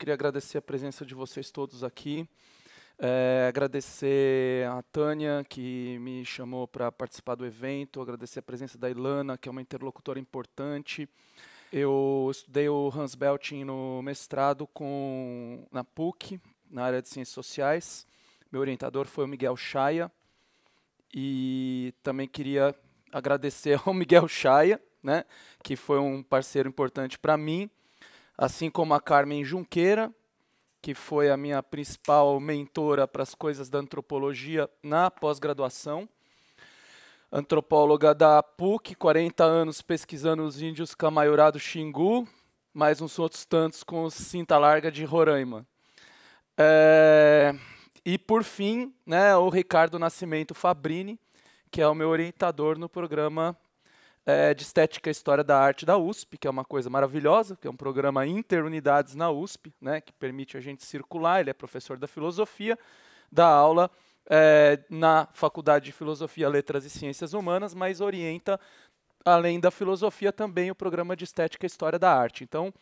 Queria agradecer a presença de vocês todos aqui. É, agradecer a Tânia, que me chamou para participar do evento. Agradecer a presença da Ilana, que é uma interlocutora importante. Eu estudei o Hans Belting no mestrado com, na PUC, na área de Ciências Sociais. Meu orientador foi o Miguel Chaia. E também queria agradecer ao Miguel Chaia, né, que foi um parceiro importante para mim assim como a Carmen Junqueira, que foi a minha principal mentora para as coisas da antropologia na pós-graduação. Antropóloga da PUC, 40 anos pesquisando os índios Camaiurá do Xingu, mais uns outros tantos com Cinta Larga de Roraima. É... E, por fim, né, o Ricardo Nascimento Fabrini, que é o meu orientador no programa é, de Estética e História da Arte da USP, que é uma coisa maravilhosa, que é um programa interunidades na USP, né, que permite a gente circular. Ele é professor da filosofia, dá aula é, na Faculdade de Filosofia, Letras e Ciências Humanas, mas orienta, além da filosofia, também o programa de Estética e História da Arte. Então,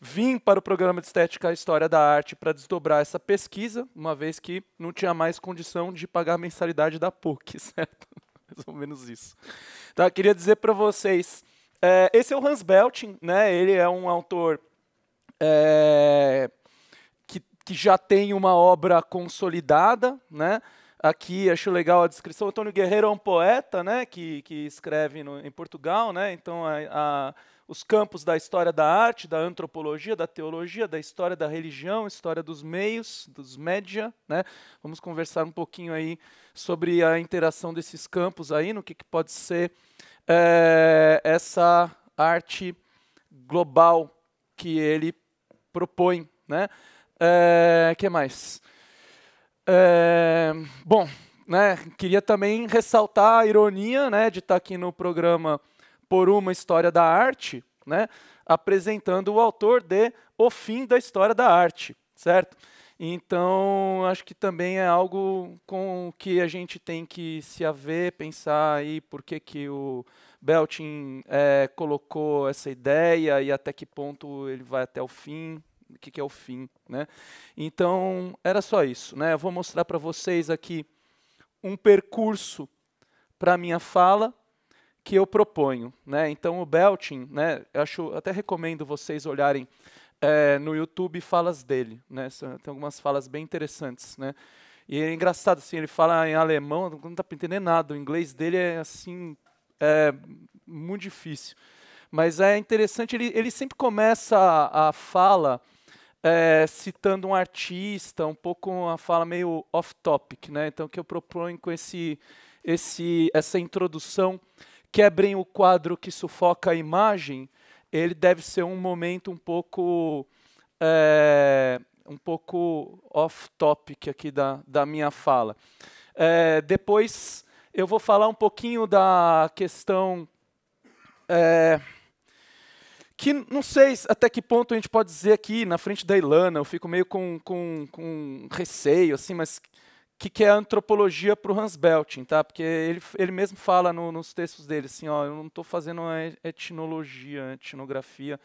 vim para o programa de Estética e História da Arte para desdobrar essa pesquisa, uma vez que não tinha mais condição de pagar a mensalidade da PUC, certo? Mais ou menos isso. Tá, queria dizer para vocês, é, esse é o Hans Belting, né? Ele é um autor é, que, que já tem uma obra consolidada, né? aqui acho legal a descrição. Antônio Guerreiro é um poeta, né, que, que escreve no, em Portugal, né? Então a, a os campos da história da arte, da antropologia, da teologia, da história da religião, história dos meios, dos média. Né? Vamos conversar um pouquinho aí sobre a interação desses campos aí, no que, que pode ser é, essa arte global que ele propõe. Né? É, que mais? É, bom, né, queria também ressaltar a ironia né, de estar tá aqui no programa por uma história da arte, né, apresentando o autor de O Fim da História da Arte, certo? Então, acho que também é algo com o que a gente tem que se haver, pensar aí por que, que o Beltin é, colocou essa ideia e até que ponto ele vai até o fim, o que, que é o fim. Né? Então, era só isso. Né? Eu vou mostrar para vocês aqui um percurso para a minha fala, que eu proponho. Né? Então, o Belting, né, acho, até recomendo vocês olharem é, no YouTube falas dele. Né? Tem algumas falas bem interessantes. Né? E é engraçado, assim, ele fala em alemão, não para entendendo nada. O inglês dele é assim é, muito difícil. Mas é interessante, ele, ele sempre começa a, a fala é, citando um artista, um pouco uma fala meio off-topic. Né? Então, o que eu proponho com esse, esse, essa introdução quebrem o quadro que sufoca a imagem, ele deve ser um momento um pouco é, um pouco off topic aqui da, da minha fala. É, depois eu vou falar um pouquinho da questão é, que não sei até que ponto a gente pode dizer aqui na frente da Ilana, eu fico meio com, com, com receio, assim, mas que, que é a antropologia para o Hans Belting, tá? Porque ele, ele mesmo fala no, nos textos dele assim, ó, eu não estou fazendo uma etnologia, etnografia,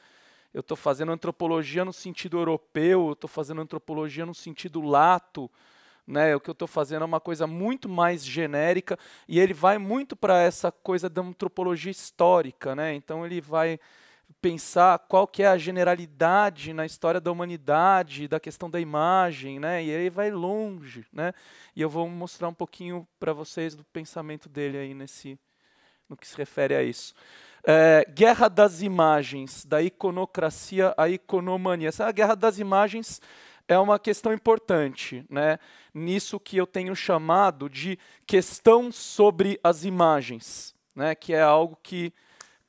eu estou fazendo antropologia no sentido europeu, eu estou fazendo antropologia no sentido lato, né? O que eu estou fazendo é uma coisa muito mais genérica e ele vai muito para essa coisa da antropologia histórica, né? Então ele vai pensar qual que é a generalidade na história da humanidade, da questão da imagem, né? E ele vai longe, né? E eu vou mostrar um pouquinho para vocês do pensamento dele aí nesse, no que se refere a isso. É, guerra das imagens, da iconocracia à iconomania. Essa guerra das imagens é uma questão importante, né? Nisso que eu tenho chamado de questão sobre as imagens, né? Que é algo que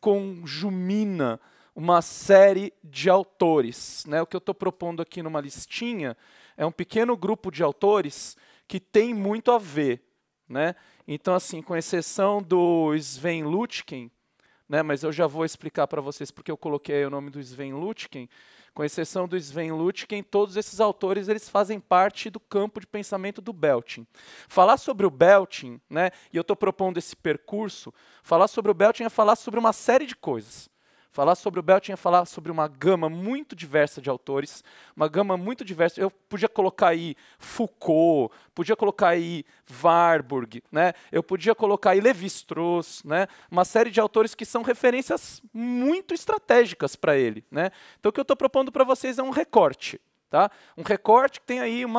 conjumina uma série de autores. Né? O que eu estou propondo aqui numa listinha é um pequeno grupo de autores que tem muito a ver. Né? Então, assim, com exceção do Sven Lutkin, né, mas eu já vou explicar para vocês porque eu coloquei o nome do Sven Lutkin. Com exceção do Sven Lutkin, todos esses autores eles fazem parte do campo de pensamento do Belting. Falar sobre o Belting, né, e eu estou propondo esse percurso, falar sobre o Belting é falar sobre uma série de coisas. Falar sobre o Belting é falar sobre uma gama muito diversa de autores, uma gama muito diversa. Eu podia colocar aí Foucault, podia colocar aí Warburg, né? eu podia colocar aí Levi-Strauss, né? uma série de autores que são referências muito estratégicas para ele. Né? Então, o que eu estou propondo para vocês é um recorte. Tá? Um recorte que tem aí um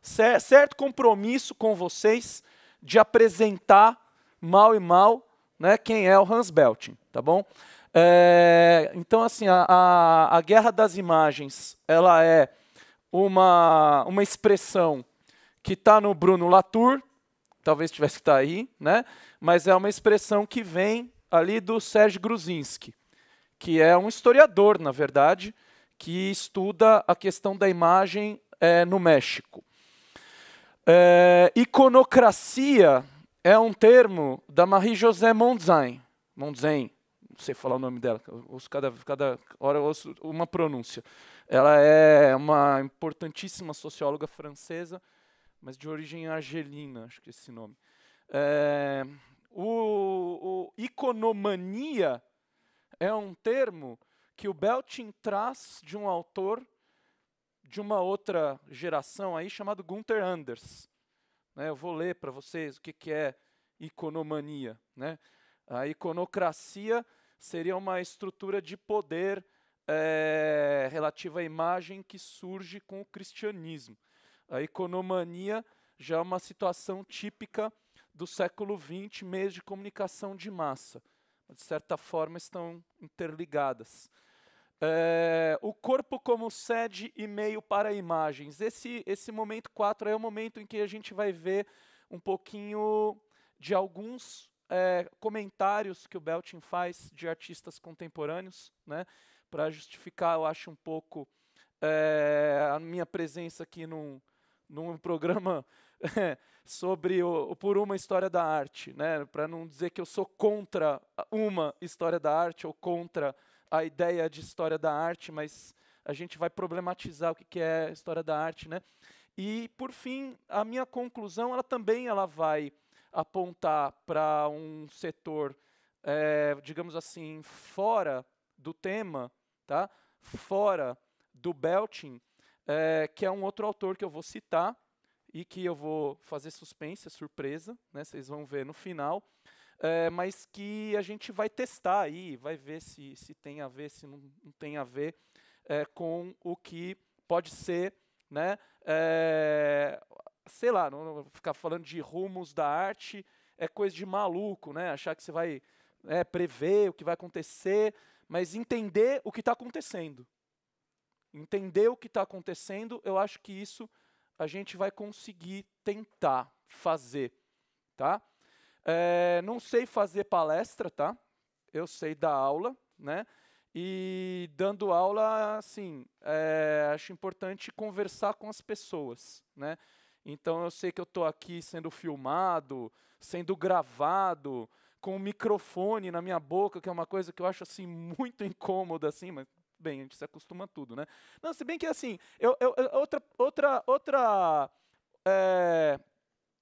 cer certo compromisso com vocês de apresentar mal e mal né, quem é o Hans Belting, tá bom? É, então, assim, a, a, a, guerra das imagens, ela é uma, uma expressão que está no Bruno Latour, talvez tivesse que estar tá aí, né? mas é uma expressão que vem ali do Sérgio Gruzinski, que é um historiador, na verdade, que estuda a questão da imagem é, no México. É, iconocracia é um termo da Marie-José Monzain, Monzain não sei falar o nome dela, ouço cada, cada hora ouço uma pronúncia. Ela é uma importantíssima socióloga francesa, mas de origem argelina, acho que é esse nome. É, o, o iconomania é um termo que o Belting traz de um autor de uma outra geração aí chamado Gunther Anders. Né, eu vou ler para vocês o que, que é iconomania. Né? A iconocracia seria uma estrutura de poder é, relativa à imagem que surge com o cristianismo. A economania já é uma situação típica do século XX, meios de comunicação de massa. De certa forma, estão interligadas. É, o corpo como sede e meio para imagens. Esse, esse momento 4 é o momento em que a gente vai ver um pouquinho de alguns é, comentários que o Beltin faz de artistas contemporâneos, né, para justificar, eu acho, um pouco é, a minha presença aqui num, num programa é, sobre o, o, por uma história da arte, né, para não dizer que eu sou contra uma história da arte ou contra a ideia de história da arte, mas a gente vai problematizar o que, que é história da arte, né? E por fim, a minha conclusão, ela também ela vai apontar para um setor, é, digamos assim, fora do tema, tá? fora do belting, é, eh, que é um outro autor que eu vou citar e que eu vou fazer suspense, é surpresa, né? vocês vão ver no final, é, mas que a gente vai testar aí, vai ver se, se tem a ver, se não, não tem a ver é, com o que pode ser né, sei lá, não, não ficar falando de rumos da arte é coisa de maluco, né? Achar que você vai é, prever o que vai acontecer, mas entender o que está acontecendo. Entender o que está acontecendo, eu acho que isso a gente vai conseguir tentar fazer, tá? É, não sei fazer palestra, tá? Eu sei dar aula, né? E dando aula, assim, é, acho importante conversar com as pessoas, né? Então eu sei que eu estou aqui sendo filmado, sendo gravado, com um microfone na minha boca, que é uma coisa que eu acho assim muito incômoda, assim, mas bem, a gente se acostuma a tudo, né? Não, se bem que assim, eu, eu, outra, outra, outra é,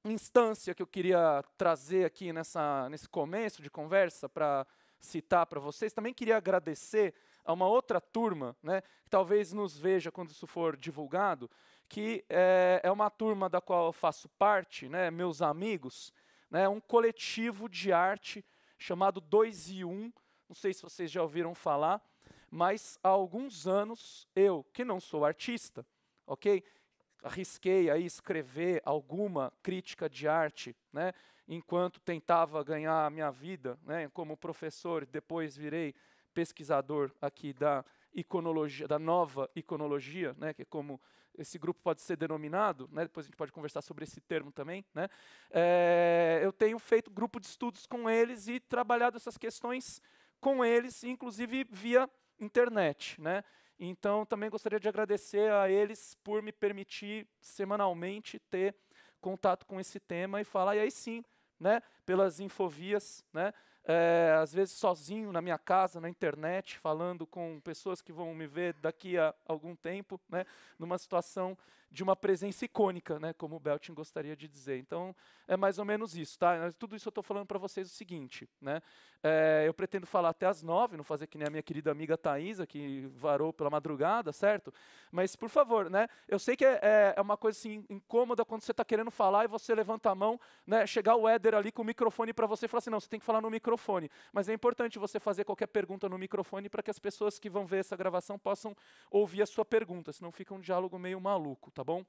instância que eu queria trazer aqui nessa, nesse começo de conversa para citar para vocês, também queria agradecer a uma outra turma, né, que talvez nos veja quando isso for divulgado, que é, é uma turma da qual eu faço parte, né, meus amigos, né, um coletivo de arte chamado 2 e 1, um, não sei se vocês já ouviram falar, mas há alguns anos eu, que não sou artista, ok? Arrisquei aí escrever alguma crítica de arte, né? Enquanto tentava ganhar a minha vida, né? Como professor, depois virei pesquisador aqui da iconologia, da nova iconologia, né? Que é como esse grupo pode ser denominado, né, depois a gente pode conversar sobre esse termo também, né, é, eu tenho feito grupo de estudos com eles e trabalhado essas questões com eles, inclusive via internet. Né. Então, também gostaria de agradecer a eles por me permitir semanalmente ter contato com esse tema e falar, e aí sim, né, pelas infovias, né, é, às vezes sozinho na minha casa, na internet, falando com pessoas que vão me ver daqui a algum tempo, né, numa situação de uma presença icônica, né, como o Beltin gostaria de dizer. Então, é mais ou menos isso. Tá? Tudo isso eu estou falando para vocês o seguinte. Né? É, eu pretendo falar até às nove, não fazer que nem a minha querida amiga Thaisa, que varou pela madrugada, certo? Mas, por favor, né, eu sei que é, é, é uma coisa assim, incômoda quando você está querendo falar e você levanta a mão, né, chegar o Éder ali com o microfone para você e falar assim, não, você tem que falar no microfone. Mas é importante você fazer qualquer pergunta no microfone para que as pessoas que vão ver essa gravação possam ouvir a sua pergunta, senão fica um diálogo meio maluco, tá? tá bom?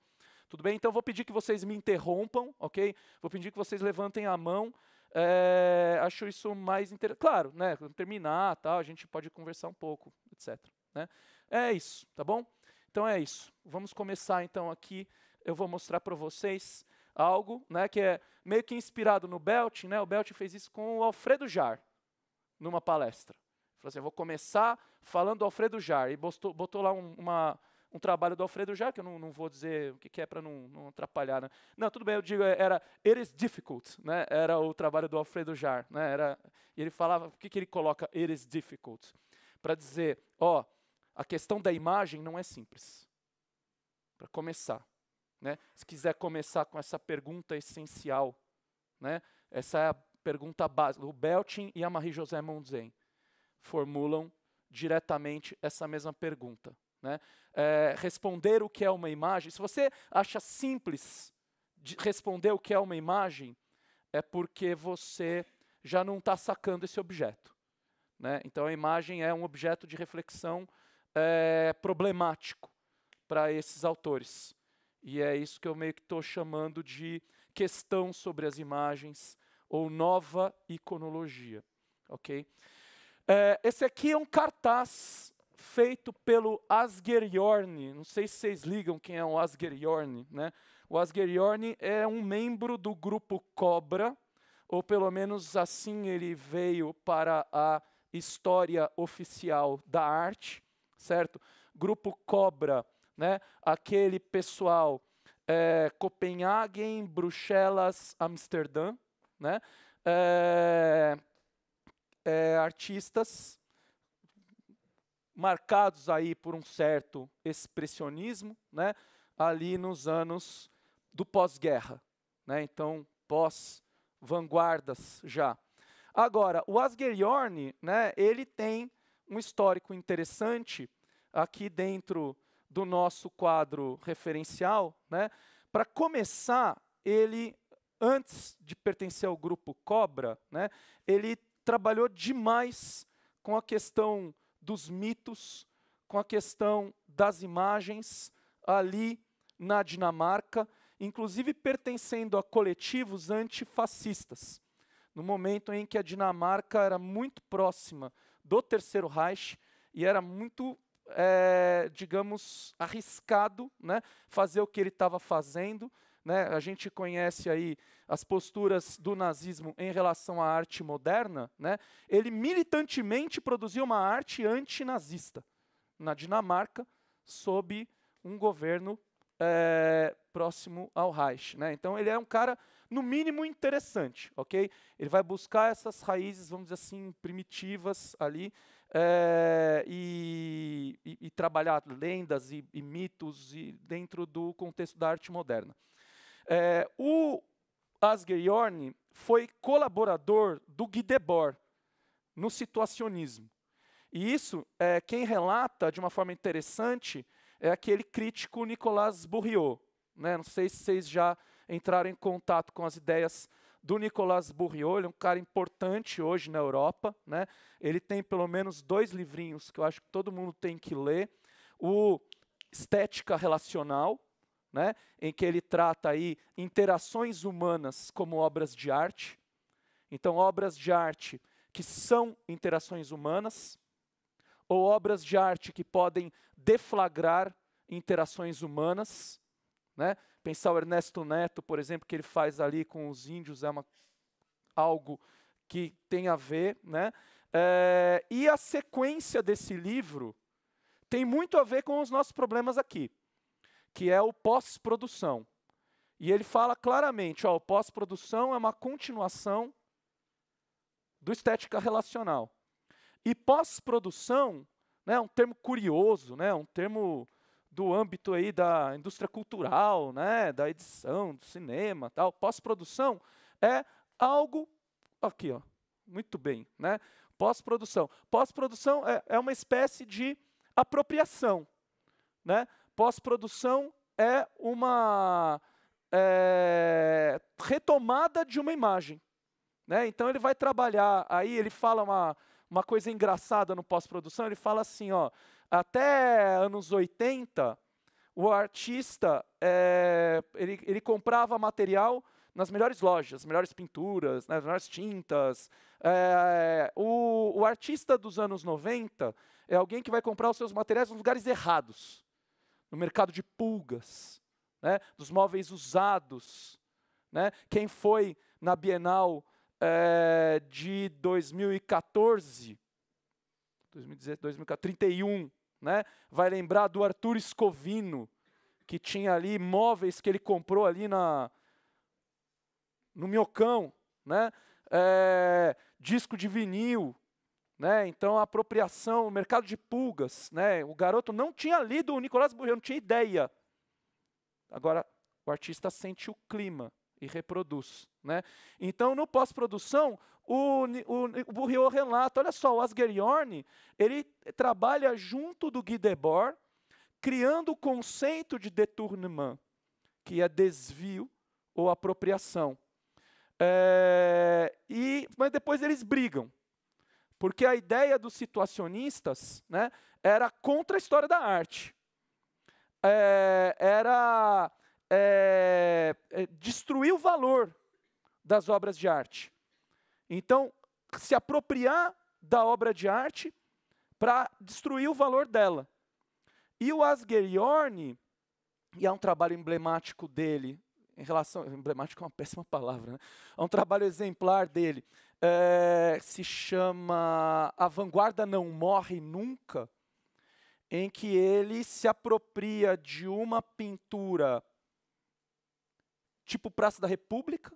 Tudo bem? Então vou pedir que vocês me interrompam, ok? Vou pedir que vocês levantem a mão. É, acho isso mais interessante. Claro, né? terminar, tal, a gente pode conversar um pouco, etc. Né? É isso, tá bom? Então é isso. Vamos começar então aqui. Eu vou mostrar para vocês algo, né, que é meio que inspirado no Belting, né? O Belting fez isso com o Alfredo Jar numa palestra. Ele falou assim: "Eu vou começar falando do Alfredo Jar" e botou, botou lá um, uma um trabalho do Alfredo já, que eu não, não vou dizer o que, que é para não, não, atrapalhar. Né? Não, tudo bem, eu digo, era It is difficult, né? era o trabalho do Alfredo Jar. Né? Era, e ele falava, por que, que ele coloca It is difficult? Para dizer, ó, a questão da imagem não é simples. Para começar. Né? Se quiser começar com essa pergunta essencial, né? essa é a pergunta básica. O Beltin e a Marie-José Monzen formulam diretamente essa mesma pergunta. Né? É, responder o que é uma imagem. Se você acha simples responder o que é uma imagem, é porque você já não está sacando esse objeto. Né? Então, a imagem é um objeto de reflexão é, problemático para esses autores. E é isso que eu meio que estou chamando de questão sobre as imagens ou nova iconologia. ok? É, esse aqui é um cartaz feito pelo Asgeriorn. Não sei se vocês ligam quem é o Asgeriorn. Né? O Asgeriorn é um membro do grupo Cobra, ou pelo menos assim ele veio para a história oficial da arte, certo? Grupo Cobra, né? aquele pessoal é, Copenhagen, Bruxelas, Amsterdã, né? É, é, artistas marcados aí por um certo expressionismo, né, ali nos anos do pós-guerra, né, então pós-vanguardas já. Agora, o Jorn, né, ele tem um histórico interessante aqui dentro do nosso quadro referencial. Né, Para começar, ele, antes de pertencer ao grupo Cobra, né, ele trabalhou demais com a questão dos mitos, com a questão das imagens ali na Dinamarca, inclusive pertencendo a coletivos antifascistas. No momento em que a Dinamarca era muito próxima do Terceiro Reich e era muito, é, digamos, arriscado né, fazer o que ele estava fazendo, né? A gente conhece aí as posturas do nazismo em relação à arte moderna. Né? Ele militantemente produziu uma arte antinazista na Dinamarca, sob um governo é, próximo ao Reich. Né? Então ele é um cara, no mínimo, interessante. ok? Ele vai buscar essas raízes, vamos dizer assim, primitivas ali, é, e, e, e, trabalhar lendas e, e mitos dentro do contexto da arte moderna. É, o Jorn foi colaborador do Guy Debord no situacionismo. E isso, é, quem relata de uma forma interessante é aquele crítico Nicolas Bourriot. Né? Não sei se vocês já entraram em contato com as ideias do Nicolas Bourriot, ele é um cara importante hoje na Europa. Né? Ele tem pelo menos dois livrinhos que eu acho que todo mundo tem que ler. O Estética Relacional, né, em que ele trata aí interações humanas como obras de arte. Então, obras de arte que são interações humanas, ou obras de arte que podem deflagrar interações humanas. Né? Pensar o Ernesto Neto, por exemplo, que ele faz ali com os índios, é uma, algo que tem a ver. Né? É, e a sequência desse livro tem muito a ver com os nossos problemas aqui que é o pós-produção. E ele fala claramente, ó, o pós-produção é uma continuação do estética relacional. E pós-produção, né, um termo curioso, né, um termo do âmbito aí da indústria cultural, né, da edição, do cinema, tal. Pós-produção é algo aqui, ó, muito bem, né? Pós-produção. Pós-produção é, é uma espécie de apropriação, né? Pós-produção é uma é, retomada de uma imagem. Né? Então ele vai trabalhar, aí ele fala uma, uma coisa engraçada no pós-produção, ele fala assim, ó, até anos 80, o artista, é, ele, ele comprava material nas melhores lojas, melhores pinturas, né, melhores tintas. É, o, o artista dos anos 90 é alguém que vai comprar os seus materiais nos lugares errados no mercado de pulgas, né, dos móveis usados. Né? Quem foi na Bienal é, de 2014, 2017, 2031, né? vai lembrar do Arthur Escovino, que tinha ali móveis que ele comprou ali na no Miocão, né? É, disco de vinil, né? Então, a apropriação, o mercado de pulgas. Né? O garoto não tinha lido o Nicolás Burriel, não tinha ideia. Agora, o artista sente o clima e reproduz. Né? Então, no pós-produção, o, o, o Burriot relata, olha só, o Jorn ele trabalha junto do Guy Debord, criando o conceito de détournement, que é desvio ou apropriação. É, e, mas depois eles brigam. Porque a ideia dos situacionistas né, era contra a história da arte. É, era é, é destruir o valor das obras de arte. Então, se apropriar da obra de arte para destruir o valor dela. E o Asger Jorn, e é um trabalho emblemático dele, em relação, emblemático é uma péssima palavra, né? é um trabalho exemplar dele, é, se chama A Vanguarda Não Morre Nunca, em que ele se apropria de uma pintura tipo Praça da República,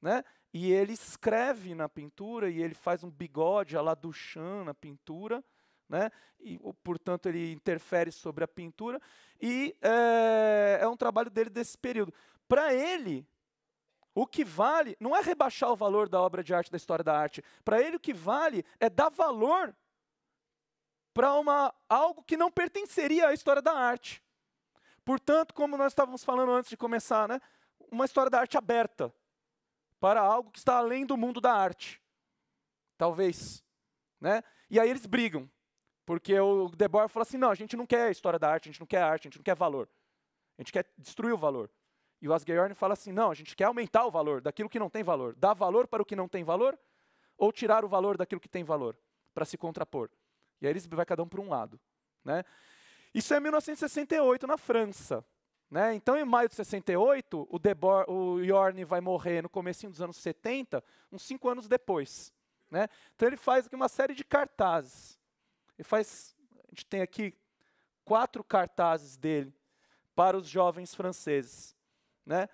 né? E ele escreve na pintura e ele faz um bigode lá do chão na pintura, né? E portanto ele interfere sobre a pintura e é, é um trabalho dele desse período. Para ele, o que vale não é rebaixar o valor da obra de arte, da história da arte. Para ele, o que vale é dar valor para algo que não pertenceria à história da arte. Portanto, como nós estávamos falando antes de começar, né, uma história da arte aberta para algo que está além do mundo da arte. Talvez. Né? E aí eles brigam. Porque o Debord fala assim: não, a gente não quer a história da arte, a gente não quer arte, a gente não quer valor. A gente quer destruir o valor. E o Asgeorn fala assim: não, a gente quer aumentar o valor daquilo que não tem valor. Dar valor para o que não tem valor ou tirar o valor daquilo que tem valor para se contrapor. E aí eles vai cada um para um lado. Né? Isso é 1968 na França. Né? Então, em maio de 68, o, Debord, o vai morrer no começo dos anos 70, uns cinco anos depois. Né? Então, ele faz aqui uma série de cartazes. Ele faz, a gente tem aqui quatro cartazes dele para os jovens franceses. Né?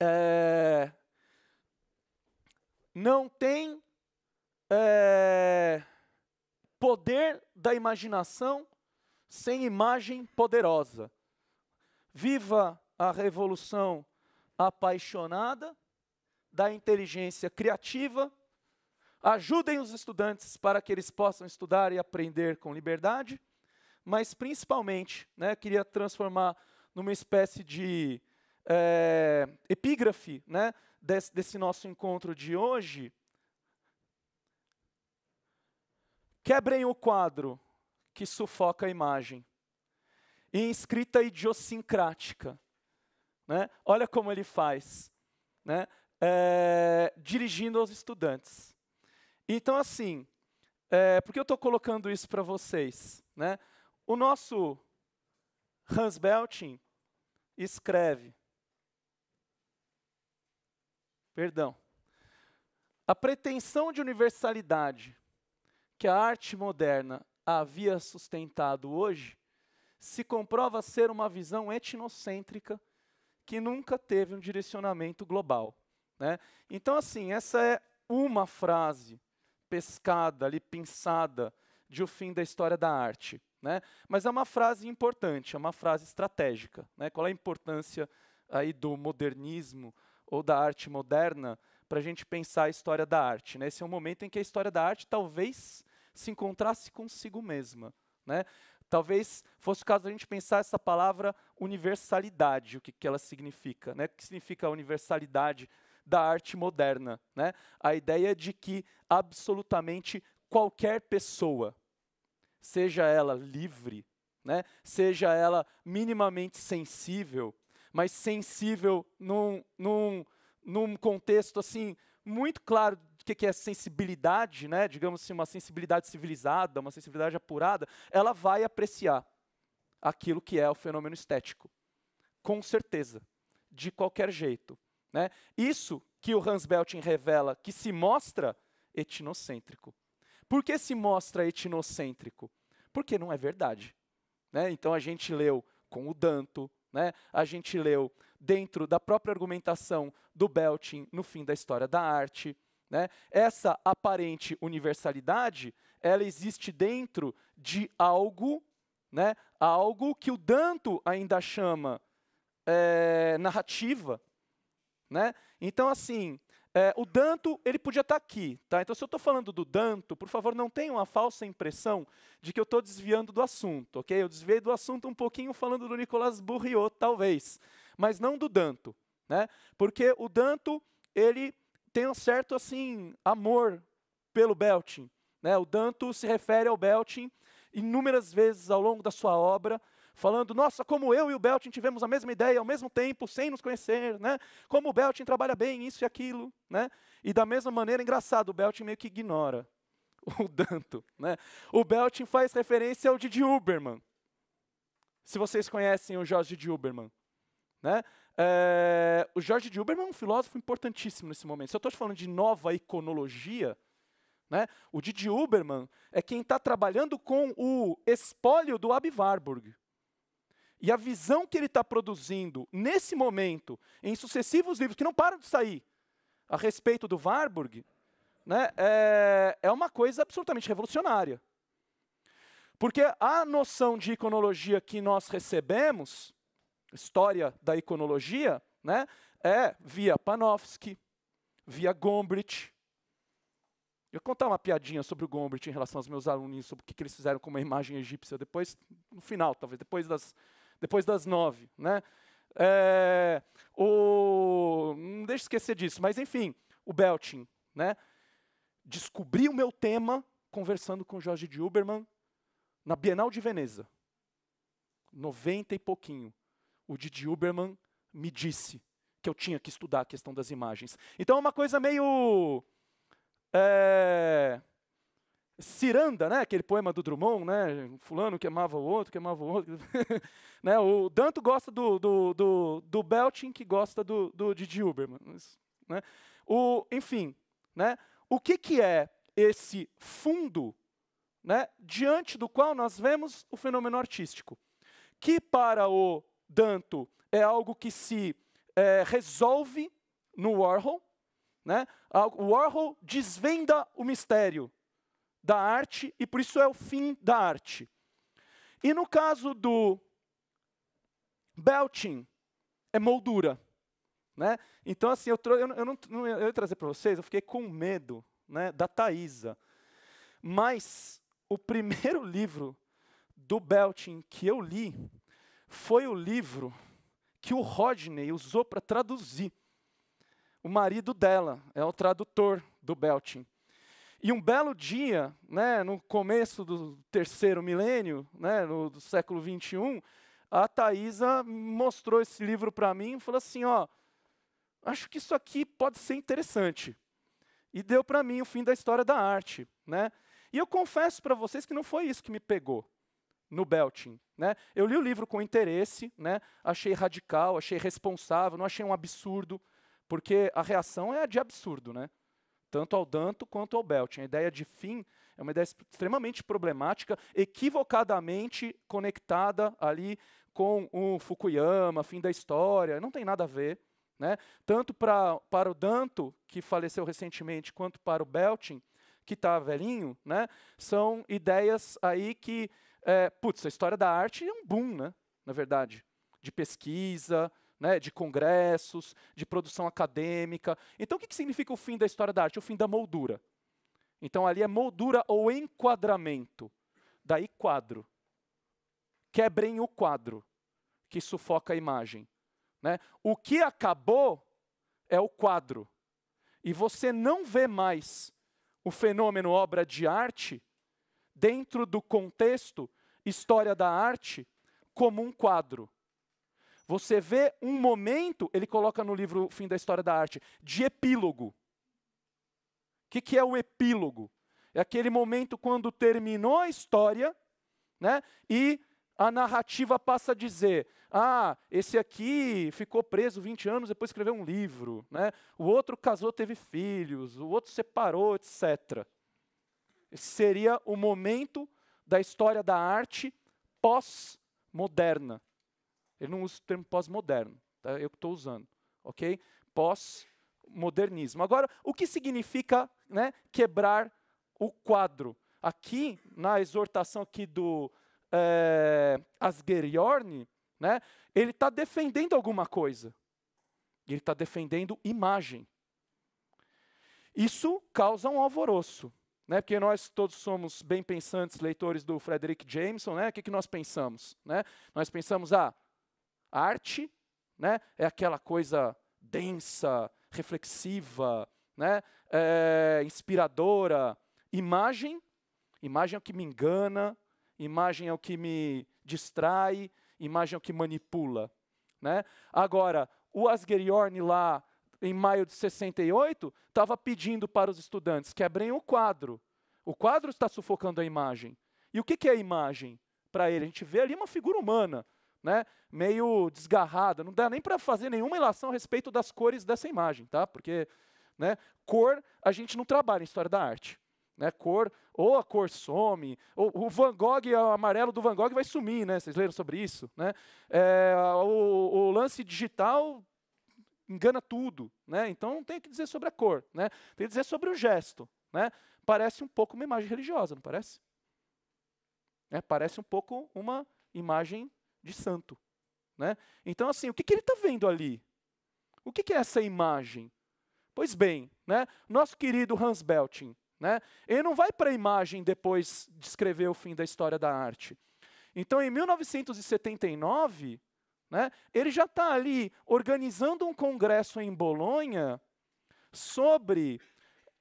É, não tem é, poder da imaginação sem imagem poderosa. Viva a revolução apaixonada da inteligência criativa. Ajudem os estudantes para que eles possam estudar e aprender com liberdade, mas principalmente, né, queria transformar numa espécie de é, epígrafe né, desse, desse nosso encontro de hoje. Quebrem o quadro que sufoca a imagem. Em escrita idiosincrática. Né? Olha como ele faz. Né? É, dirigindo aos estudantes. Então, assim, é, por que eu estou colocando isso para vocês? Né? O nosso Hans Belting escreve Perdão. A pretensão de universalidade que a arte moderna havia sustentado hoje se comprova ser uma visão etnocêntrica que nunca teve um direcionamento global. Né? Então, assim, essa é uma frase pescada, ali, pinçada, de o fim da história da arte. Né? Mas é uma frase importante, é uma frase estratégica. Né? Qual é a importância aí do modernismo ou da arte moderna para a gente pensar a história da arte. Né? Esse é um momento em que a história da arte talvez se encontrasse consigo mesma. Né? Talvez fosse o caso da gente pensar essa palavra universalidade, o que, que ela significa. Né? O que significa a universalidade da arte moderna? Né? A ideia de que absolutamente qualquer pessoa, seja ela livre, né? seja ela minimamente sensível, mas sensível num, num, num contexto assim muito claro do que, é sensibilidade, né? digamos assim, uma sensibilidade civilizada, uma sensibilidade apurada, ela vai apreciar aquilo que é o fenômeno estético. Com certeza, de qualquer jeito. Né? Isso que o Hans Belting revela, que se mostra etnocêntrico. Por que se mostra etnocêntrico? Porque não é verdade. Né? Então a gente leu com o Danto, né? A gente leu dentro da própria argumentação do Belting no fim da história da arte. Né? Essa aparente universalidade, ela existe dentro de algo, né? algo que o Danto ainda chama é, narrativa. Né? Então, assim, é, o Danto, ele podia estar tá aqui. Tá? Então, se eu estou falando do Danto, por favor, não tenham uma falsa impressão de que eu estou desviando do assunto. ok? Eu desviei do assunto um pouquinho falando do Nicolas Bourriot, talvez, mas não do Danto. Né? Porque o Danto, ele tem um certo assim amor pelo Belting. Né? O Danto se refere ao Belting inúmeras vezes ao longo da sua obra, falando: nossa, como eu e o Beltin tivemos a mesma ideia ao mesmo tempo, sem nos conhecer, né? Como o Beltin trabalha bem isso e aquilo, né? E da mesma maneira, engraçado, o Beltin meio que ignora o Danto, né? O Beltin faz referência ao Didi Uberman. Se vocês conhecem o Jorge de Uberman, né? É, o Jorge de Uberman é um filósofo importantíssimo nesse momento. Se eu estou falando de nova iconologia, né? O Didi Uberman é quem está trabalhando com o espólio do Ab Warburg. E a visão que ele está produzindo nesse momento, em sucessivos livros que não param de sair, a respeito do Warburg, né, é, é uma coisa absolutamente revolucionária. Porque a noção de iconologia que nós recebemos, história da iconologia, né, é via Panofsky, via Gombrich, eu vou contar uma piadinha sobre o Gombrich em relação aos meus alunos, sobre o que, que eles fizeram com uma imagem egípcia depois, no final, talvez, depois das, depois das nove. Né? É, o, não deixe esquecer disso, mas enfim, o Belting. Né? Descobri o meu tema conversando com o Jorge de Uberman na Bienal de Veneza. 90 e pouquinho. O Didi Uberman me disse que eu tinha que estudar a questão das imagens. Então é uma coisa meio. É, Ciranda, né? aquele poema do Drummond, né? fulano que amava o outro, que amava o outro. né? O Danto gosta do, do, do, do Belting, que gosta do, do de Dilberman. Né? O, enfim, né? o que, que é esse fundo né? diante do qual nós vemos o fenômeno artístico? Que para o Danto é algo que se é, resolve no Warhol. Né? O Warhol desvenda o mistério da arte e por isso é o fim da arte. E no caso do belting, é moldura. Né? Então, assim, eu, eu, eu, não, eu ia trazer para vocês, eu fiquei com medo né, da Thaisa. Mas o primeiro livro do Belting que eu li foi o livro que o Rodney usou para traduzir. O marido dela é o tradutor do Belting. E um belo dia, né, no começo do terceiro milênio, né, no, do século 21, a Thaisa mostrou esse livro para mim e falou assim, ó, acho que isso aqui pode ser interessante. E deu para mim o fim da história da arte, né? E eu confesso para vocês que não foi isso que me pegou no Belting, né? Eu li o livro com interesse, né? Achei radical, achei responsável, não achei um absurdo, porque a reação é a de absurdo, né? tanto ao Danto quanto ao Belting. A ideia de fim é uma ideia extremamente problemática, equivocadamente conectada ali com o Fukuyama, fim da história, não tem nada a ver. Né? Tanto pra, para o Danto, que faleceu recentemente, quanto para o Belting, que está velhinho, né? são ideias aí que, é, putz, a história da arte é um boom, né? na verdade, de pesquisa, né, de congressos, de produção acadêmica. Então, o que, que significa o fim da história da arte? O fim da moldura. Então, ali é moldura ou enquadramento. Daí, quadro. Quebrem o quadro, que sufoca a imagem. Né? O que acabou é o quadro. E você não vê mais o fenômeno obra de arte dentro do contexto história da arte como um quadro. Você vê um momento, ele coloca no livro Fim da História da Arte, de epílogo. O que, que é o epílogo? É aquele momento quando terminou a história, né? E a narrativa passa a dizer: ah, esse aqui ficou preso 20 anos, depois escreveu um livro, né? o outro casou, teve filhos, o outro separou, etc. Esse seria o momento da história da arte pós-moderna. Ele não usa o termo pós-moderno, tá? eu que estou usando. ok? Pós-modernismo. Agora, o que significa né, quebrar o quadro? Aqui, na exortação aqui do é, eh, Asgeriorn, né, ele está defendendo alguma coisa. Ele está defendendo imagem. Isso causa um alvoroço, né? Porque nós todos somos bem pensantes, leitores do Frederick Jameson, né? O que, que nós pensamos, né? Nós pensamos, ah, arte né, é aquela coisa densa, reflexiva, né, é, inspiradora. Imagem, imagem é o que me engana, imagem é o que me distrai, imagem é o que manipula. Né? Agora, o Asgheriorn lá, em maio de 68, estava pedindo para os estudantes quebrem o quadro. O quadro está sufocando a imagem. E o que, que é a imagem? Para ele, a gente vê ali uma figura humana, né, meio desgarrada, não dá nem para fazer nenhuma relação a respeito das cores dessa imagem, tá? Porque né, cor a gente não trabalha em história da arte. Né, cor, ou a cor some, ou o Van Gogh, o amarelo do Van Gogh vai sumir, né? Vocês leram sobre isso, né? É, o, o lance digital engana tudo, né? Então não tem que dizer sobre a cor, né? Tem que dizer sobre o gesto, né? Parece um pouco uma imagem religiosa, não parece? É, parece um pouco uma imagem de santo. Né? Então, assim, o que, que ele está vendo ali? O que, que, é essa imagem? Pois bem, né, nosso querido Hans Belting, né, ele não vai para a imagem depois de escrever o fim da história da arte. Então, em 1979, né, ele já está ali organizando um congresso em Bolonha sobre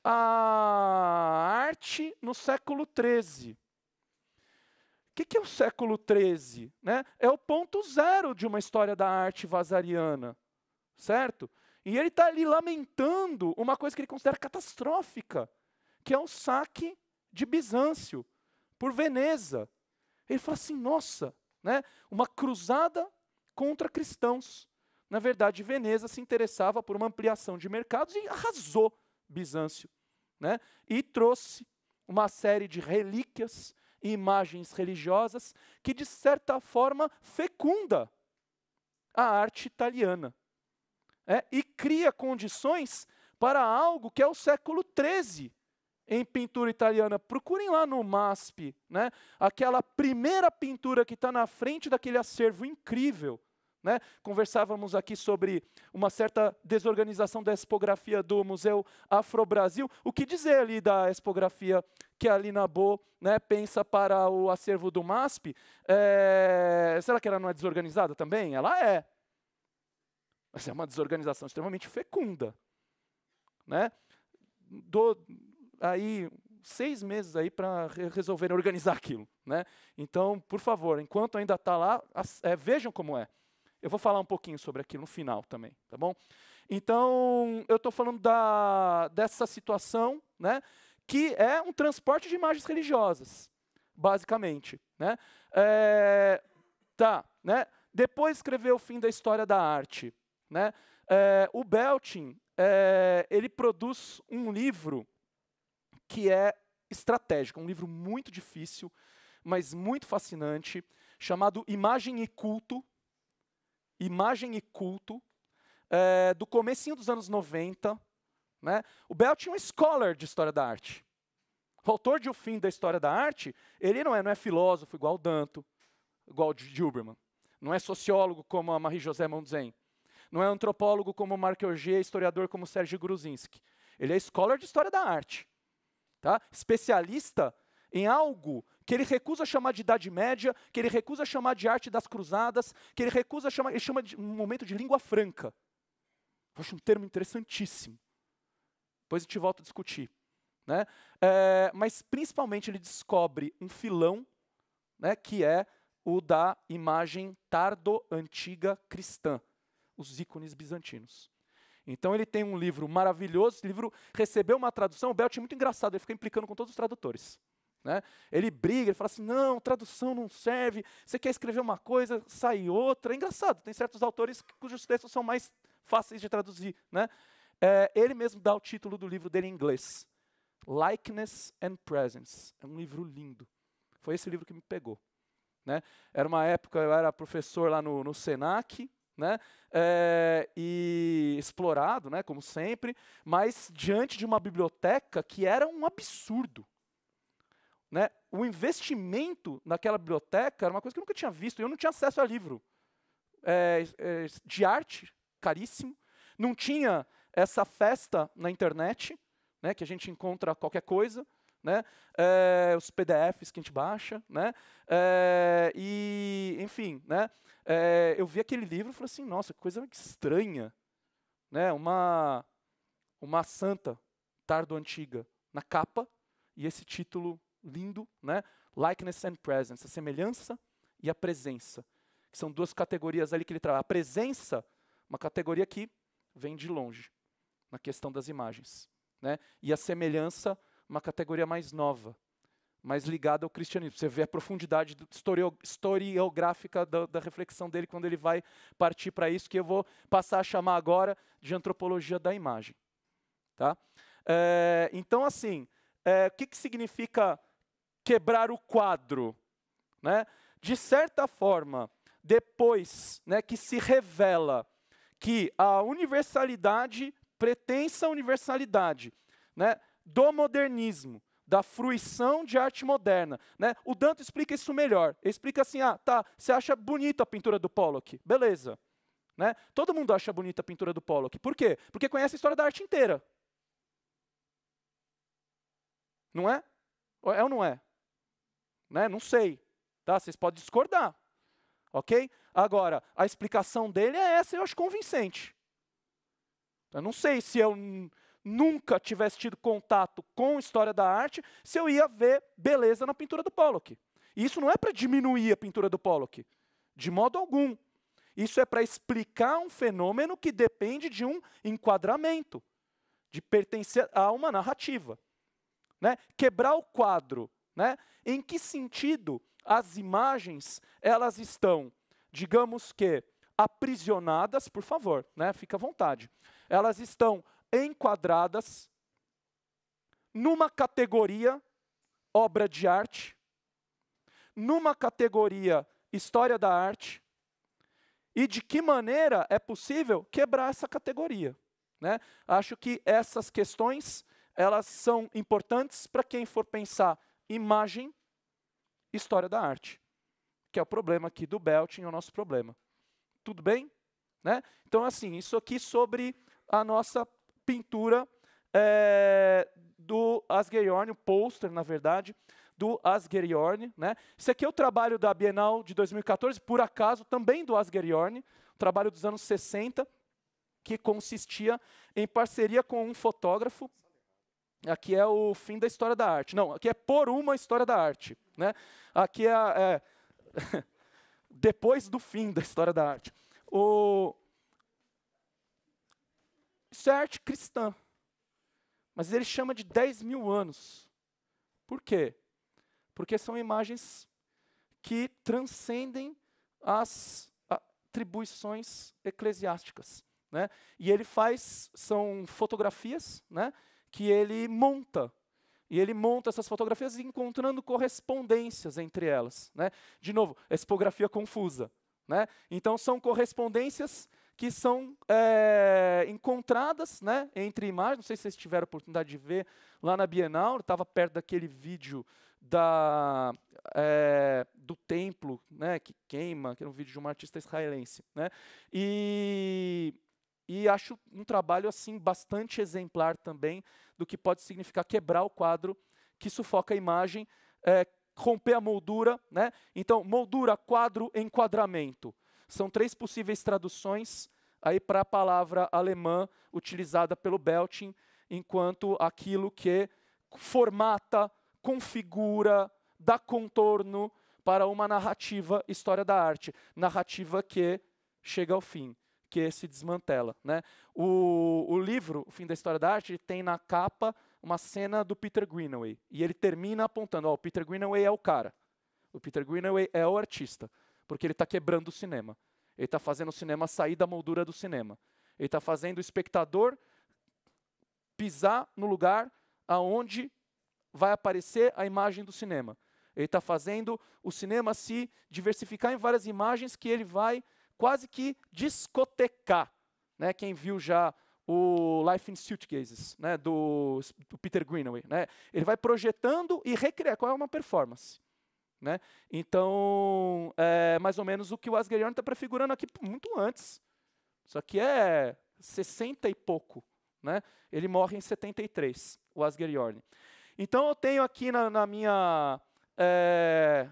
a arte no século XIII que, que é o século XIII? Né? É o ponto zero de uma história da arte vasariana, certo? E ele está ali lamentando uma coisa que ele considera catastrófica, que é o saque de Bizâncio por Veneza. Ele fala assim, nossa, né? uma cruzada contra cristãos. Na verdade, Veneza se interessava por uma ampliação de mercados e arrasou Bizâncio. Né? E trouxe uma série de relíquias e imagens religiosas que, de certa forma, fecunda a arte italiana é, e cria condições para algo que é o século XIII em pintura italiana. Procurem lá no MASP, né, aquela primeira pintura que está na frente daquele acervo incrível né? Conversávamos aqui sobre uma certa desorganização da expografia do Museu Afro-Brasil. O que dizer ali da expografia que a Linabo né, pensa para o acervo do MASP? É... Será que ela não é desorganizada também? Ela é. Mas é uma desorganização extremamente fecunda. Né? Dou aí seis meses aí para resolver organizar aquilo. Né? Então, por favor, enquanto ainda está lá, é, vejam como é. Eu vou falar um pouquinho sobre aquilo no final também, tá bom? Então, eu estou falando da, dessa situação, né, que é um transporte de imagens religiosas, basicamente. Né? É, tá, né? Depois escreveu o fim da história da arte. Né? É, o Belting é, ele produz um livro que é estratégico, é um livro muito difícil, mas muito fascinante, chamado Imagem e Culto, imagem e culto, é, do comecinho dos anos 90. Né? O Bell tinha um scholar de história da arte. O autor de O Fim da História da Arte, ele não é, não é filósofo igual o Danto, igual o Gilberman. Não é sociólogo como a Marie-José Mondzen. Não é antropólogo como o Marc Auger, historiador como o Sérgio Gruzinski. Ele é scholar de história da arte. Tá? Especialista em algo que ele recusa chamar de Idade Média, que ele recusa chamar de Arte das Cruzadas, que ele recusa chamar, ele chama de um momento de língua franca. Eu acho um termo interessantíssimo. Depois eu te volto a discutir. Né? É, mas principalmente ele descobre um filão, né, que é o da imagem tardo-antiga cristã, os ícones bizantinos. Então ele tem um livro maravilhoso, esse livro recebeu uma tradução, o Belt é muito engraçado, ele fica implicando com todos os tradutores. Né? Ele briga, ele fala assim: não, tradução não serve, você quer escrever uma coisa, sai outra. É engraçado, tem certos autores cujos textos são mais fáceis de traduzir. Né? É, ele mesmo dá o título do livro dele em inglês: Likeness and Presence. É um livro lindo. Foi esse livro que me pegou. Né? Era uma época, eu era professor lá no, no SENAC, né? É, e explorado, né? Como sempre, mas diante de uma biblioteca que era um absurdo. Né? O investimento naquela biblioteca era uma coisa que eu nunca tinha visto. Eu não tinha acesso a livro é, é, de arte, caríssimo. Não tinha essa festa na internet, né, que a gente encontra qualquer coisa. Né? É, os PDFs que a gente baixa, né? É, e, enfim, né? É, eu vi aquele livro e falei assim, nossa, que coisa estranha, né? Uma uma santa tardo antiga na capa e esse título lindo, né? Likeness and presence, a semelhança e a presença, que são duas categorias ali que ele trabalha. A presença, uma categoria que vem de longe, na questão das imagens, né? E a semelhança, uma categoria mais nova, mais ligada ao cristianismo. Você vê a profundidade historiográfica da, da reflexão dele quando ele vai partir para isso, que eu vou passar a chamar agora de antropologia da imagem. Tá? É, então, assim, é, o que, que significa quebrar o quadro. Né? De certa forma, depois né, que se revela que a universalidade, pretensa universalidade, né, do modernismo, da fruição de arte moderna. Né? O Danto explica isso melhor. Ele explica assim: ah, tá, você acha bonita a pintura do Pollock, beleza. Né? Todo mundo acha bonita a pintura do Pollock. Por quê? Porque conhece a história da arte inteira. Não é? É ou não é? né? Não sei, tá? Vocês podem discordar, ok? Agora, a explicação dele é essa, eu acho convincente. Eu não sei se eu nunca tivesse tido contato com história da arte, se eu ia ver beleza na pintura do Pollock. E isso não é para diminuir a pintura do Pollock, de modo algum. Isso é para explicar um fenômeno que depende de um enquadramento, de pertencer a uma narrativa. Né? Quebrar o quadro né? Em que sentido as imagens elas estão, digamos que aprisionadas, por favor, né? Fica à vontade. Elas estão enquadradas numa categoria obra de arte, numa categoria história da arte, e de que maneira é possível quebrar essa categoria. Né? Acho que essas questões elas são importantes para quem for pensar imagem, história da arte, que é o problema aqui do Belting, é o nosso problema. Tudo bem? Né? Então, assim, isso aqui sobre a nossa pintura é, do Jorn, o pôster, na verdade, do Jorn, Né? Esse aqui é o trabalho da Bienal de 2014, por acaso, também do Asger Jorn, trabalho dos anos 60, que consistia em parceria com um fotógrafo, Aqui é o fim da história da arte. Não, aqui é por uma história da arte. Né? Aqui é, é depois do fim da história da arte. O... Isso é arte cristã. Mas ele chama de 10 mil anos. Por quê? Porque são imagens que transcendem as atribuições eclesiásticas. Né? E ele faz, são fotografias, né? que ele monta. E ele monta essas fotografias encontrando correspondências entre elas. Né? De novo, expografia confusa. Né? Então, são correspondências que são é, encontradas né, entre imagens. Não sei se vocês tiveram a oportunidade de ver lá na Bienal, estava perto daquele vídeo da, é, do templo né, que queima, que era é um vídeo de uma artista israelense. Né? E e acho um trabalho assim bastante exemplar também do que pode significar quebrar o quadro que sufoca a imagem, é, romper a moldura. Né? Então, moldura, quadro, enquadramento. São três possíveis traduções aí para a palavra alemã utilizada pelo Belting, enquanto aquilo que formata, configura, dá contorno para uma narrativa história da arte, narrativa que chega ao fim que se desmantela. Né? O, o livro, O Fim da História da Arte, tem na capa uma cena do Peter Greenaway. E ele termina apontando: ó, o Peter Greenaway é o cara. O Peter Greenaway é o artista. Porque ele está quebrando o cinema. Ele está fazendo o cinema sair da moldura do cinema. Ele está fazendo o espectador pisar no lugar aonde vai aparecer a imagem do cinema. Ele está fazendo o cinema se diversificar em várias imagens que ele vai quase que discotecar. Né? Quem viu já o Life in Suitcases, né, do, do, Peter Greenaway. Né? Ele vai projetando e recriar qual é uma performance. Né? Então, é mais ou menos o que o Asgherian está prefigurando aqui muito antes. Isso aqui é 60 e pouco. Né? Ele morre em 73, o Asgheriorn. Então, eu tenho aqui na, na minha, é,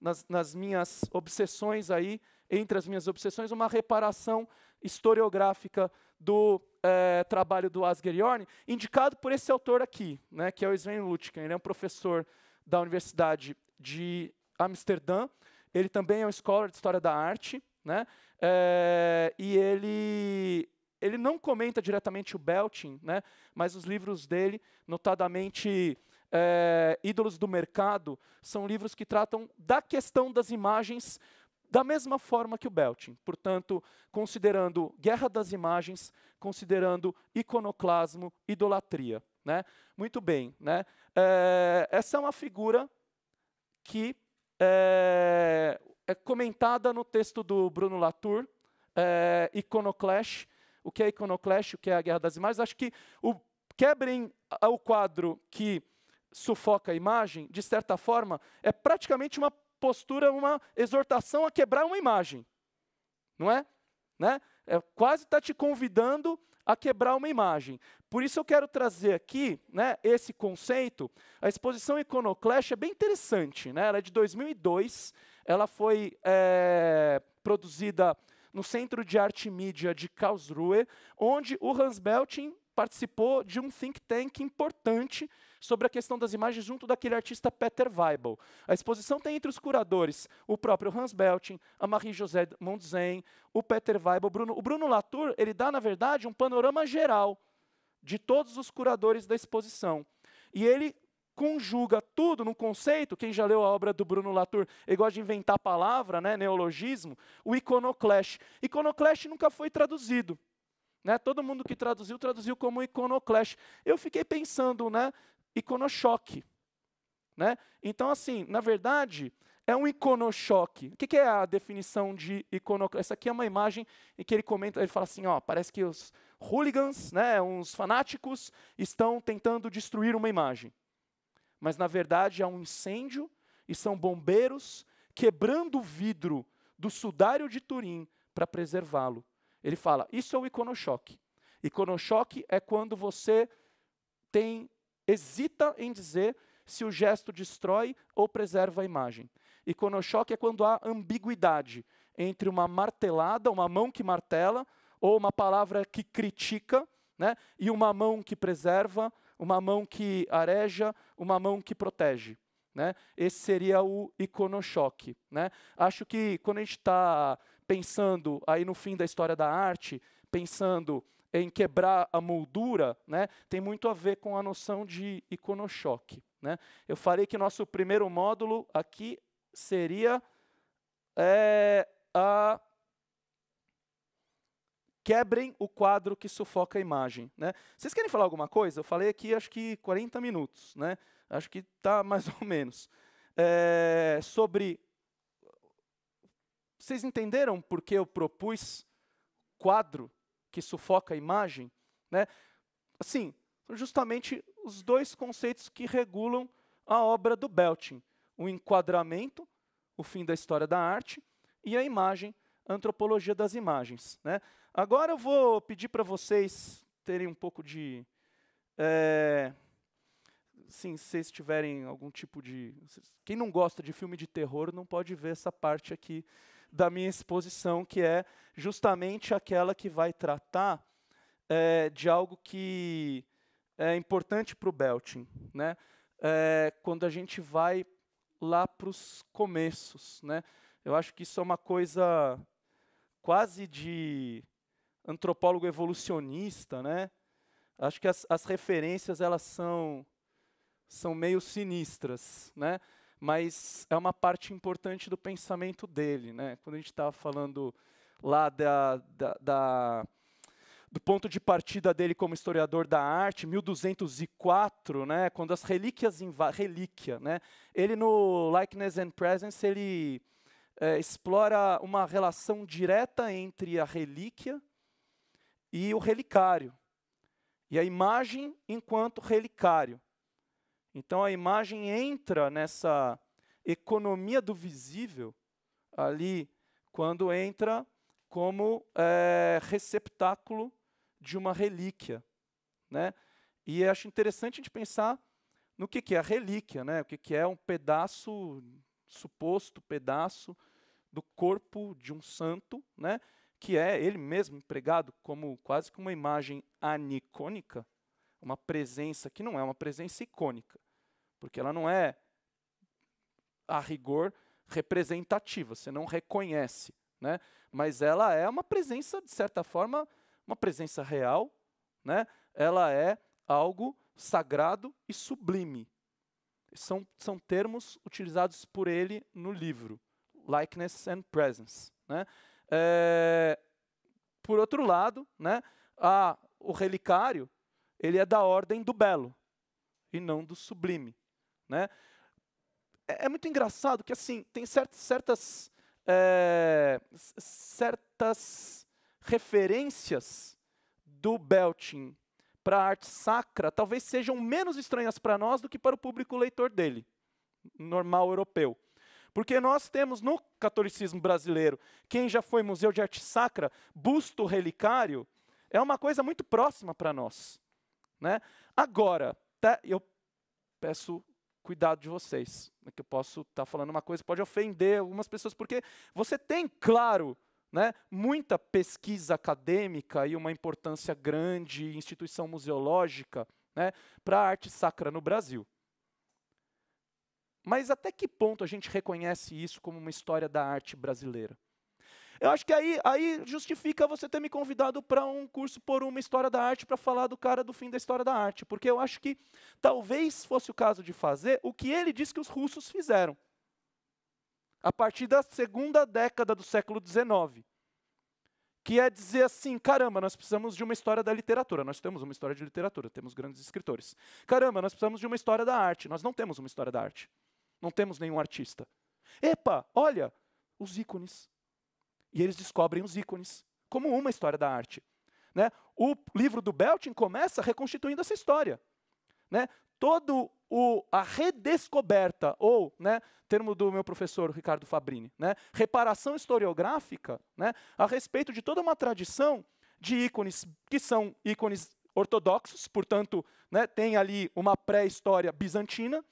nas, nas minhas obsessões aí, entre as minhas obsessões, uma reparação historiográfica do é, trabalho do Asger Jorn, indicado por esse autor aqui, né, que é o Sven Lutken. Ele é um professor da Universidade de Amsterdã. Ele também é um scholar de História da Arte. Né, é, e ele ele não comenta diretamente o Belting, né, mas os livros dele, notadamente é, Ídolos do Mercado, são livros que tratam da questão das imagens da mesma forma que o belting, portanto, considerando guerra das imagens, considerando iconoclasmo, idolatria. Né? Muito bem. Né? É, essa é uma figura que é, é comentada no texto do Bruno Latour, é, Iconoclash. O que é Iconoclash? O que é a guerra das imagens? Acho que o quebrem o quadro que sufoca a imagem, de certa forma, é praticamente uma postura, uma exortação a quebrar uma imagem. Não é? Né? É, quase está te convidando a quebrar uma imagem. Por isso eu quero trazer aqui né, esse conceito. A exposição Iconoclash é bem interessante. Né? Ela é de 2002, ela foi é, produzida no Centro de Arte e Mídia de Karlsruhe, onde o Hans Belting participou de um think tank importante sobre a questão das imagens junto daquele artista Peter Weibel. A exposição tem entre os curadores o próprio Hans Belting, a Marie-José Mondzen, o Peter Weibel, Bruno. o Bruno Latour, ele dá, na verdade, um panorama geral de todos os curadores da exposição. E ele conjuga tudo num conceito, quem já leu a obra do Bruno Latour, ele gosta de inventar palavra, né, neologismo, o iconoclash. Iconoclash nunca foi traduzido. Né? Todo mundo que traduziu, traduziu como iconoclash. Eu fiquei pensando, né, iconochoque. Né? Então, assim, na verdade, é um iconochoque. O que, que é a definição de iconochoque? Essa aqui é uma imagem em que ele comenta, ele fala assim, ó, parece que os hooligans, né, uns fanáticos, estão tentando destruir uma imagem. Mas, na verdade, é um incêndio e são bombeiros quebrando o vidro do sudário de Turim para preservá-lo. Ele fala, isso é o iconochoque. Iconochoque é quando você tem hesita em dizer se o gesto destrói ou preserva a imagem. Iconochoque é quando há ambiguidade entre uma martelada, uma mão que martela, ou uma palavra que critica, né, e uma mão que preserva, uma mão que areja, uma mão que protege. Né? Esse seria o iconochoque. Né? Acho que quando a gente está pensando aí no fim da história da arte, pensando em quebrar a moldura, né, tem muito a ver com a noção de iconochoque. Né? Eu falei que nosso primeiro módulo aqui seria é, a quebrem o quadro que sufoca a imagem. Né? Vocês querem falar alguma coisa? Eu falei aqui acho que 40 minutos, né? acho que está mais ou menos. É, sobre. Vocês entenderam por que eu propus quadro que sufoca a imagem, né? Assim, são justamente os dois conceitos que regulam a obra do Belting: o enquadramento, o fim da história da arte, e a imagem, a antropologia das imagens, né? Agora eu vou pedir para vocês terem um pouco de é, sim, se vocês tiverem algum tipo de. Quem não gosta de filme de terror não pode ver essa parte aqui da minha exposição, que é justamente aquela que vai tratar é, de algo que é importante para o Belting. Né? É, quando a gente vai lá para os começos. Né? Eu acho que isso é uma coisa quase de antropólogo evolucionista. Né? Acho que as, as referências elas são, são meio sinistras. Né? mas é uma parte importante do pensamento dele. Né? Quando a gente estava falando lá da, da, da, do ponto de partida dele como historiador da arte, 1204, né? quando as relíquias invadem. Relíquia, né? Ele no Likeness and Presence, ele é, explora uma relação direta entre a relíquia e o relicário. E a imagem enquanto relicário. Então a imagem entra nessa economia do visível ali quando entra como é, receptáculo de uma relíquia, né? E acho interessante a gente pensar no que, que é a relíquia, né? O que, que é um pedaço suposto pedaço do corpo de um santo, né? Que é ele mesmo empregado como quase que uma imagem anicônica, uma presença que não é uma presença icônica, porque ela não é, a rigor, representativa, você não reconhece, né? mas ela é uma presença, de certa forma, uma presença real, né? ela é algo sagrado e sublime. São, são termos utilizados por ele no livro, Likeness and Presence. Né? É, por outro lado, né, a, o relicário ele é da ordem do belo e não do sublime. Né? É, é muito engraçado que assim tem certas, certas, é, certas referências do Belting para a arte sacra talvez sejam menos estranhas para nós do que para o público leitor dele, normal europeu. Porque nós temos no catolicismo brasileiro, quem já foi museu de arte sacra, busto relicário, é uma coisa muito próxima para nós. Né? Agora, tá, eu peço cuidado de vocês. É que eu posso estar tá falando uma coisa que pode ofender algumas pessoas, porque você tem, claro, né, muita pesquisa acadêmica e uma importância grande, instituição museológica, né, para a arte sacra no Brasil. Mas até que ponto a gente reconhece isso como uma história da arte brasileira? Eu acho que aí, aí justifica você ter me convidado para um curso por uma história da arte para falar do cara do fim da história da arte, porque eu acho que talvez fosse o caso de fazer o que ele diz que os russos fizeram a partir da segunda década do século XIX, que é dizer assim: caramba, nós precisamos de uma história da literatura. Nós temos uma história de literatura, temos grandes escritores. Caramba, nós precisamos de uma história da arte. Nós não temos uma história da arte. Não temos nenhum artista. Epa, olha, os ícones, e eles descobrem os ícones, como uma história da arte. Né? O livro do Belting começa reconstituindo essa história. Né? Todo o, a redescoberta, ou, né, termo do meu professor Ricardo Fabrini, né, reparação historiográfica né, a respeito de toda uma tradição de ícones que são ícones ortodoxos, portanto, né, tem ali uma pré-história bizantina,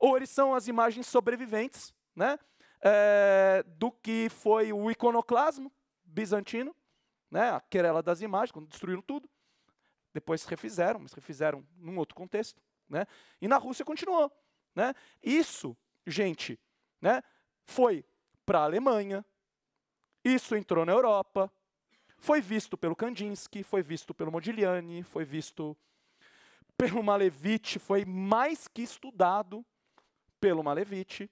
ou eles são as imagens sobreviventes, né, é, do que foi o iconoclasmo bizantino, né, a querela das imagens, quando destruíram tudo. Depois refizeram, mas refizeram num outro contexto. Né, e na Rússia continuou. Né. Isso, gente, né, foi para a Alemanha, isso entrou na Europa, foi visto pelo Kandinsky, foi visto pelo Modigliani, foi visto pelo Malevich, foi mais que estudado pelo Malevich.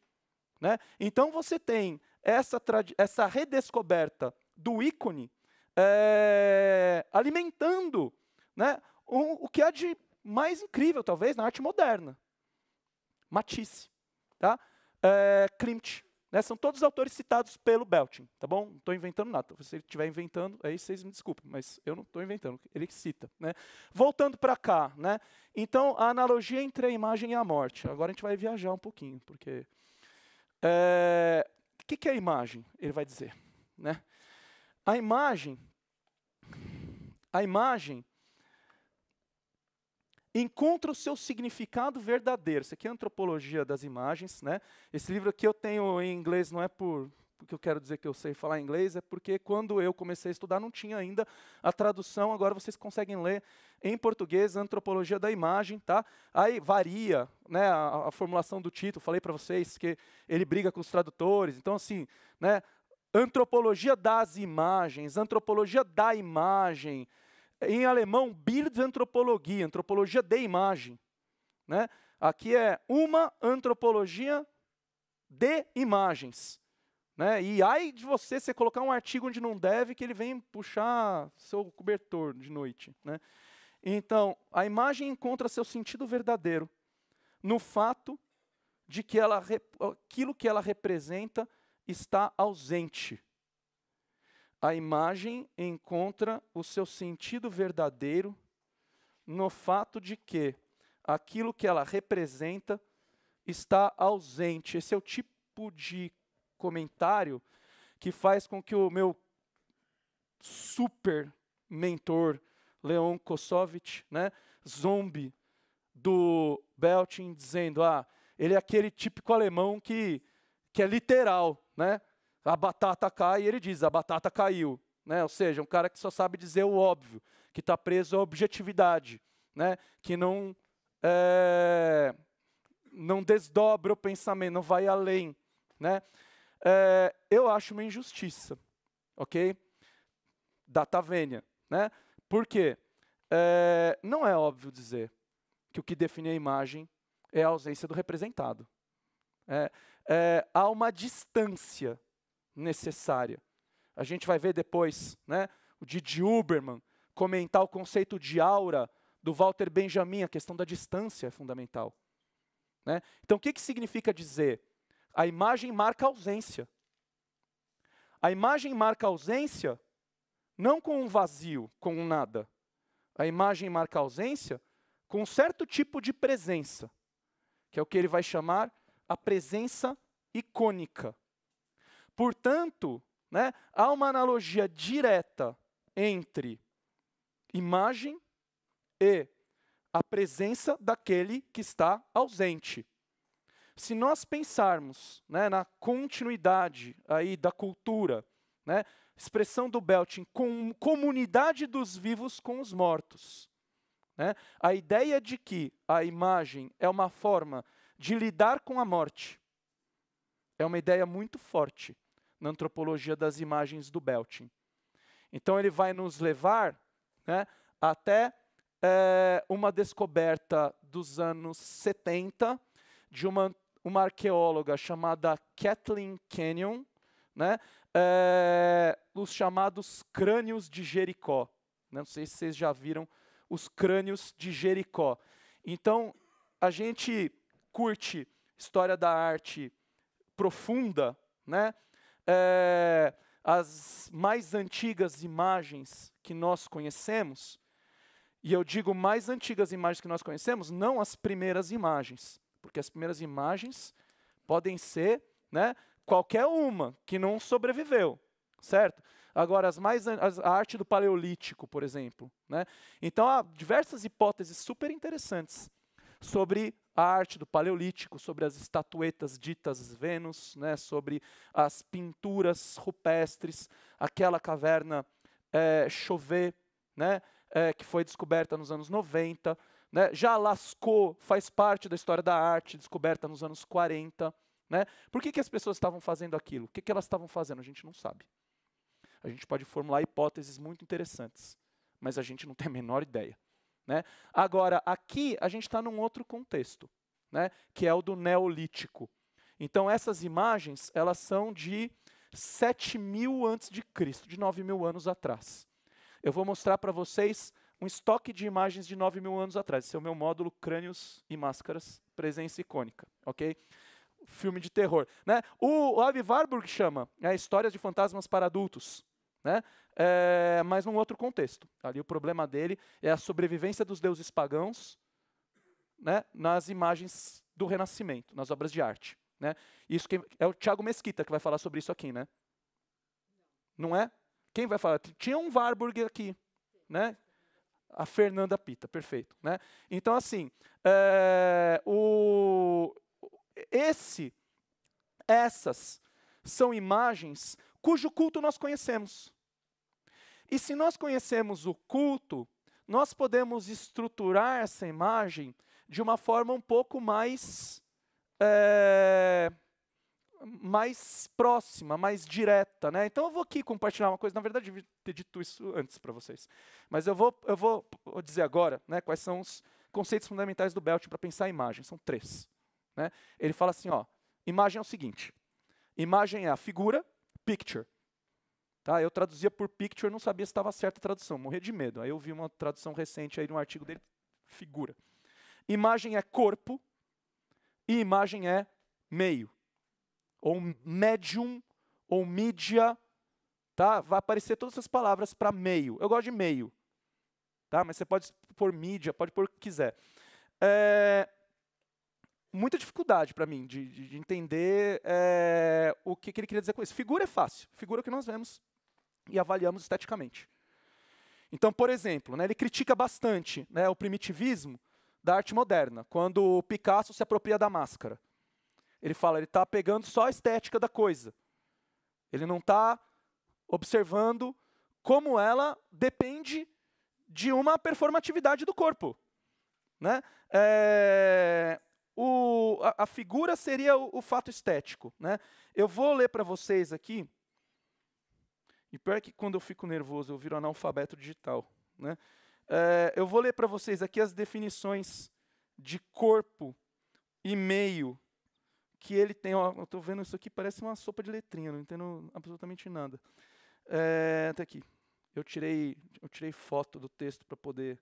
Né? Então você tem essa, essa redescoberta do ícone é, alimentando né, um, o que há de mais incrível, talvez, na arte moderna. Matisse. Tá? É, Klimt. Né, são todos autores citados pelo Belting, tá bom? Não estou inventando nada. Se ele estiver inventando, aí vocês me desculpem, mas eu não estou inventando, ele cita. Né? Voltando para cá, né? então a analogia entre a imagem e a morte. Agora a gente vai viajar um pouquinho, porque é, o que, é a imagem? Ele vai dizer. Né? A imagem, a imagem encontra o seu significado verdadeiro. Isso aqui é antropologia das imagens, né? Esse livro aqui eu tenho em inglês, não é por que eu quero dizer que eu sei falar inglês é porque quando eu comecei a estudar não tinha ainda a tradução, agora vocês conseguem ler em português Antropologia da Imagem, tá? Aí varia, né, a, a formulação do título, falei para vocês que ele briga com os tradutores. Então assim, né, Antropologia das imagens, Antropologia da imagem. Em alemão, Bildanthropologie, Antropologia de imagem, né? Aqui é uma antropologia de imagens. Né? E ai de você, você colocar um artigo onde não deve, que ele vem puxar seu cobertor de noite. Né? Então, a imagem encontra seu sentido verdadeiro no fato de que ela, aquilo que ela representa está ausente. A imagem encontra o seu sentido verdadeiro no fato de que aquilo que ela representa está ausente. Esse é o tipo de comentário que faz com que o meu super mentor, Leon Kosovich, né, zombie do Belting, dizendo: ah, ele é aquele típico alemão que, que é literal, né? A batata cai e ele diz: a batata caiu. Né? Ou seja, um cara que só sabe dizer o óbvio, que está preso à objetividade, né? que não, é, não desdobra o pensamento, não vai além. Né? é, eu acho uma injustiça, ok? Data vênia, né? Por quê? É, não é óbvio dizer que o que define a imagem é a ausência do representado. É, é, há uma distância necessária. A gente vai ver depois né, o Didi Uberman comentar o conceito de aura do Walter Benjamin, a questão da distância é fundamental. Né? Então, o que, que significa dizer a imagem marca ausência. A imagem marca ausência não com um vazio, com um nada. A imagem marca ausência com um certo tipo de presença, que é o que ele vai chamar a presença icônica. Portanto, né, há uma analogia direta entre imagem e a presença daquele que está ausente. Se nós pensarmos né, na continuidade aí da cultura, né, expressão do Belting, com comunidade dos vivos com os mortos. Né, a ideia de que a imagem é uma forma de lidar com a morte é uma ideia muito forte na antropologia das imagens do Belting. Então ele vai nos levar né, até é, uma descoberta dos anos 70 de uma uma arqueóloga chamada Kathleen Canyon, né, é, os chamados crânios de Jericó. Não sei se vocês já viram os crânios de Jericó. Então, a gente curte história da arte profunda, né? É, as mais antigas imagens que nós conhecemos, e eu digo mais antigas imagens que nós conhecemos, não as primeiras imagens porque as primeiras imagens podem ser né, qualquer uma que não sobreviveu, certo? Agora, as mais, as, a arte do Paleolítico, por exemplo. Né? Então, há diversas hipóteses super interessantes sobre a arte do Paleolítico, sobre as estatuetas ditas Vênus, né, sobre as pinturas rupestres, aquela caverna é, Chauvet, né, é, que foi descoberta nos anos 90, né? Já lascou, faz parte da história da arte, descoberta nos anos 40. Né? Por que, que as pessoas estavam fazendo aquilo? O que, que elas estavam fazendo? A gente não sabe. A gente pode formular hipóteses muito interessantes, mas a gente não tem a menor ideia. Né? Agora, aqui a gente está num outro contexto, né? que é o do Neolítico. Então, essas imagens elas são de 7 mil antes de Cristo, de 9 mil anos atrás. Eu vou mostrar para vocês um estoque de imagens de 9 mil anos atrás. Esse é o meu módulo Crânios e Máscaras, Presença Icônica, ok? Filme de terror. Né? O Avi Warburg chama né, Histórias de Fantasmas para Adultos, né? É, mas num outro contexto. Ali o problema dele é a sobrevivência dos deuses pagãos né, nas imagens do Renascimento, nas obras de arte. Né? Isso que é o Tiago Mesquita que vai falar sobre isso aqui, né? Não é? Quem vai falar? Tinha um Warburg aqui, né? a Fernanda Pita, perfeito. Né? Então, assim, é, o, esse, essas são imagens cujo culto nós conhecemos. E se nós conhecemos o culto, nós podemos estruturar essa imagem de uma forma um pouco mais é, mais próxima, mais direta, né? Então eu vou aqui compartilhar uma coisa, na verdade devia ter dito isso antes para vocês, mas eu vou, eu vou dizer agora, né? Quais são os conceitos fundamentais do Belt para pensar a imagem? São três, né? Ele fala assim, ó, imagem é o seguinte: imagem é a figura, picture. Tá? Eu traduzia por picture, não sabia se estava certa a tradução, morria de medo. Aí eu vi uma tradução recente aí de um artigo dele, figura. Imagem é corpo e imagem é meio ou medium, ou mídia, tá? Vai aparecer todas essas palavras para meio. Eu gosto de meio, tá? Mas você pode pôr mídia, pode pôr o que quiser. É, muita dificuldade para mim de, de entender é, o que, que, ele queria dizer com isso. Figura é fácil, figura é o que nós vemos e avaliamos esteticamente. Então, por exemplo, né, ele critica bastante né, o primitivismo da arte moderna, quando Picasso se apropria da máscara. Ele fala, ele está pegando só a estética da coisa. Ele não está observando como ela depende de uma performatividade do corpo. Né? É, o, a, a, figura seria o, o, fato estético. Né? Eu vou ler para vocês aqui. E pior é que quando eu fico nervoso, eu viro analfabeto digital. Né? É, eu vou ler para vocês aqui as definições de corpo e meio que ele tem, ó, eu estou vendo isso aqui, parece uma sopa de letrinha, não entendo absolutamente nada. É, até tá aqui. Eu tirei, eu tirei foto do texto para poder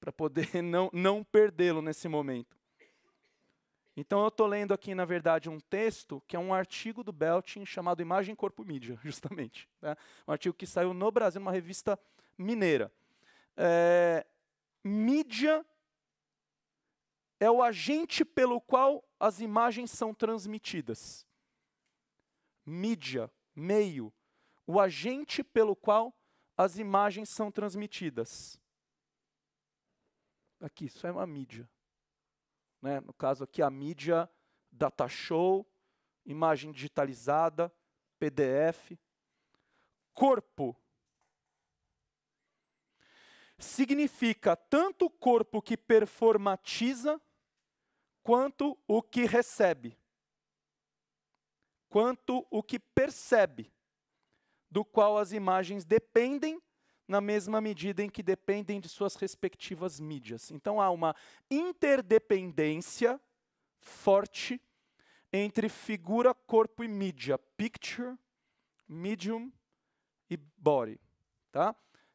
para poder não, não perdê-lo nesse momento. Então eu estou lendo aqui, na verdade, um texto que é um artigo do Belting chamado Imagem Corpo Mídia, justamente. Né? Um artigo que saiu no Brasil, numa revista mineira. É, mídia é o agente pelo qual as imagens são transmitidas. Mídia, meio, o agente pelo qual as imagens são transmitidas. Aqui, isso é uma mídia. Né? No caso aqui, a mídia data show, imagem digitalizada, PDF. Corpo significa tanto o corpo que performatiza quanto o que recebe, quanto o que percebe, do qual as imagens dependem na mesma medida em que dependem de suas respectivas mídias. Então há uma interdependência forte entre figura, corpo e mídia, picture, medium e body, tá?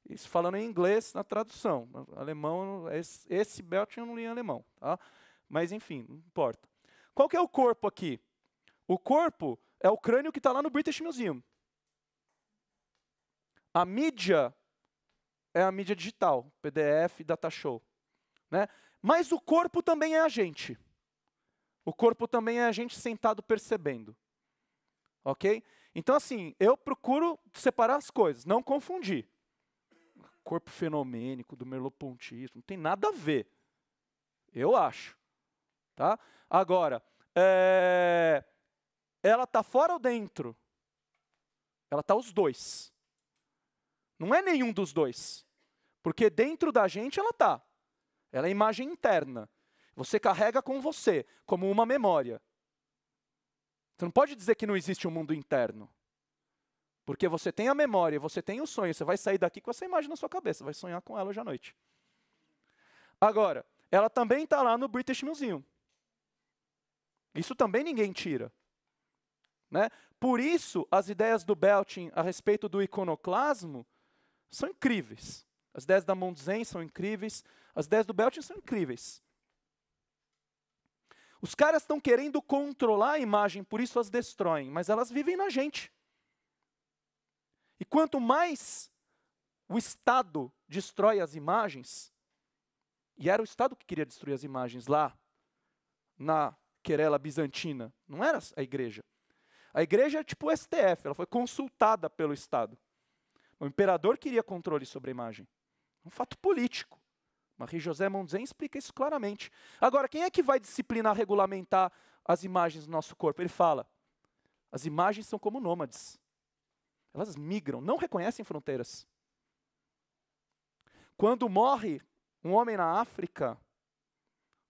Isso falando em inglês na tradução, alemão, esse, esse Belting eu não li em alemão, tá? Mas enfim, não importa. Qual que é o corpo aqui? O corpo é o crânio que está lá no British Museum. A mídia é a mídia digital, PDF, datashow. Né? Mas o corpo também é a gente. O corpo também é a gente sentado percebendo. Ok? Então, assim, eu procuro separar as coisas, não confundir. Corpo fenomênico, do merleau-pontismo, não tem nada a ver. Eu acho. Tá? Agora, é... ela está fora ou dentro? Ela está os dois. Não é nenhum dos dois. Porque dentro da gente ela está. Ela é imagem interna. Você carrega com você, como uma memória. Você não pode dizer que não existe um mundo interno. Porque você tem a memória, você tem o sonho, você vai sair daqui com essa imagem na sua cabeça, vai sonhar com ela hoje à noite. Agora, ela também está lá no British Museum. Isso também ninguém tira. Né? Por isso, as ideias do Beltin a respeito do iconoclasmo são incríveis. As ideias da Montzen são incríveis. As ideias do Beltin são incríveis. Os caras estão querendo controlar a imagem, por isso as destroem, mas elas vivem na gente. E quanto mais o Estado destrói as imagens, e era o Estado que queria destruir as imagens lá, na querela bizantina, não era a igreja. A igreja é tipo o STF, ela foi consultada pelo Estado. O imperador queria controle sobre a imagem. É um fato político. Marie-José Mondzen explica isso claramente. Agora, quem é que vai disciplinar, regulamentar as imagens do nosso corpo? Ele fala: as imagens são como nômades. Elas migram, não reconhecem fronteiras. Quando morre um homem na África,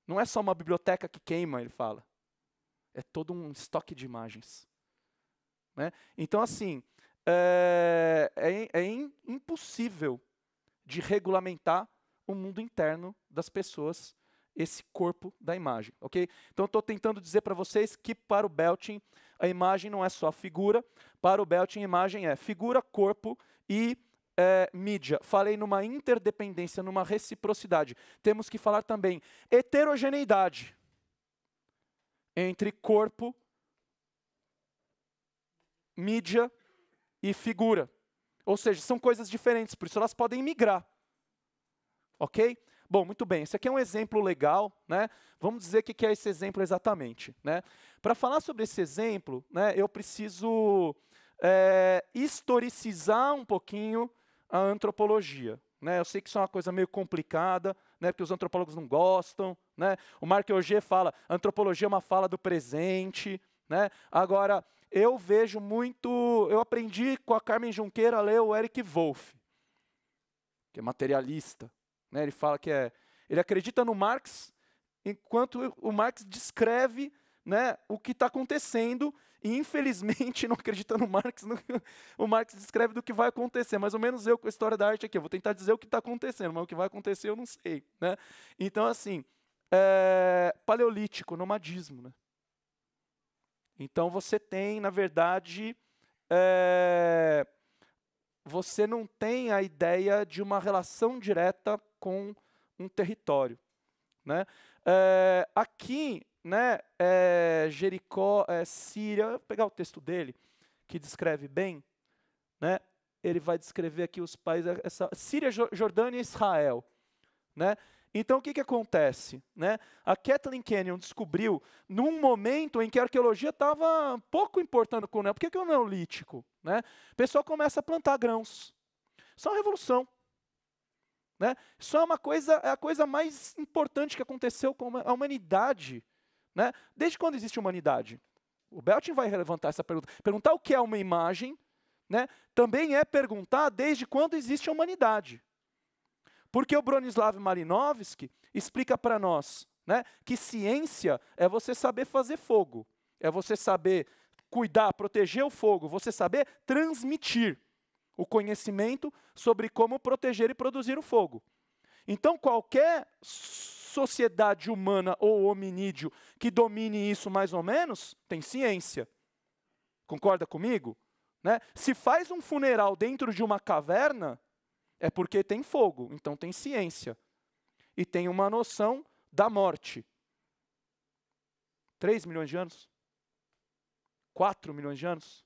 não é só uma biblioteca que queima, ele fala. É todo um estoque de imagens. Né? Então, assim, é, é, é impossível de regulamentar o mundo interno das pessoas, esse corpo da imagem, ok? Então, estou tentando dizer para vocês que para o Belting a imagem não é só figura, para o Belting a imagem é figura, corpo e é, mídia. Falei numa interdependência, numa reciprocidade. Temos que falar também heterogeneidade entre corpo, mídia e figura. Ou seja, são coisas diferentes, por isso elas podem migrar. Ok? Bom, muito bem, esse aqui é um exemplo legal, né? Vamos dizer o que é esse exemplo exatamente. Né? Para falar sobre esse exemplo, né, eu preciso é, historicizar um pouquinho a antropologia. Né? Eu sei que isso é uma coisa meio complicada, né, porque os antropólogos não gostam, né? O Marc Auger fala, antropologia é uma fala do presente. Né? Agora, eu vejo muito... Eu aprendi com a Carmen Junqueira a ler o Eric Wolff, que é materialista. Né? Ele fala que é... Ele acredita no Marx, enquanto o Marx descreve né, o que está acontecendo, e infelizmente, não acreditando no Marx, no, o Marx descreve do que vai acontecer, mais ou menos eu com a história da arte aqui, eu vou tentar dizer o que está acontecendo, mas o que vai acontecer eu não sei. Né? Então, assim, é, paleolítico, nomadismo. Né? Então você tem, na verdade, é, você não tem a ideia de uma relação direta com um território. Né? É, aqui, né, é, Jericó, é, Síria, vou pegar o texto dele, que descreve bem, né, ele vai descrever aqui os países, essa, Síria, Jordânia e Israel. Né? Então, o que, que acontece? Né? A Kathleen Kenyon descobriu, num momento em que a arqueologia estava pouco importando com o neolítico. Por que, que é o neolítico? Né? O pessoal começa a plantar grãos. Isso é uma revolução. Né? Isso é uma coisa, é a coisa mais importante que aconteceu com a humanidade. Né? Desde quando existe humanidade? O Beltin vai levantar essa pergunta. Perguntar o que é uma imagem né? também é perguntar desde quando existe a humanidade. Porque o Bronislav Malinowski explica para nós né, que ciência é você saber fazer fogo, é você saber cuidar, proteger o fogo, você saber transmitir o conhecimento sobre como proteger e produzir o fogo. Então, qualquer sociedade humana ou hominídeo que domine isso mais ou menos tem ciência. Concorda comigo? Né? Se faz um funeral dentro de uma caverna, é porque tem fogo, então tem ciência. E tem uma noção da morte. 3 milhões de anos? 4 milhões de anos?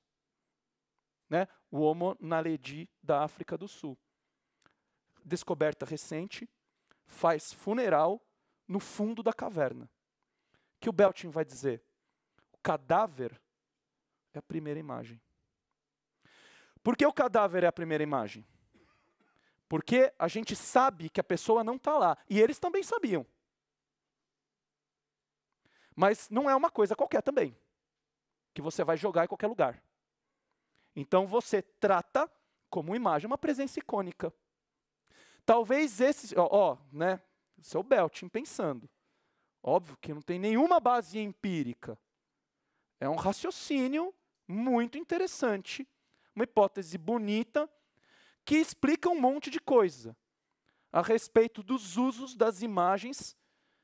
Né? O Homo naledi da África do Sul. Descoberta recente, faz funeral no fundo da caverna. Que o Beltin vai dizer? O cadáver é a primeira imagem. Por que o cadáver é a primeira imagem? Porque a gente sabe que a pessoa não está lá. E eles também sabiam. Mas não é uma coisa qualquer também, que você vai jogar em qualquer lugar. Então você trata como imagem uma presença icônica. Talvez esse, ó, ó né, seu Belting pensando. Óbvio que não tem nenhuma base empírica. É um raciocínio muito interessante, uma hipótese bonita, que explica um monte de coisa a respeito dos usos das imagens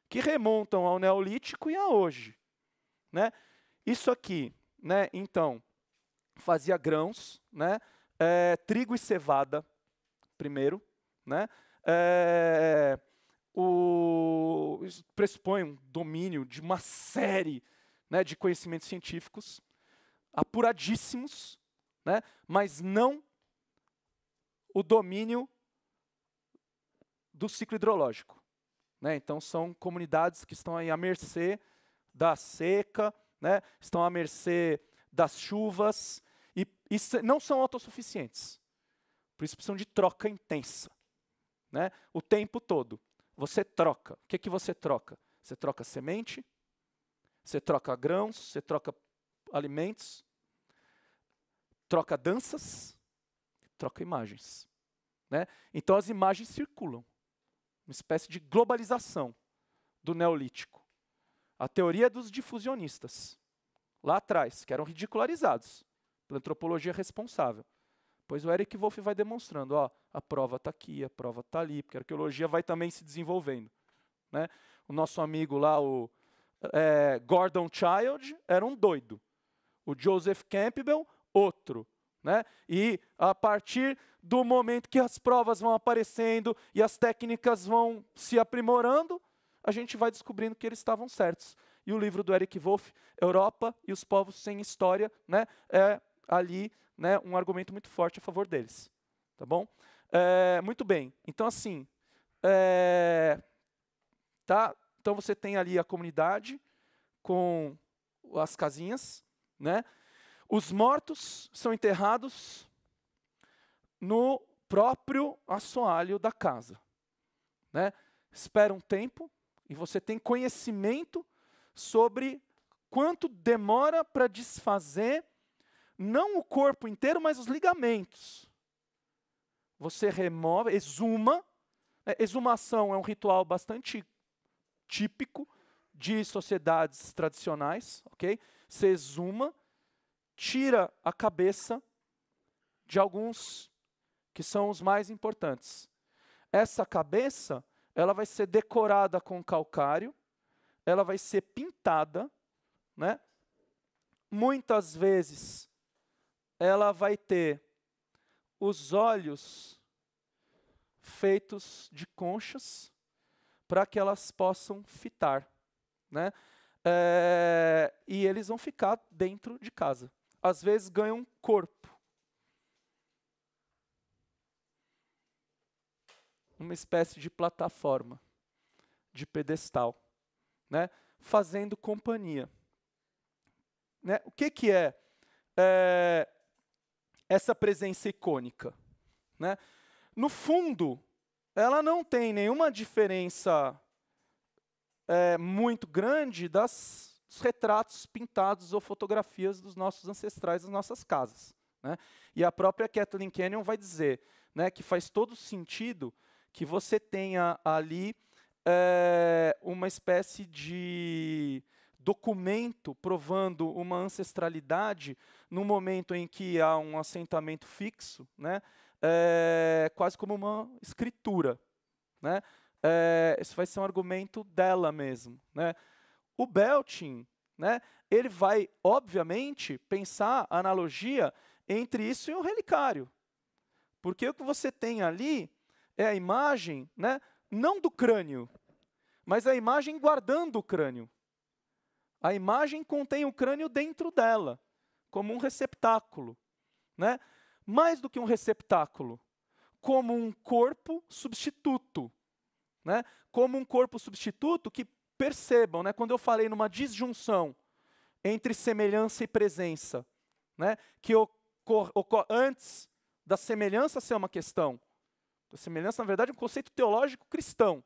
que remontam ao Neolítico e a hoje. Né? Isso aqui, né, então, fazia grãos, né, é, trigo e cevada, primeiro. Né, é, o, pressupõe um domínio de uma série né, de conhecimentos científicos, apuradíssimos, né, mas não o domínio do ciclo hidrológico. Né? Então, são comunidades que estão aí à mercê da seca, né? estão à mercê das chuvas, e, e não são autossuficientes. Por isso, precisam de troca intensa. Né? O tempo todo. Você troca. O que, que você troca? Você troca semente, você troca grãos, você troca alimentos, troca danças, troca imagens. Né? Então as imagens circulam. Uma espécie de globalização do Neolítico. A teoria dos difusionistas, lá atrás, que eram ridicularizados pela antropologia responsável. Pois o Eric Wolff vai demonstrando, ó, a prova está aqui, a prova está ali, porque a arqueologia vai também se desenvolvendo. Né? O nosso amigo lá, o é, Gordon Child, era um doido. O Joseph Campbell, outro. Né? E a partir do momento que as provas vão aparecendo e as técnicas vão se aprimorando, a gente vai descobrindo que eles estavam certos. E o livro do Eric Wolff, Europa e os Povos Sem História, né, é ali né, um argumento muito forte a favor deles. Tá bom? É, muito bem. Então, assim, é, tá? então você tem ali a comunidade com as casinhas, né? Os mortos são enterrados no próprio assoalho da casa. Né? Espera um tempo e você tem conhecimento sobre quanto demora para desfazer não o corpo inteiro, mas os ligamentos. Você remove, exuma. Né? Exumação é um ritual bastante típico de sociedades tradicionais, ok? Você exuma tira a cabeça de alguns que são os mais importantes. Essa cabeça, ela vai ser decorada com calcário, ela vai ser pintada, né? Muitas vezes ela vai ter os olhos feitos de conchas para que elas possam fitar, né? É, e eles vão ficar dentro de casa às vezes ganha um corpo. Uma espécie de plataforma, de pedestal, né? fazendo companhia. Né? O que, que é, é essa presença icônica? Né? No fundo, ela não tem nenhuma diferença é, muito grande das dos retratos pintados ou fotografias dos nossos ancestrais nas nossas casas. Né? E a própria Kathleen Canyon vai dizer né, que faz todo sentido que você tenha ali é, uma espécie de documento provando uma ancestralidade no momento em que há um assentamento fixo, né, é, quase como uma escritura. Né? É, eh, isso vai ser um argumento dela mesmo. Né? O belting, né, ele vai, obviamente, pensar a analogia entre isso e o relicário. Porque o que você tem ali é a imagem, né, não do crânio, mas a imagem guardando o crânio. A imagem contém o crânio dentro dela, como um receptáculo. Né? Mais do que um receptáculo, como um corpo substituto. Né? Como um corpo substituto que percebam, né, quando eu falei numa disjunção entre semelhança e presença, né, que ocorre ocor, antes da semelhança ser uma questão, a semelhança, na verdade, é um conceito teológico cristão.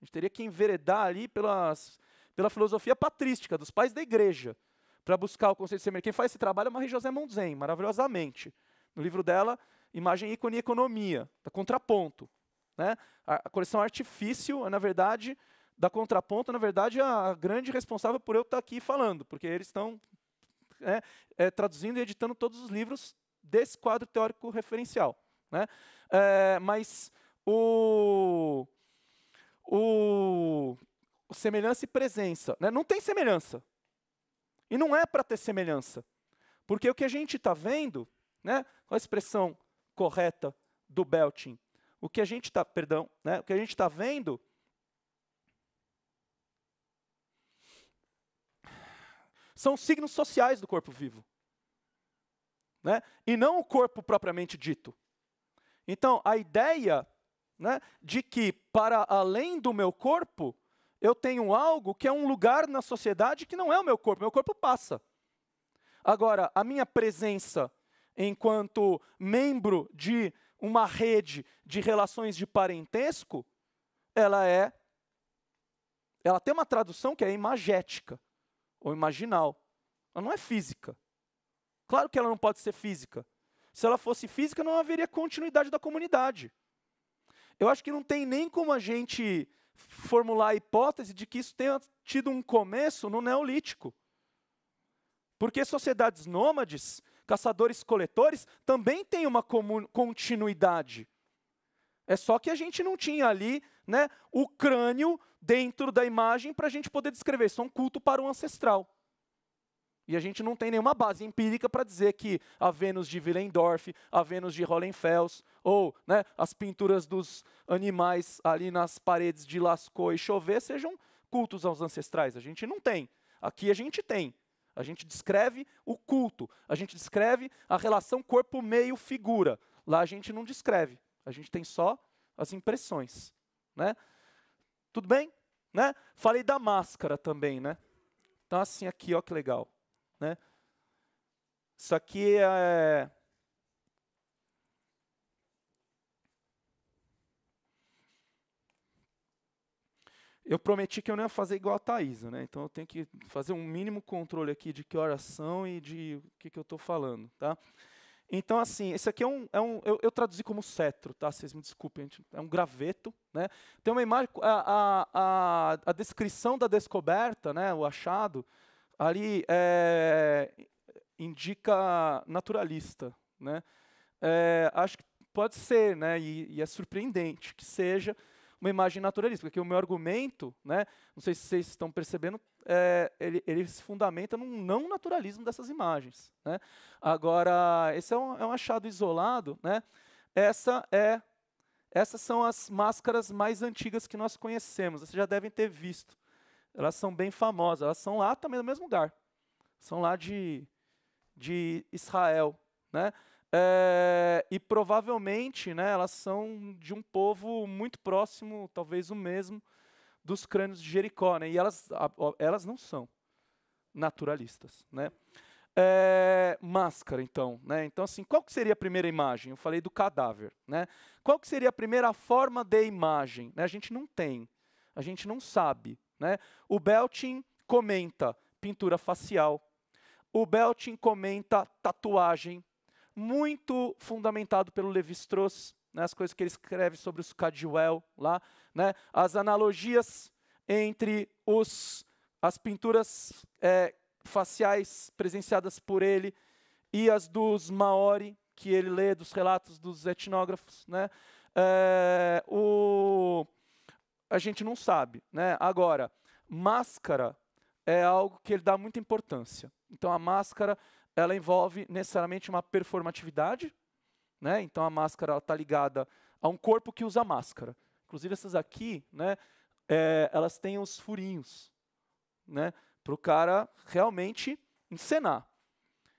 A gente teria que enveredar ali pelas, pela filosofia patrística dos pais da igreja para buscar o conceito de semelhança. Quem faz esse trabalho é Maria josé Monzen, maravilhosamente. No livro dela, Imagem, Ícone e Economia, da tá Contraponto. Né? A, a coleção Artifício é, na verdade, da Contraponto, na verdade, a grande responsável por eu estar tá aqui falando, porque eles estão né, é, traduzindo e editando todos os livros desse quadro teórico referencial. Né? É, mas o, o, semelhança e presença. Né? Não tem semelhança. E não é para ter semelhança. Porque o que a gente está vendo, né, qual a expressão correta do Belting? O que a gente está, perdão, né, o que a gente está vendo são signos sociais do corpo vivo. Né? E não o corpo propriamente dito. Então, a ideia né, de que, para além do meu corpo, eu tenho algo que é um lugar na sociedade que não é o meu corpo, meu corpo passa. Agora, a minha presença enquanto membro de uma rede de relações de parentesco, ela é ela tem uma tradução que é imagética, ou imaginal. Ela não é física. Claro que ela não pode ser física. Se ela fosse física, não haveria continuidade da comunidade. Eu acho que não tem nem como a gente formular a hipótese de que isso tenha tido um começo no Neolítico. Porque sociedades nômades, caçadores-coletores, também têm uma continuidade. É só que a gente não tinha ali né, o crânio dentro da imagem para a gente poder descrever. Isso é um culto para o ancestral. E a gente não tem nenhuma base empírica para dizer que a Vênus de Willendorf, a Vênus de Hollenfels, ou né, as pinturas dos animais ali nas paredes de Lascaux e Chauvet sejam cultos aos ancestrais. A gente não tem. Aqui a gente tem. A gente descreve o culto, a gente descreve a relação corpo-meio-figura. Lá a gente não descreve, a gente tem só as impressões né? Tudo bem? Né? Falei da máscara também, né? Então assim aqui, ó, que legal, né? Isso aqui é Eu prometi que eu não ia fazer igual a Thaisa, né? Então eu tenho que fazer um mínimo controle aqui de que horas são e de o que, que eu estou falando, tá? Então, assim, esse aqui é um. É um eu, eu traduzi como cetro, tá? Vocês me desculpem, é um graveto. Né? Tem uma imagem. A, a, a, descrição da descoberta, né, o achado, ali é, indica naturalista. Né? É, acho que pode ser, né? E, e é surpreendente que seja uma imagem naturalista, porque o meu argumento, né, não sei se vocês estão percebendo, é, ele, ele, se fundamenta num não naturalismo dessas imagens. Né? Agora, esse é um, é um achado isolado. Né? Essa é, essas são as máscaras mais antigas que nós conhecemos, vocês já devem ter visto. Elas são bem famosas, elas são lá também no mesmo lugar. São lá de, de Israel. Né? É, e provavelmente né, elas são de um povo muito próximo, talvez o mesmo, dos crânios de Jericó. Né, e elas, a, a, elas não são naturalistas. Né? É, máscara, então. Né? Então, assim, qual que seria a primeira imagem? Eu falei do cadáver. Né? Qual que seria a primeira forma de imagem? Né? A gente não tem, a gente não sabe. Né? O Beltin comenta pintura facial. O Beltin comenta tatuagem, muito fundamentado pelo Levi-Strauss, né, as coisas que ele escreve sobre os Cadwell lá, né, as analogias entre os, as pinturas é, faciais presenciadas por ele e as dos Maori, que ele lê dos relatos dos etnógrafos. Né, é, o, a gente não sabe. Né, agora, máscara é algo que ele dá muita importância. Então, a máscara ela envolve necessariamente uma performatividade, né? Então a máscara está ligada a um corpo que usa máscara. Inclusive essas aqui, né? É, elas têm os furinhos, né? Para o cara realmente encenar.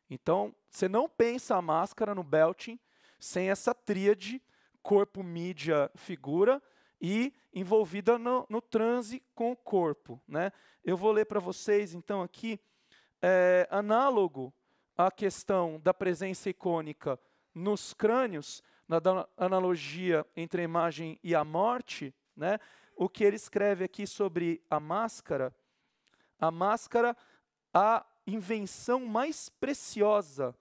Então você não pensa a máscara no belting sem essa tríade corpo, mídia, figura e envolvida no, no transe com o corpo, né? Eu vou ler para vocês então aqui é, análogo a questão da presença icônica nos crânios, na analogia entre a imagem e a morte, né? o que ele escreve aqui sobre a máscara, a máscara, a invenção mais preciosa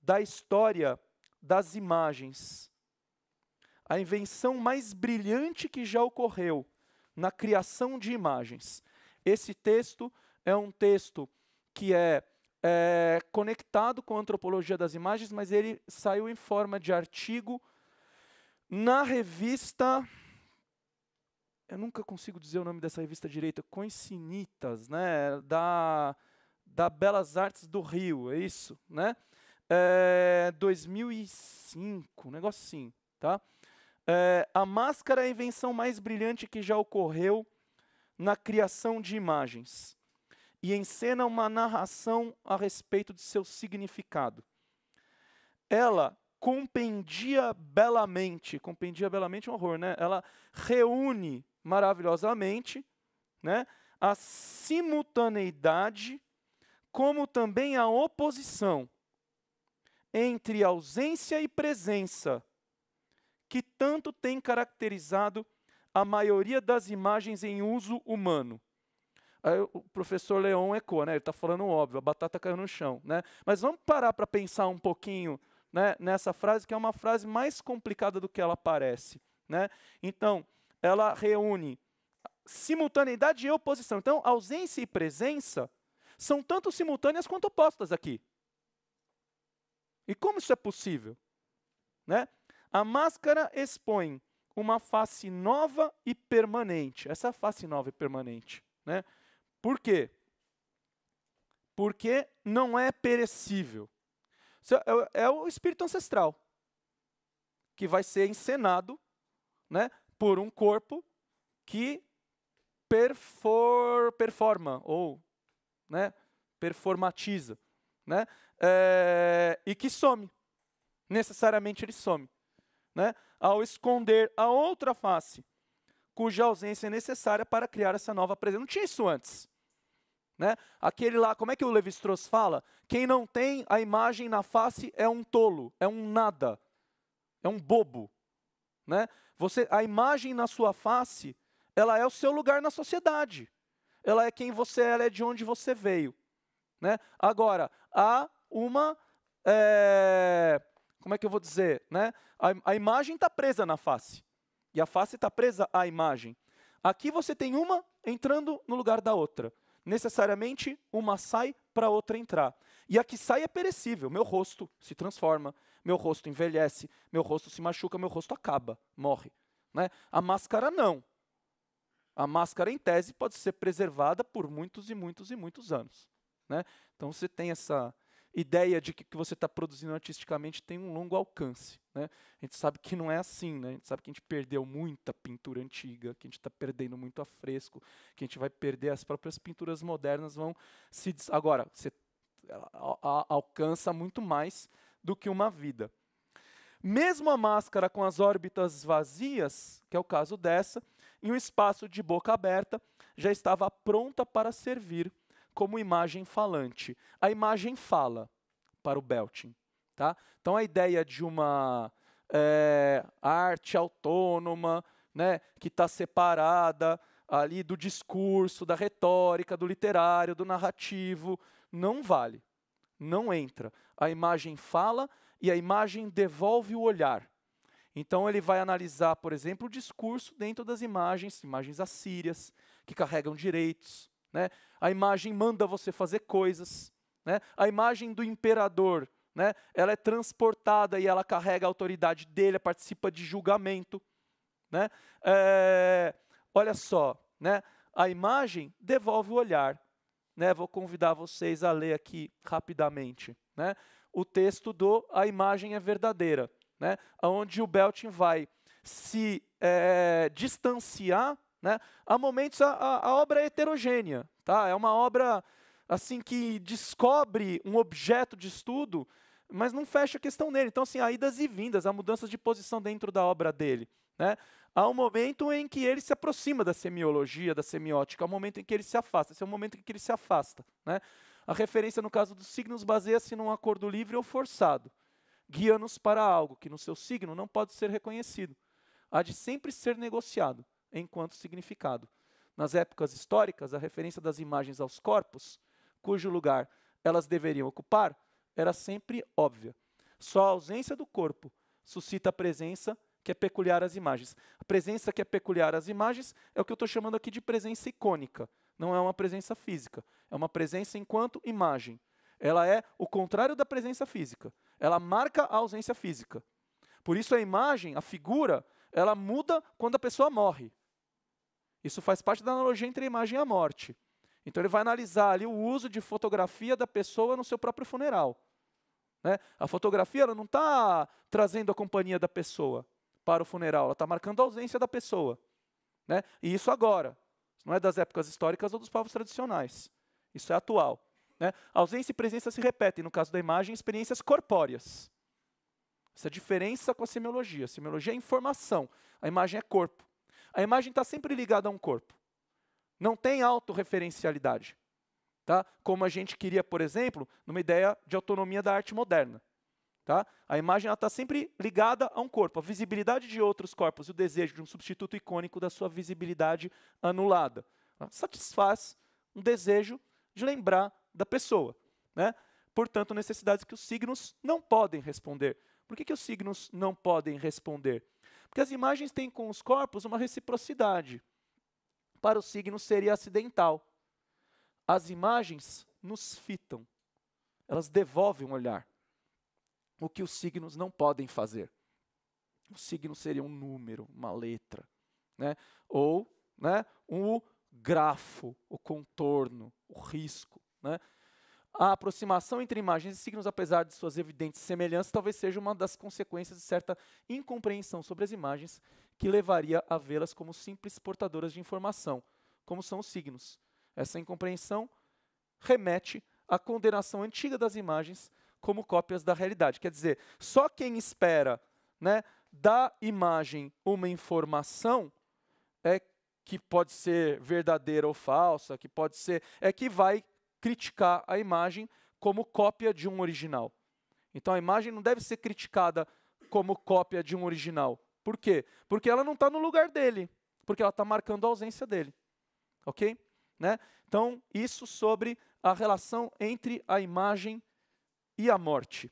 da história das imagens. A invenção mais brilhante que já ocorreu na criação de imagens. Esse texto é um texto que é é, conectado com a antropologia das imagens, mas ele saiu em forma de artigo na revista. Eu nunca consigo dizer o nome dessa revista direita, Coincinitas, né? Da, da Belas Artes do Rio, é isso, né? É, 2005, um negócio assim, tá? É, a máscara é a invenção mais brilhante que já ocorreu na criação de imagens e encena uma narração a respeito de seu significado. Ela compendia belamente, compendia belamente é um horror, né? Ela reúne maravilhosamente, né, a simultaneidade como também a oposição entre ausência e presença, que tanto tem caracterizado a maioria das imagens em uso humano. Aí o professor Leon ecoa, né? Ele está falando óbvio, a batata caiu no chão, né? Mas vamos parar para pensar um pouquinho né, nessa frase, que é uma frase mais complicada do que ela parece, né? Então, ela reúne simultaneidade e oposição. Então, ausência e presença são tanto simultâneas quanto opostas aqui. E como isso é possível? Né? A máscara expõe uma face nova e permanente. Essa face nova e permanente, né? Por quê? Porque não é perecível. É, é, é o espírito ancestral que vai ser encenado né, por um corpo que perfor, performa ou né, performatiza né, é, e que some. Necessariamente ele some. Né, ao esconder a outra face, cuja ausência é necessária para criar essa nova presença. Não tinha isso antes. Né? Aquele lá, como é que o Levi Strauss fala? Quem não tem a imagem na face é um tolo, é um nada, é um bobo. Né? Você, a imagem na sua face, ela é o seu lugar na sociedade. Ela é quem você é, ela é de onde você veio. Né? Agora, há uma. É, como é que eu vou dizer? Né? A, a imagem está presa na face. E a face está presa à imagem. Aqui você tem uma entrando no lugar da outra necessariamente uma sai para outra entrar. E a que sai é perecível. Meu rosto se transforma, meu rosto envelhece, meu rosto se machuca, meu rosto acaba, morre. Né? A máscara não. A máscara, em tese, pode ser preservada por muitos e muitos e muitos anos. Né? Então você tem essa, ideia de que o que você está produzindo artisticamente tem um longo alcance. Né? A gente sabe que não é assim, né? a gente sabe que a gente perdeu muita pintura antiga, que a gente está perdendo muito a fresco que a gente vai perder as próprias pinturas modernas, vão se. Agora, você alcança muito mais do que uma vida. Mesmo a máscara com as órbitas vazias, que é o caso dessa, em um espaço de boca aberta, já estava pronta para servir como imagem falante. A imagem fala para o Belting. Tá? Então a ideia de uma é, arte autônoma, né, que está separada ali do discurso, da retórica, do literário, do narrativo, não vale, não entra. A imagem fala e a imagem devolve o olhar. Então ele vai analisar, por exemplo, o discurso dentro das imagens, imagens assírias, que carregam direitos, né? A imagem manda você fazer coisas. Né? A imagem do imperador, né? ela é transportada e ela carrega a autoridade dele, participa de julgamento. Né? É, olha só, né? a imagem devolve o olhar. Né? Vou convidar vocês a ler aqui rapidamente. Né? O texto do A Imagem é Verdadeira, né? onde o Beltin vai se é, distanciar né? Há momentos, a, a, a obra é heterogênea, tá? é uma obra assim que descobre um objeto de estudo, mas não fecha a questão nele. Então, assim, há idas e vindas, há mudanças de posição dentro da obra dele. Né? Há um momento em que ele se aproxima da semiologia, da semiótica, há um momento em que ele se afasta, esse é o um momento em que ele se afasta. Né? A referência, no caso dos signos, baseia-se num acordo livre ou forçado, guia-nos para algo que no seu signo não pode ser reconhecido, há de sempre ser negociado enquanto significado. Nas épocas históricas, a referência das imagens aos corpos, cujo lugar elas deveriam ocupar, era sempre óbvia. Só a ausência do corpo suscita a presença que é peculiar às imagens. A presença que é peculiar às imagens é o que eu estou chamando aqui de presença icônica. Não é uma presença física, é uma presença enquanto imagem. Ela é o contrário da presença física. Ela marca a ausência física. Por isso a imagem, a figura, ela muda quando a pessoa morre. Isso faz parte da analogia entre a imagem e a morte. Então ele vai analisar ali o uso de fotografia da pessoa no seu próprio funeral. Né? A fotografia ela não está trazendo a companhia da pessoa para o funeral, ela está marcando a ausência da pessoa. Né? E isso agora, não é das épocas históricas ou dos povos tradicionais. Isso é atual. Né? Ausência e presença se repetem, no caso da imagem, experiências corpóreas. Essa é a diferença com a semiologia. A semiologia é informação, a imagem é corpo. A imagem está sempre ligada a um corpo. Não tem autorreferencialidade. Tá? Como a gente queria, por exemplo, numa ideia de autonomia da arte moderna. Tá? A imagem está sempre ligada a um corpo. A visibilidade de outros corpos e o desejo de um substituto icônico da sua visibilidade anulada. Satisfaz um desejo de lembrar da pessoa. Né? Portanto, necessidades que os signos não podem responder. Por que, que os signos não podem responder? Porque as imagens têm com os corpos uma reciprocidade. Para o signo seria acidental. As imagens nos fitam. Elas devolvem o um olhar. O que os signos não podem fazer. O signo seria um número, uma letra. Né? Ou né, um grafo, o contorno, o risco. Né? A aproximação entre imagens e signos, apesar de suas evidentes semelhanças, talvez seja uma das consequências de certa incompreensão sobre as imagens que levaria a vê-las como simples portadoras de informação, como são os signos. Essa incompreensão remete à condenação antiga das imagens como cópias da realidade. Quer dizer, só quem espera né, da imagem uma informação é que pode ser verdadeira ou falsa, que pode ser, é que vai criticar a imagem como cópia de um original. Então a imagem não deve ser criticada como cópia de um original. Por quê? Porque ela não está no lugar dele, porque ela está marcando a ausência dele. Ok? Né? Então, isso sobre a relação entre a imagem e a morte.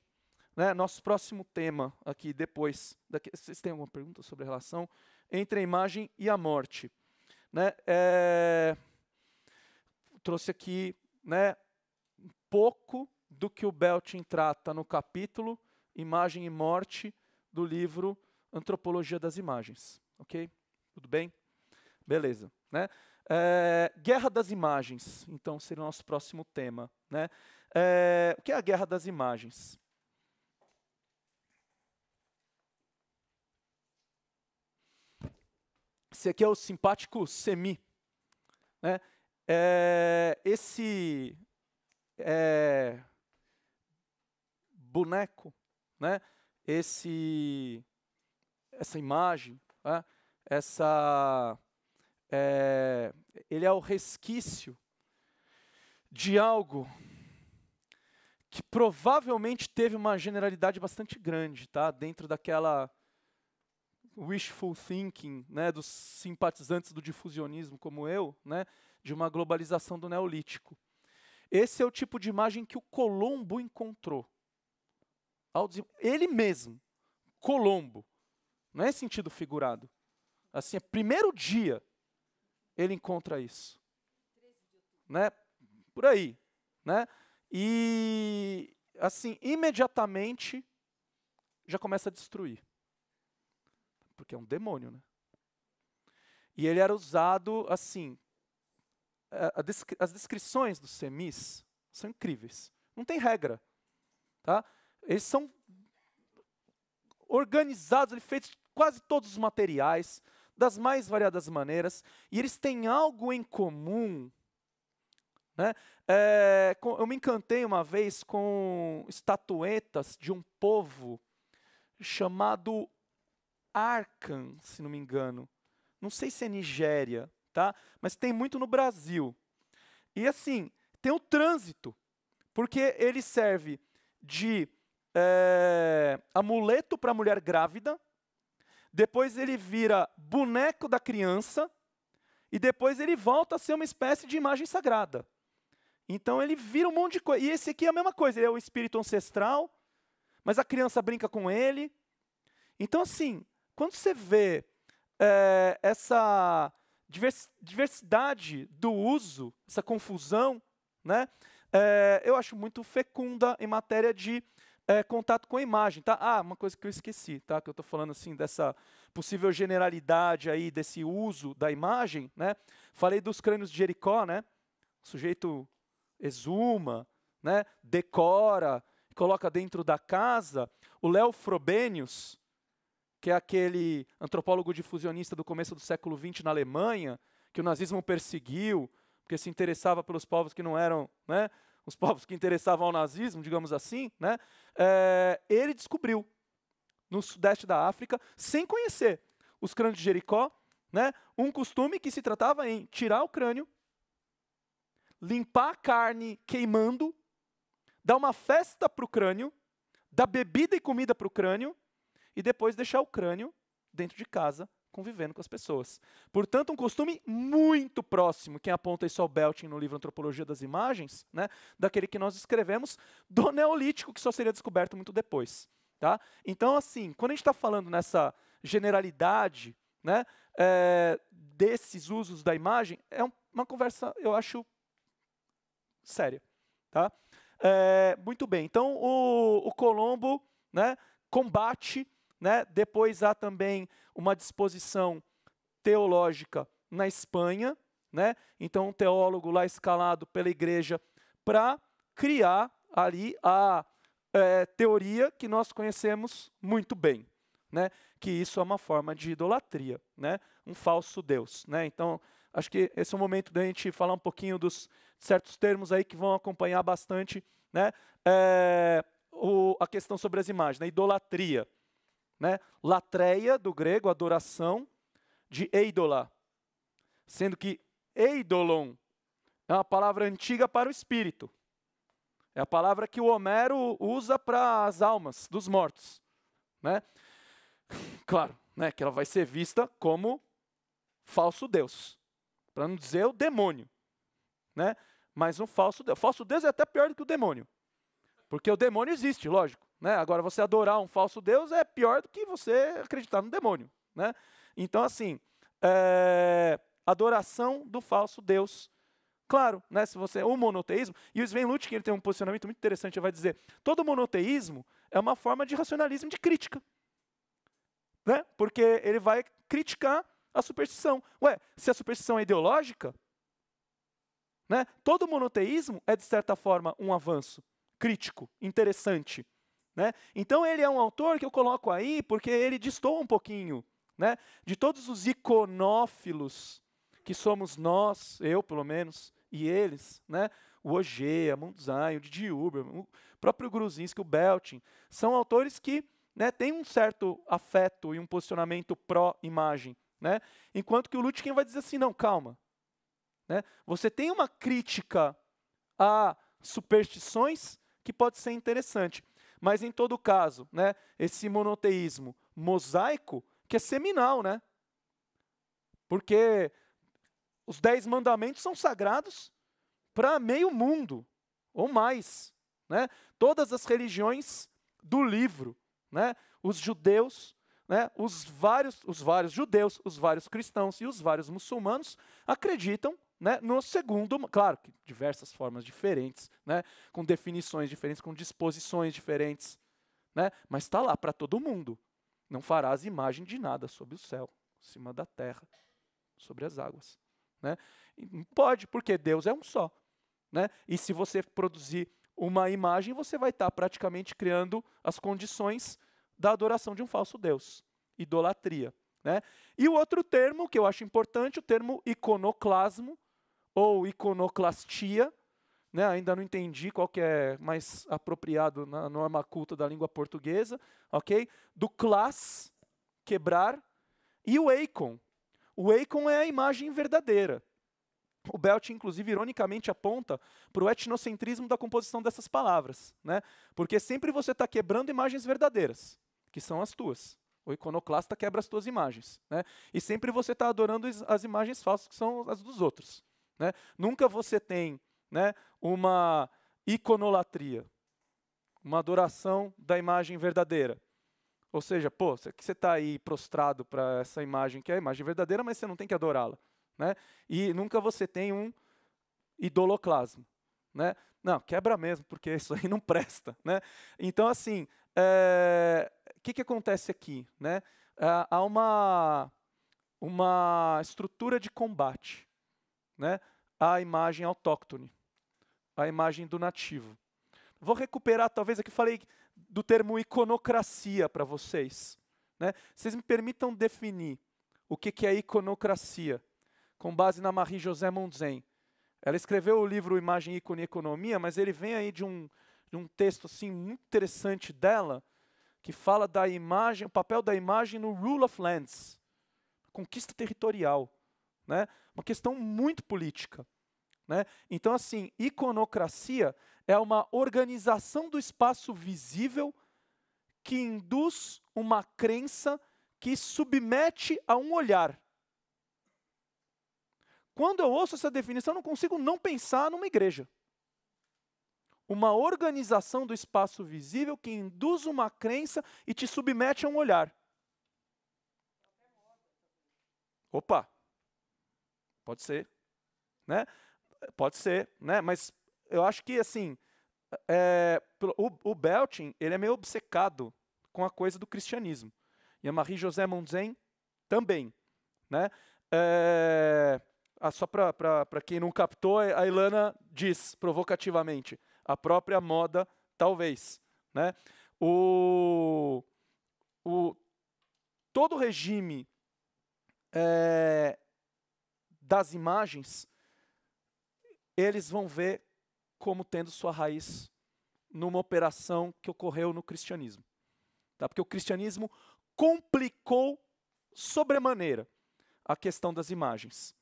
Né? Nosso próximo tema aqui depois. Daqui, vocês têm alguma pergunta sobre a relação entre a imagem e a morte? Né? É, trouxe aqui né, um pouco do que o Beltin trata no capítulo Imagem e Morte do livro Antropologia das Imagens. Ok? Tudo bem? Beleza. Né? É, guerra das imagens, então, seria o nosso próximo tema. Né? É, o que é a guerra das imagens? Esse aqui é o simpático semi. Né? é, esse é, boneco, né? Esse, essa imagem, né? essa, é, ele é o resquício de algo que provavelmente teve uma generalidade bastante grande, tá? Dentro daquela wishful thinking, né? Dos simpatizantes do difusionismo como eu, né? de uma globalização do Neolítico. Esse é o tipo de imagem que o Colombo encontrou. Ele mesmo, Colombo. Não é sentido figurado. Assim, é primeiro dia ele encontra isso. Né? Por aí, né? E assim, imediatamente já começa a destruir. Porque é um demônio, né? E ele era usado assim a, a descri as descrições dos semis são incríveis. Não tem regra. Tá? Eles são organizados, feitos de quase todos os materiais, das mais variadas maneiras, e eles têm algo em comum. Né? É, eu me encantei uma vez com estatuetas de um povo chamado Arkan, se não me engano. Não sei se é Nigéria, tá? Mas tem muito no Brasil. E assim, tem o trânsito, porque ele serve de é, amuleto para a mulher grávida, depois ele vira boneco da criança, e depois ele volta a ser uma espécie de imagem sagrada. Então ele vira um monte de coisa. E esse aqui é a mesma coisa, ele é o espírito ancestral, mas a criança brinca com ele. Então, assim, quando você vê é, essa diversidade do uso, essa confusão, né? É, eu acho muito fecunda em matéria de é, contato com a imagem, tá? Ah, uma coisa que eu esqueci, tá? Que eu estou falando assim dessa possível generalidade aí desse uso da imagem, né? Falei dos crânios de Jericó, né? O sujeito exuma, né? Decora, coloca dentro da casa. O Léo Frobenius, que é aquele antropólogo difusionista do começo do século XX na Alemanha, que o nazismo perseguiu, porque se interessava pelos povos que não eram, né, os povos que interessavam ao nazismo, digamos assim, né, é, ele descobriu no sudeste da África, sem conhecer os crânios de Jericó, né, um costume que se tratava em tirar o crânio, limpar a carne queimando, dar uma festa para o crânio, dar bebida e comida para o crânio, e depois deixar o crânio dentro de casa convivendo com as pessoas. Portanto, um costume muito próximo, quem aponta isso ao Belting no livro Antropologia das Imagens, né, daquele que nós escrevemos, do Neolítico, que só seria descoberto muito depois. Tá? Então, assim, quando a gente está falando nessa generalidade né, é, desses usos da imagem, é um, uma conversa, eu acho, séria. Tá? É, muito bem, então o, o Colombo né, combate né? Depois há também uma disposição teológica na Espanha, né? então um teólogo lá escalado pela igreja para criar ali a é, teoria que nós conhecemos muito bem, né? que isso é uma forma de idolatria, né? um falso Deus. Né? Então, acho que esse é o momento da gente falar um pouquinho dos certos termos aí que vão acompanhar bastante né? É, o, a questão sobre as imagens, né? idolatria. Né? Latreia, do grego, adoração, de eidola. Sendo que eidolon é uma palavra antiga para o espírito. É a palavra que o Homero usa para as almas dos mortos. Né? Claro, né, que ela vai ser vista como falso Deus. Para não dizer o demônio. Né? Mas um falso Deus. Falso Deus é até pior do que o demônio. Porque o demônio existe, lógico. Né? Agora, você adorar um falso Deus é pior do que você acreditar no demônio. Né? Então, assim, é, adoração do falso Deus. Claro, né, se você o monoteísmo, e o Sven Lutkin ele tem um posicionamento muito interessante, ele vai dizer, todo monoteísmo é uma forma de racionalismo de crítica. Né? Porque ele vai criticar a superstição. Ué, se a superstição é ideológica, né, todo monoteísmo é, de certa forma, um avanço crítico, interessante. Né? Então ele é um autor que eu coloco aí porque ele distou um pouquinho né? de todos os iconófilos que somos nós, eu pelo menos, e eles, né? o a Mundzain, o Didi Uber, o próprio Gruzinski, o Beltin, são autores que né, têm um certo afeto e um posicionamento pró-imagem. Né? Enquanto que o Lutkin vai dizer assim, não, calma. Né? Você tem uma crítica a superstições que pode ser interessante. Mas em todo caso, né, esse monoteísmo mosaico que é seminal, né? Porque os dez mandamentos são sagrados para meio mundo ou mais, né? Todas as religiões do livro, né? Os judeus, né? Os vários, os vários judeus, os vários cristãos e os vários muçulmanos acreditam né, no segundo, claro que diversas formas diferentes, né, com definições diferentes, com disposições diferentes, né, mas está lá para todo mundo. Não farás imagem de nada sobre o céu, cima da terra, sobre as águas. Né? Não pode, porque Deus é um só. Né? E se você produzir uma imagem, você vai estar tá praticamente criando as condições da adoração de um falso Deus idolatria. Né? E o outro termo que eu acho importante, o termo iconoclasmo, ou iconoclastia, né? ainda não entendi qual que é mais apropriado na norma culta da língua portuguesa, ok? Do class quebrar, e o eikon. O eikon é a imagem verdadeira. O Belt, inclusive, ironicamente aponta para o etnocentrismo da composição dessas palavras, né? porque sempre você está quebrando imagens verdadeiras, que são as tuas. O iconoclasta quebra as tuas imagens. Né? E sempre você está adorando as imagens falsas, que são as dos outros. Né? Nunca você tem né, uma iconolatria, uma adoração da imagem verdadeira. Ou seja, pô, que você está aí prostrado para essa imagem que é a imagem verdadeira, mas você não tem que adorá-la. Né? E nunca você tem um idoloclasmo. Né? Não, quebra mesmo, porque isso aí não presta. Né? Então, assim, o eh, é, que, que acontece aqui? Né? Ah, há uma, uma estrutura de combate né, imagem autóctone, a imagem do nativo. Vou recuperar, talvez, aqui falei do termo iconocracia para vocês. Né? Vocês me permitam definir o que, que é iconocracia, com base na Marie-José Monzen. Ela escreveu o livro Imagem, Ícone e Economia, mas ele vem aí de um, de um texto assim, muito interessante dela, que fala da imagem, o papel da imagem no rule of lands, conquista territorial. Né? Uma questão muito política. Né? Então, assim, iconocracia é uma organização do espaço visível que induz uma crença que submete a um olhar. Quando eu ouço essa definição, eu não consigo não pensar numa igreja. Uma organização do espaço visível que induz uma crença e te submete a um olhar. Opa! Pode ser, né? Pode ser, né? Mas eu acho que assim, é, o, o Belting ele é meio obcecado com a coisa do cristianismo. E a Marie José Monzen também, né? É, só para quem não captou, a Ilana diz provocativamente a própria moda, talvez, né? O, o todo regime é, das imagens, eles vão ver como tendo sua raiz numa operação que ocorreu no cristianismo. Tá? Porque o cristianismo complicou sobremaneira a questão das imagens.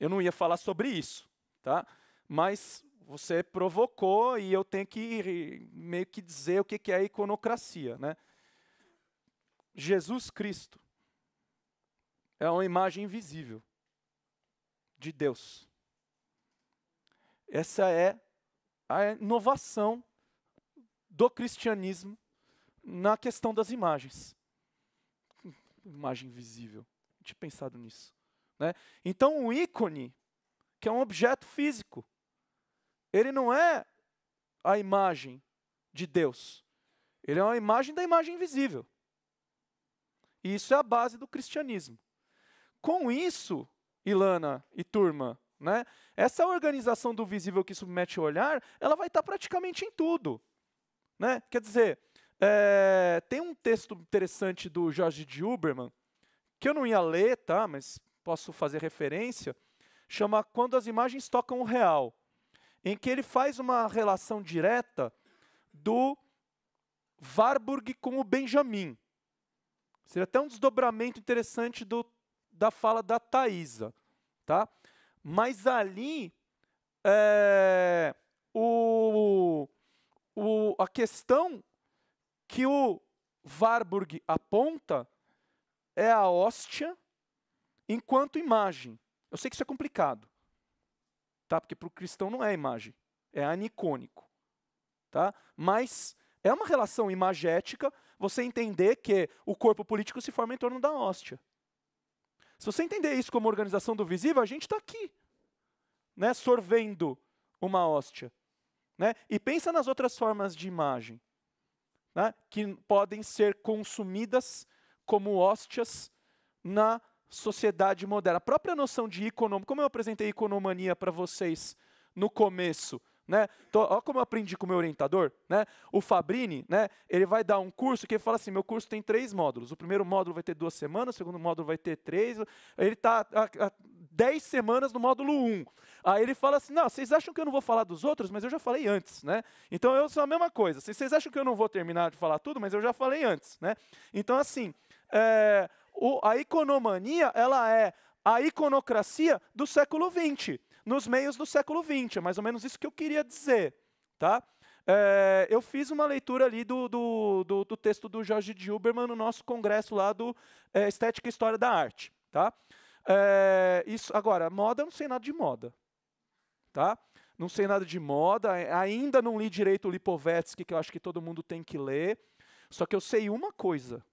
Eu não ia falar sobre isso, tá? mas você provocou e eu tenho que meio que dizer o que é a iconocracia. Né? Jesus Cristo é uma imagem invisível de Deus. Essa é a inovação do cristianismo na questão das imagens. Imagem invisível. Não tinha pensado nisso. Né? Então, o ícone, que é um objeto físico, ele não é a imagem de Deus. Ele é uma imagem da imagem invisível. E isso é a base do cristianismo com isso, Ilana e turma, né? Essa organização do visível que submete o olhar, ela vai estar praticamente em tudo. Né? Quer dizer, é, tem um texto interessante do Jorge de Uberman, que eu não ia ler, tá? mas posso fazer referência, chama Quando as Imagens Tocam o Real, em que ele faz uma relação direta do Warburg com o Benjamin. Seria até um desdobramento interessante do da fala da Thaisa, tá? Mas ali é, o, o, a questão que o Warburg aponta é a hóstia enquanto imagem. Eu sei que isso é complicado, tá? Porque para o cristão não é imagem, é anicônico, tá? Mas é uma relação imagética você entender que o corpo político se forma em torno da hóstia. Se você entender isso como organização do visível, a gente está aqui, né, sorvendo uma hóstia. Né? E pensa nas outras formas de imagem, né, que podem ser consumidas como hóstias na sociedade moderna. A própria noção de econômico, como eu apresentei economania para vocês no começo, né? Tô, ó como eu aprendi com o meu orientador, né? O Fabrini, né? Ele vai dar um curso que ele fala assim, meu curso tem três módulos. O primeiro módulo vai ter duas semanas, o segundo módulo vai ter três. Ele está há dez semanas no módulo um. Aí ele fala assim, não, vocês acham que eu não vou falar dos outros, mas eu já falei antes, né? Então eu sou a mesma coisa. Vocês acham que eu não vou terminar de falar tudo, mas eu já falei antes, né? Então assim, é, o, a economania ela é a iconocracia do século XX nos meios do século XX. É mais ou menos isso que eu queria dizer. Tá? É, eu fiz uma leitura ali do, do, do, do texto do Jorge Dilberman no nosso congresso lá do é, Estética e História da Arte. Tá? É, isso, agora, moda, eu não sei nada de moda. Tá? Não sei nada de moda, é, ainda não li direito o Lipovetsky, que eu acho que todo mundo tem que ler. Só que eu sei uma coisa,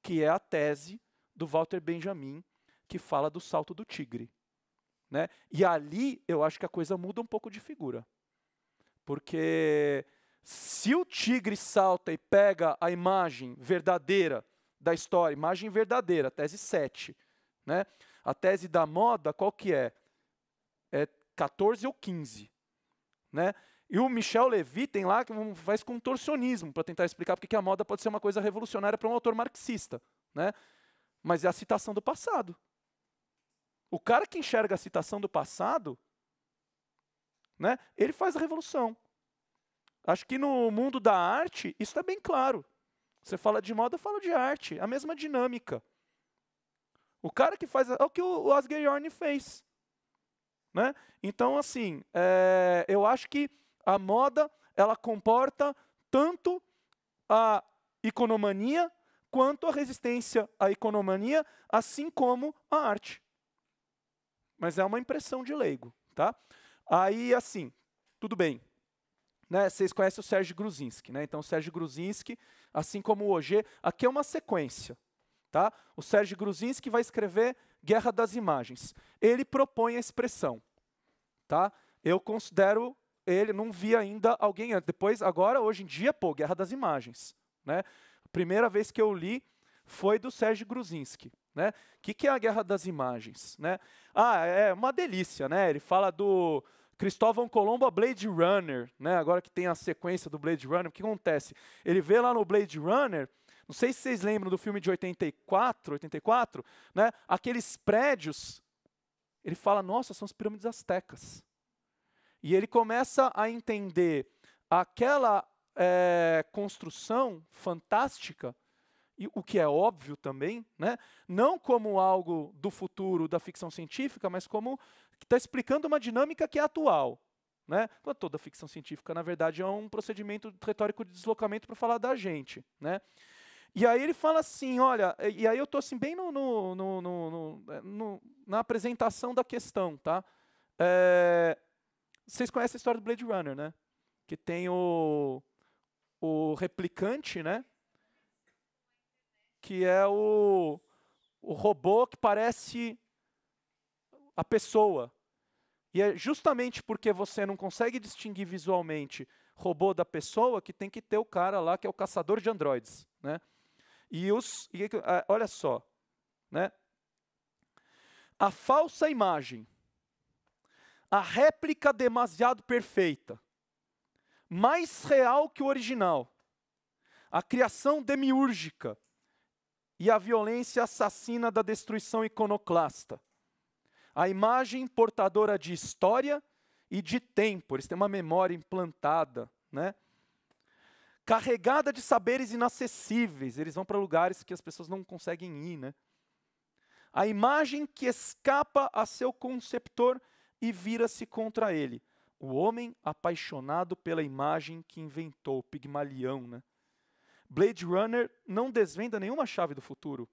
que é a tese do Walter Benjamin, que fala do salto do tigre. Né? E ali eu acho que a coisa muda um pouco de figura. Porque se o tigre salta e pega a imagem verdadeira da história, imagem verdadeira, tese 7, né? A tese da moda, qual que é? É 14 ou 15, né? E o Michel Levy tem lá que faz contorcionismo para tentar explicar porque que a moda pode ser uma coisa revolucionária para um autor marxista, né? Mas é a citação do passado. O cara que enxerga a citação do passado, né, ele faz a revolução. Acho que no mundo da arte, isso é bem claro. Você fala de moda, eu falo de arte. A mesma dinâmica. O cara que faz. É o que o Asger Yorn fez. Né? Então, assim, é, eu acho que a moda ela comporta tanto a economania quanto a resistência à economania, assim como a arte mas é uma impressão de leigo, tá? Aí, assim, tudo bem. Né, vocês conhecem o Sérgio Gruzinski, né? Então, o Sérgio Gruzinski, assim como o Og, aqui é uma sequência, tá? O Sérgio Gruzinski vai escrever Guerra das Imagens. Ele propõe a expressão, tá? Eu considero ele, não vi ainda alguém antes. Depois, agora, hoje em dia, pô, Guerra das Imagens, né? A primeira vez que eu li foi do Sérgio Gruzinski, né? O que, que é a guerra das imagens, né? Ah, é uma delícia, né? Ele fala do Cristóvão Colombo a Blade Runner, né? Agora que tem a sequência do Blade Runner, o que acontece? Ele vê lá no Blade Runner, não sei se vocês lembram do filme de 84, 84, né? Aqueles prédios, ele fala, nossa, são as pirâmides astecas. E ele começa a entender aquela é, construção fantástica o que é óbvio também, né? não como algo do futuro da ficção científica, mas como que está explicando uma dinâmica que é atual. Né? Toda ficção científica, na verdade, é um procedimento retórico de deslocamento para falar da gente. Né? E aí ele fala assim, olha, e aí eu estou assim bem no, no, é, no, na apresentação da questão, tá? É, vocês conhecem a história do Blade Runner, né? Que tem o, o replicante, né? que é o, o robô que parece a pessoa. E é justamente porque você não consegue distinguir visualmente robô da pessoa que tem que ter o cara lá que é o caçador de androides, né? E os, e, é ah, olha só, né? A falsa imagem, a réplica demasiado perfeita, mais real que o original, a criação demiúrgica, e a violência assassina da destruição iconoclasta. A imagem portadora de história e de tempo, eles têm uma memória implantada, né? carregada de saberes inacessíveis, eles vão para lugares que as pessoas não conseguem ir. Né? A imagem que escapa a seu conceptor e vira-se contra ele. O homem apaixonado pela imagem que inventou, Pigmalião. Né? Blade Runner não desvenda nenhuma chave do futuro.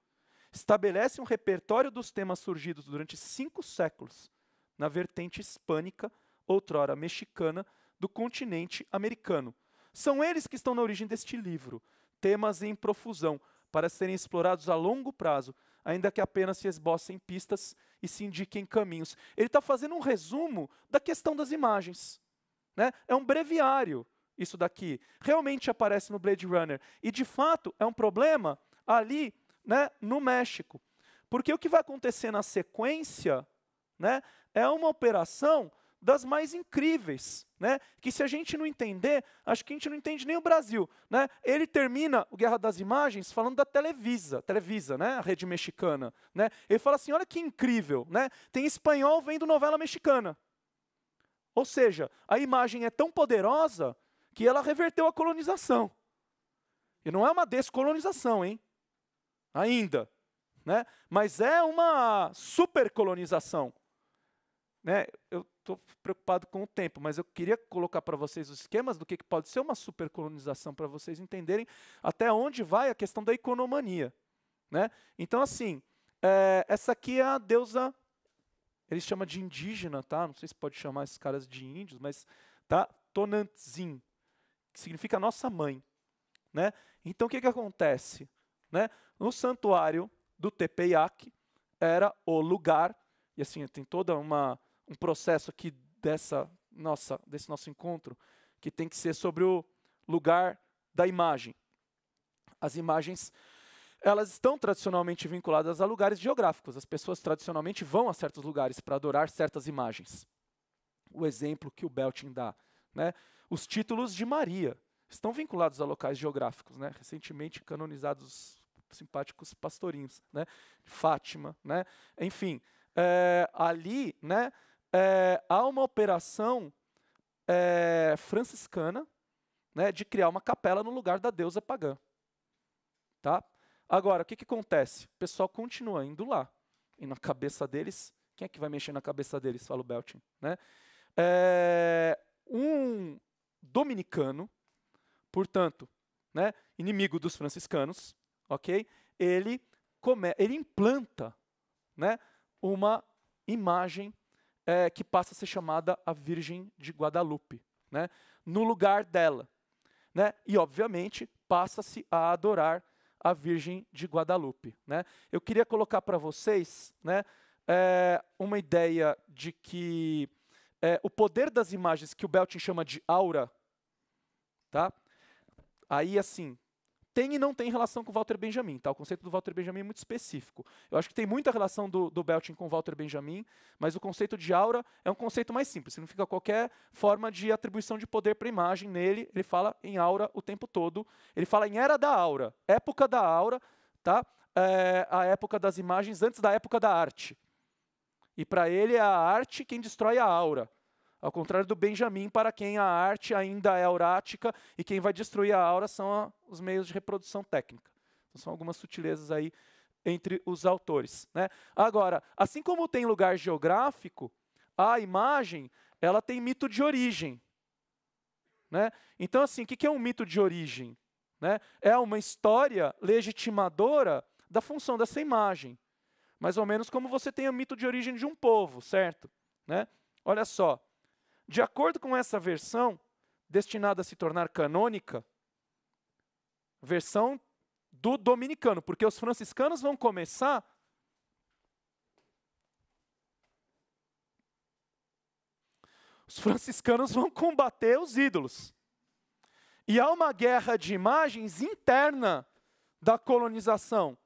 Estabelece um repertório dos temas surgidos durante cinco séculos na vertente hispânica, outrora mexicana, do continente americano. São eles que estão na origem deste livro, temas em profusão, para serem explorados a longo prazo, ainda que apenas se esbocem pistas e se indiquem caminhos. Ele está fazendo um resumo da questão das imagens. Né? É um breviário isso daqui realmente aparece no Blade Runner. E de fato é um problema ali né, no México. Porque o que vai acontecer na sequência né, é uma operação das mais incríveis, né? Que se a gente não entender, acho que a gente não entende nem o Brasil, né? Ele termina o Guerra das Imagens falando da Televisa, Televisa, né? A rede mexicana, né? Ele fala assim, olha que incrível, né? Tem espanhol vendo novela mexicana. Ou seja, a imagem é tão poderosa que ela reverteu a colonização. E não é uma descolonização, hein? Ainda. Né? Mas é uma supercolonização. Né? Eu estou preocupado com o tempo, mas eu queria colocar para vocês os esquemas do que, que pode ser uma supercolonização, para vocês entenderem até onde vai a questão da economia. Né? Então, assim, é, essa aqui é a deusa. Eles chamam de indígena, tá? Não sei se pode chamar esses caras de índios, mas tá Tonantzin que significa nossa mãe. Né? Então, o que, que acontece? Né? No santuário do Tepeyac era o lugar, e assim, tem toda uma um processo aqui dessa nossa, desse nosso encontro, que tem que ser sobre o lugar da imagem. As imagens, elas estão tradicionalmente vinculadas a lugares geográficos. As pessoas tradicionalmente vão a certos lugares para adorar certas imagens. O exemplo que o Belting dá, né? Os títulos de Maria estão vinculados a locais geográficos, né? recentemente canonizados simpáticos pastorinhos, né? Fátima, né? enfim, é, ali né, é, há uma operação é, franciscana né, de criar uma capela no lugar da deusa pagã. Tá? Agora, o que, que acontece? O pessoal continua indo lá. E na cabeça deles, quem é que vai mexer na cabeça deles? Fala o Beltin. Né? É, um dominicano, portanto, né, inimigo dos franciscanos, ok? Ele, come, ele implanta né, uma imagem é, que passa a ser chamada a Virgem de Guadalupe, né, no lugar dela. Né? E, obviamente, passa-se a adorar a Virgem de Guadalupe. Né? Eu queria colocar para vocês né, é, uma ideia de que é, o poder das imagens que o Beltin chama de aura, tá? Aí assim, tem e não tem relação com Walter Benjamin, tá? O conceito do Walter Benjamin é muito específico. Eu acho que tem muita relação do, do Belting com Walter Benjamin, mas o conceito de aura é um conceito mais simples. Não fica qualquer forma de atribuição de poder para imagem nele. Ele fala em aura o tempo todo. Ele fala em era da aura, época da aura, tá? É, a época das imagens antes da época da arte. E para ele é a arte quem destrói é a aura. Ao contrário do Benjamin, para quem a arte ainda é aurática e quem vai destruir a aura são a, os meios de reprodução técnica. Então, são algumas sutilezas aí entre os autores. Né? Agora, assim como tem lugar geográfico, a imagem ela tem mito de origem. Né? Então, assim, o que é um mito de origem? Né? É uma história legitimadora da função dessa imagem. Mais ou menos como você tem o mito de origem de um povo, certo? Né? Olha só. De acordo com essa versão, destinada a se tornar canônica, versão do dominicano, porque os franciscanos vão começar Os franciscanos vão combater os ídolos. E há uma guerra de imagens interna da colonização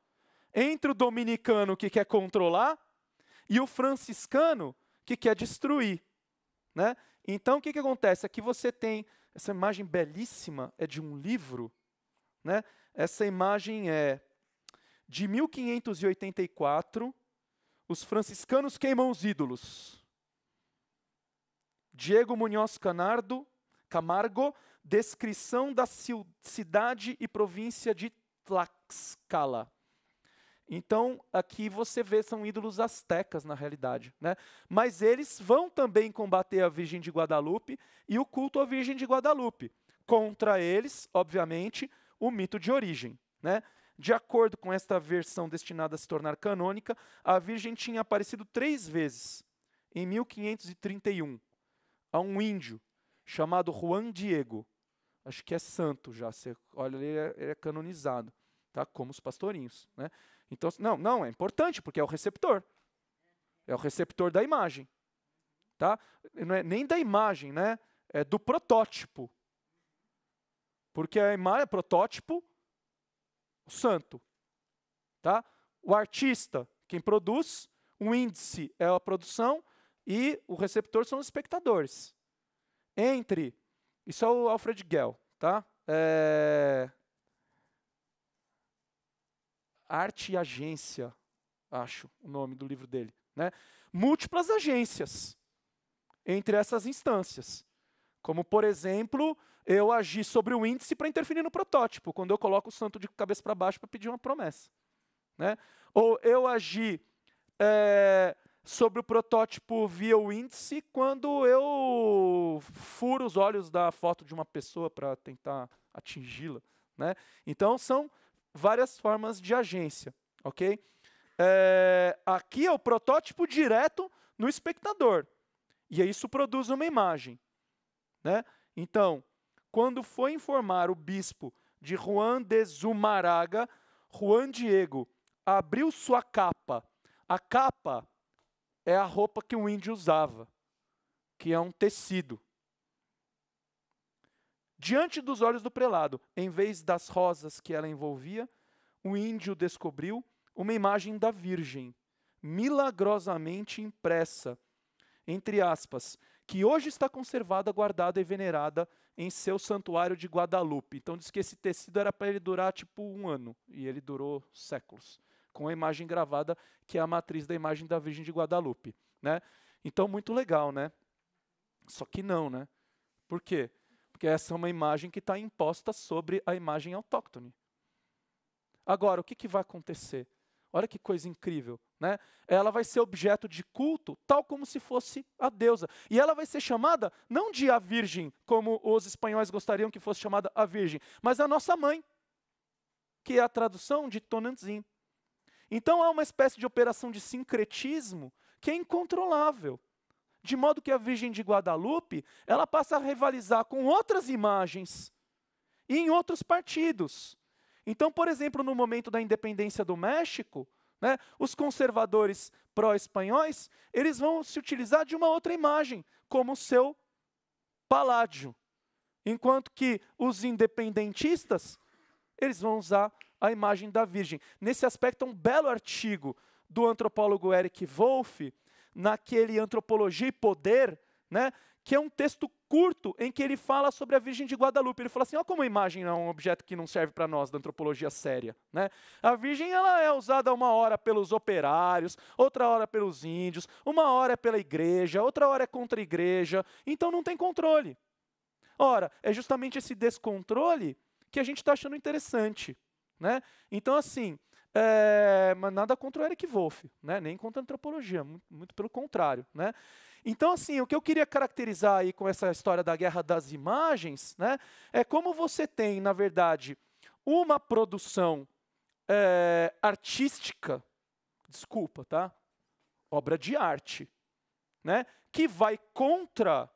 entre o dominicano que quer controlar e o franciscano que quer destruir. Né? Então, o que, que acontece? Aqui você tem essa imagem belíssima, é de um livro. Né? Essa imagem é de 1584, os franciscanos queimam os ídolos. Diego Munhoz Canardo, Camargo, descrição da cidade e província de Tlaxcala. Então, aqui você vê, são ídolos astecas na realidade. Né? Mas eles vão também combater a Virgem de Guadalupe e o culto à Virgem de Guadalupe. Contra eles, obviamente, o mito de origem. Né? De acordo com esta versão destinada a se tornar canônica, a Virgem tinha aparecido três vezes, em 1531, a um índio chamado Juan Diego. Acho que é santo já, você olha, ele é, ele é canonizado, tá? como os pastorinhos. Né? Então, não, não, é importante, porque é o receptor. É o receptor da imagem. Tá? Não é nem da imagem, né? É do protótipo. Porque a imagem é protótipo, o santo. Tá? O artista, quem produz, o índice é a produção e o receptor são os espectadores. Entre, isso é o Alfred Gell, tá? É, Arte e Agência, acho o nome do livro dele. Né? Múltiplas agências entre essas instâncias. Como, por exemplo, eu agir sobre o índice para interferir no protótipo, quando eu coloco o santo de cabeça para baixo para pedir uma promessa. Né? Ou eu agir é, sobre o protótipo via o índice quando eu furo os olhos da foto de uma pessoa para tentar atingi-la. Né? Então, são várias formas de agência, ok? É, aqui é o protótipo direto no espectador. E isso produz uma imagem. Né? Então, quando foi informar o bispo de Juan de Zumaraga, Juan Diego abriu sua capa. A capa é a roupa que o índio usava, que é um tecido diante dos olhos do prelado. Em vez das rosas que ela envolvia, o índio descobriu uma imagem da Virgem, milagrosamente impressa, entre aspas, que hoje está conservada, guardada e venerada em seu santuário de Guadalupe. Então diz que esse tecido era para ele durar tipo um ano, e ele durou séculos, com a imagem gravada, que é a matriz da imagem da Virgem de Guadalupe. Né? Então, muito legal, né? Só que não, né? Por quê? Porque essa é uma imagem que está imposta sobre a imagem autóctone. Agora, o que, que vai acontecer? Olha que coisa incrível. Né? Ela vai ser objeto de culto, tal como se fosse a deusa. E ela vai ser chamada não de a Virgem, como os espanhóis gostariam que fosse chamada a Virgem, mas a nossa mãe, que é a tradução de Tonantzin. Então há uma espécie de operação de sincretismo que é incontrolável de modo que a Virgem de Guadalupe, ela passa a rivalizar com outras imagens e em outros partidos. Então, por exemplo, no momento da independência do México, né, os conservadores pró-espanhóis, eles vão se utilizar de uma outra imagem, como seu paládio. Enquanto que os independentistas, eles vão usar a imagem da Virgem. Nesse aspecto, é um belo artigo do antropólogo Eric Wolff, naquele Antropologia e Poder, né, que é um texto curto em que ele fala sobre a Virgem de Guadalupe. Ele fala assim: olha como a imagem é um objeto que não serve para nós da antropologia séria. Né? A Virgem ela é usada uma hora pelos operários, outra hora pelos índios, uma hora é pela igreja, outra hora é contra a igreja. Então não tem controle. Ora, é justamente esse descontrole que a gente está achando interessante. Né? Então, assim, é, mas nada contra o Eric Wolff, né? nem contra a antropologia, muito, muito, pelo contrário. Né? Então, assim, o que eu queria caracterizar aí com essa história da guerra das imagens né, é como você tem, na verdade, uma produção é, artística, desculpa, tá? Obra de arte, né? que vai contra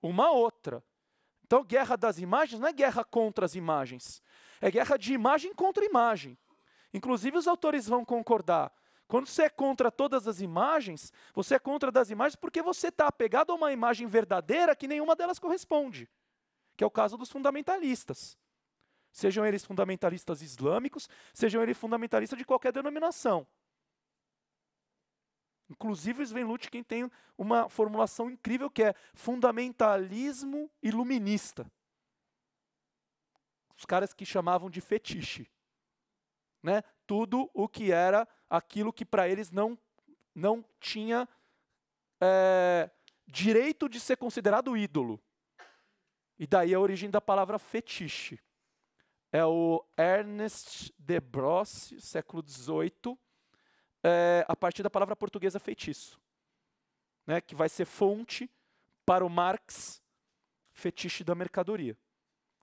uma outra. Então, guerra das imagens não é guerra contra as imagens, é guerra de imagem contra imagem. Inclusive, os autores vão concordar. Quando você é contra todas as imagens, você é contra das imagens porque você está apegado a uma imagem verdadeira que nenhuma delas corresponde, que é o caso dos fundamentalistas. Sejam eles fundamentalistas islâmicos, sejam eles fundamentalistas de qualquer denominação. Inclusive, Sven Lutkin tem uma formulação incrível que é fundamentalismo iluminista. Os caras que chamavam de fetiche né, tudo o que era aquilo que para eles não, não tinha é, direito de ser considerado ídolo. E daí a origem da palavra fetiche. É o Ernest de Brosse, século XVIII, é, a partir da palavra portuguesa feitiço, né, que vai ser fonte para o Marx, fetiche da mercadoria.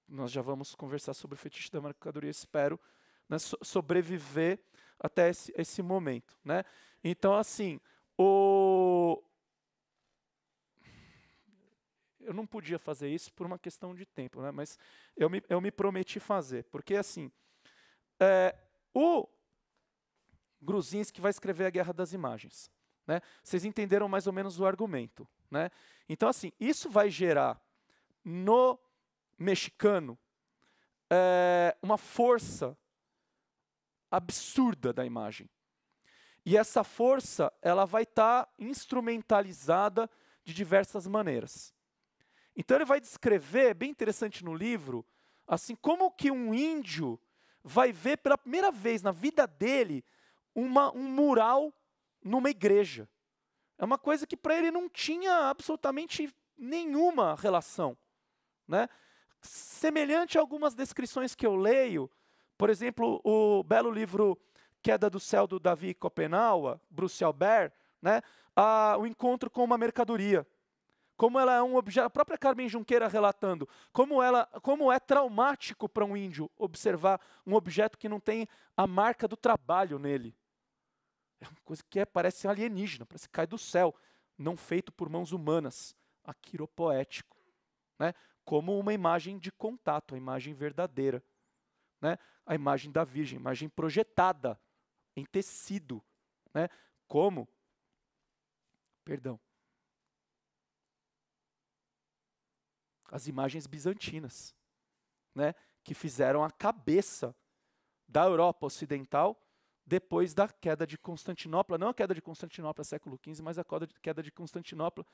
Nós já vamos conversar sobre o fetiche da mercadoria, espero, né, sobreviver até esse, esse momento. Né? Então, assim, o... eu não podia fazer isso por uma questão de tempo, né? mas eu me, eu me prometi fazer. Porque, assim, é, o Gruzinski vai escrever A Guerra das Imagens. Né? Vocês entenderam mais ou menos o argumento. Né? Então, assim, isso vai gerar no mexicano é, uma força absurda da imagem. E essa força, ela vai estar tá instrumentalizada de diversas maneiras. Então ele vai descrever, bem interessante no livro, assim como que um índio vai ver pela primeira vez na vida dele uma, um mural numa igreja. É uma coisa que para ele não tinha absolutamente nenhuma relação, né? Semelhante a algumas descrições que eu leio por exemplo, o belo livro Queda do Céu do Davi Copenaua Bruce Albert, né? Ah, o encontro com uma mercadoria. Como ela é um objeto, a própria Carmen Junqueira relatando, como ela, como é traumático para um índio observar um objeto que não tem a marca do trabalho nele. É uma coisa que é, parece alienígena, parece que cai do céu, não feito por mãos humanas, aquiropoético, né? Como uma imagem de contato, a imagem verdadeira, né? a imagem da Virgem, imagem projetada em tecido, né? Como perdão. As imagens bizantinas, né, que fizeram a cabeça da Europa ocidental depois da queda de Constantinopla, não a queda de Constantinopla século XV, mas a queda de Constantinopla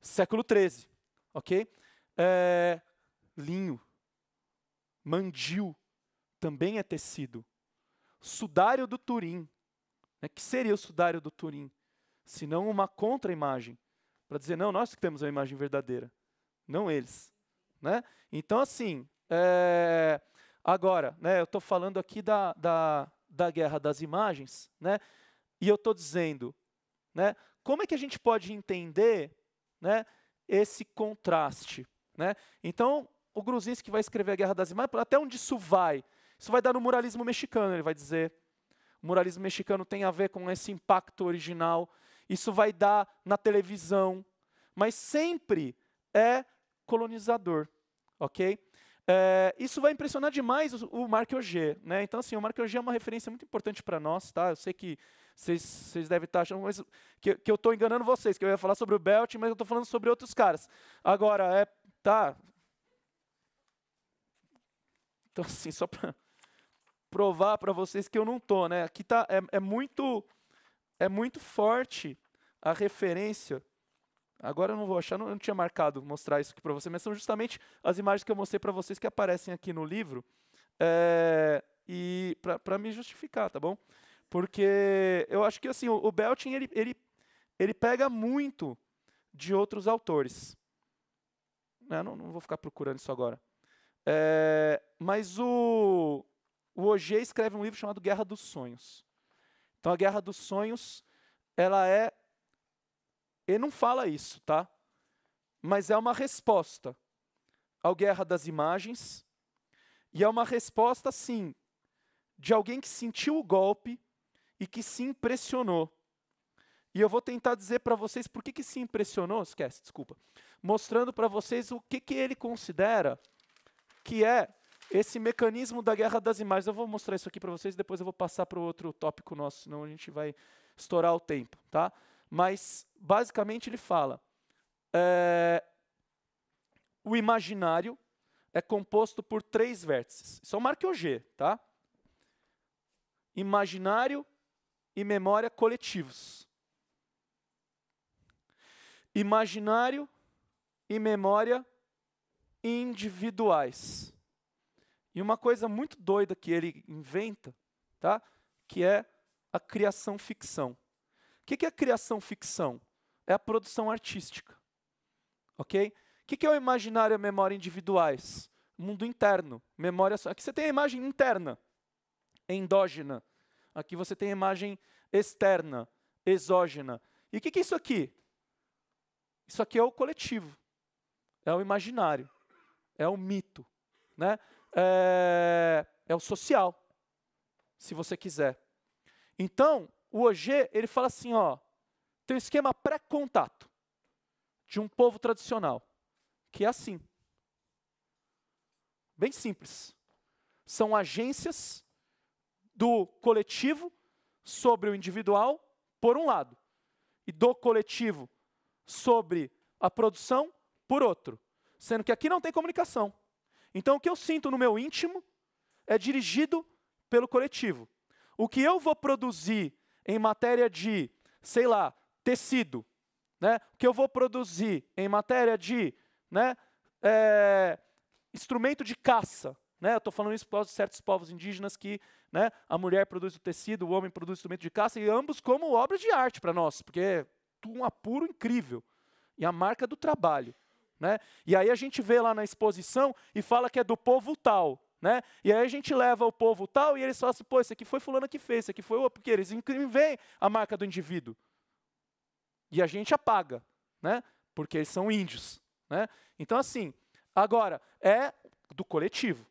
século XIII, ok? É, linho, mandil, também é tecido. Sudário do Turim. Né? Que seria o sudário do Turim? Se não uma contra-imagem. Para dizer, não, nós que temos a imagem verdadeira, não eles. Né? Então, assim, é... agora, né, eu estou falando aqui da, da, da guerra das imagens, né? e eu estou dizendo, né, como é que a gente pode entender né, esse contraste? Né? Então, o Gruzinski vai escrever a Guerra das Imagens, até onde isso vai? Isso vai dar no muralismo mexicano, ele vai dizer. O muralismo mexicano tem a ver com esse impacto original. Isso vai dar na televisão. Mas sempre é colonizador, ok? É, isso vai impressionar demais o, o Marc Auger, né? Então, assim, o Marc Auger é uma referência muito importante para nós, tá? Eu sei que vocês devem estar tá achando que, que eu estou enganando vocês, que eu ia falar sobre o Belt, mas eu estou falando sobre outros caras. Agora, é, tá... Então, assim, só para provar para vocês que eu não tô, né? Aqui tá é, é muito é muito forte a referência. Agora eu não vou achar, não, eu não tinha marcado mostrar isso aqui para vocês, mas são justamente as imagens que eu mostrei para vocês que aparecem aqui no livro, é, e para me justificar, tá bom? Porque eu acho que assim o, o Belting ele, ele ele pega muito de outros autores. Né? Não, não, vou ficar procurando isso agora. É, mas o o Ogier escreve um livro chamado Guerra dos Sonhos. Então a Guerra dos Sonhos, ela é ele não fala isso, tá? Mas é uma resposta ao Guerra das Imagens e é uma resposta sim de alguém que sentiu o golpe e que se impressionou. E eu vou tentar dizer para vocês por que, que se impressionou, esquece, desculpa, mostrando para vocês o que, que ele considera que é esse mecanismo da guerra das imagens. Eu vou mostrar isso aqui para vocês, depois eu vou passar para o outro tópico nosso, senão a gente vai estourar o tempo, tá? Mas basicamente ele fala: é, o imaginário é composto por três vértices. Isso é o Marco OG, tá? Imaginário e memória coletivos. Imaginário e memória individuais. E uma coisa muito doida que ele inventa, tá? que é a criação ficção. O que é a criação ficção? É a produção artística. Ok? O que é o imaginário e a memória individuais? Mundo interno. Memória. Aqui você tem a imagem interna, endógena. Aqui você tem a imagem externa, exógena. E o que é isso aqui? Isso aqui é o coletivo, é o imaginário, é o mito. Né? é, é o social, se você quiser. Então, o OG, ele fala assim, ó, tem um esquema pré-contato de um povo tradicional, que é assim. Bem simples. São agências do coletivo sobre o individual, por um lado, e do coletivo sobre a produção, por outro. Sendo que aqui não tem comunicação. Então, o que eu sinto no meu íntimo é dirigido pelo coletivo. O que eu vou produzir em matéria de, sei lá, tecido, né? o que eu vou produzir em matéria de né, é, instrumento de caça. Né? Eu estou falando isso por causa de certos povos indígenas que né, a mulher produz o tecido, o homem produz o instrumento de caça, e ambos como obras de arte para nós, porque é um apuro incrível. E a marca do trabalho. Né? E aí a gente vê lá na exposição e fala que é do povo tal. Né? E aí a gente leva o povo tal e eles falam assim, pô, esse aqui foi fulano que fez, esse aqui foi o porque eles veem a marca do indivíduo. E a gente apaga, né? Porque eles são índios, né? Então assim, agora é do coletivo,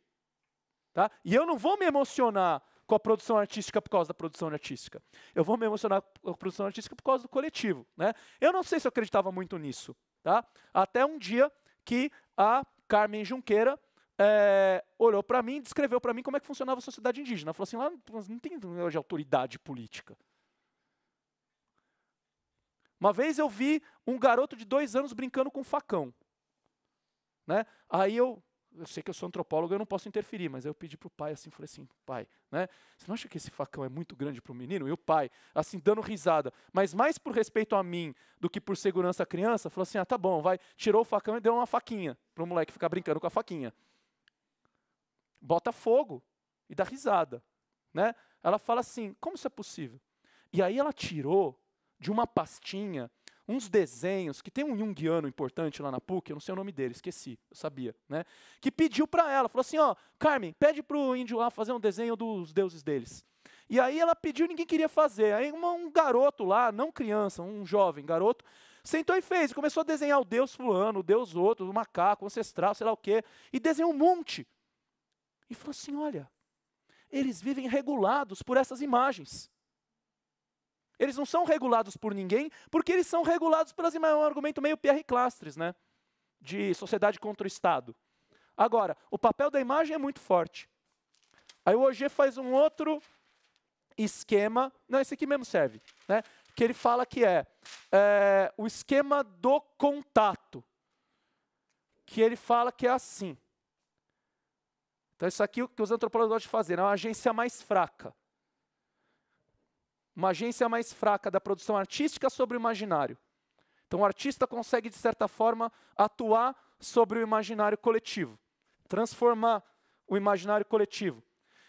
tá? E eu não vou me emocionar com a produção artística por causa da produção artística. Eu vou me emocionar com a produção artística por causa do coletivo, né? Eu não sei se eu acreditava muito nisso, Tá? Até um dia que a Carmen Junqueira é, olhou para mim e descreveu para mim como é que funcionava a sociedade indígena. Ela falou assim, lá não tem de autoridade política. Uma vez eu vi um garoto de dois anos brincando com um facão. Né? Aí eu eu sei que eu sou antropólogo, eu não posso interferir, mas eu pedi para o pai assim, falei assim, pai, né? Você não acha que esse facão é muito grande para o menino? E o pai, assim, dando risada, mas mais por respeito a mim do que por segurança à criança, falou assim, ah, tá bom, vai, tirou o facão e deu uma faquinha para o moleque ficar brincando com a faquinha. Bota fogo e dá risada, né? Ela fala assim, como isso é possível? E aí ela tirou de uma pastinha uns desenhos, que tem um Jungiano importante lá na PUC, eu não sei o nome dele, esqueci, eu sabia, né? Que pediu para ela, falou assim, ó, Carmen, pede pro índio lá fazer um desenho dos deuses deles. E aí ela pediu, ninguém queria fazer. Aí uma, um garoto lá, não criança, um jovem garoto, sentou e fez, e começou a desenhar o deus fulano, o deus outro, o macaco, o ancestral, sei lá o quê, e desenhou um monte. E falou assim, olha, eles vivem regulados por essas imagens. Eles não são regulados por ninguém, porque eles são regulados pelas é um argumento meio Pierre Clastres, né? De sociedade contra o Estado. Agora, o papel da imagem é muito forte. Aí o OG faz um outro esquema, não, esse aqui mesmo serve, né? Que ele fala que é, é o esquema do contato, que ele fala que é assim. Então isso aqui é o que os antropólogos gostam de fazer, né? é uma agência mais fraca uma agência mais fraca da produção artística sobre o imaginário. Então, o artista consegue, de certa forma, atuar sobre o imaginário coletivo, transformar o imaginário coletivo.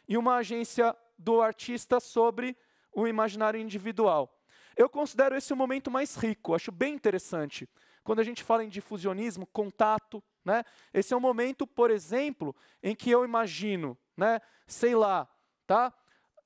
E uma agência do artista sobre o imaginário individual. Eu considero esse o momento mais rico, acho bem interessante. Quando a gente fala em difusionismo, contato, né? Esse é um momento, por exemplo, em que eu imagino, né, sei lá, tá?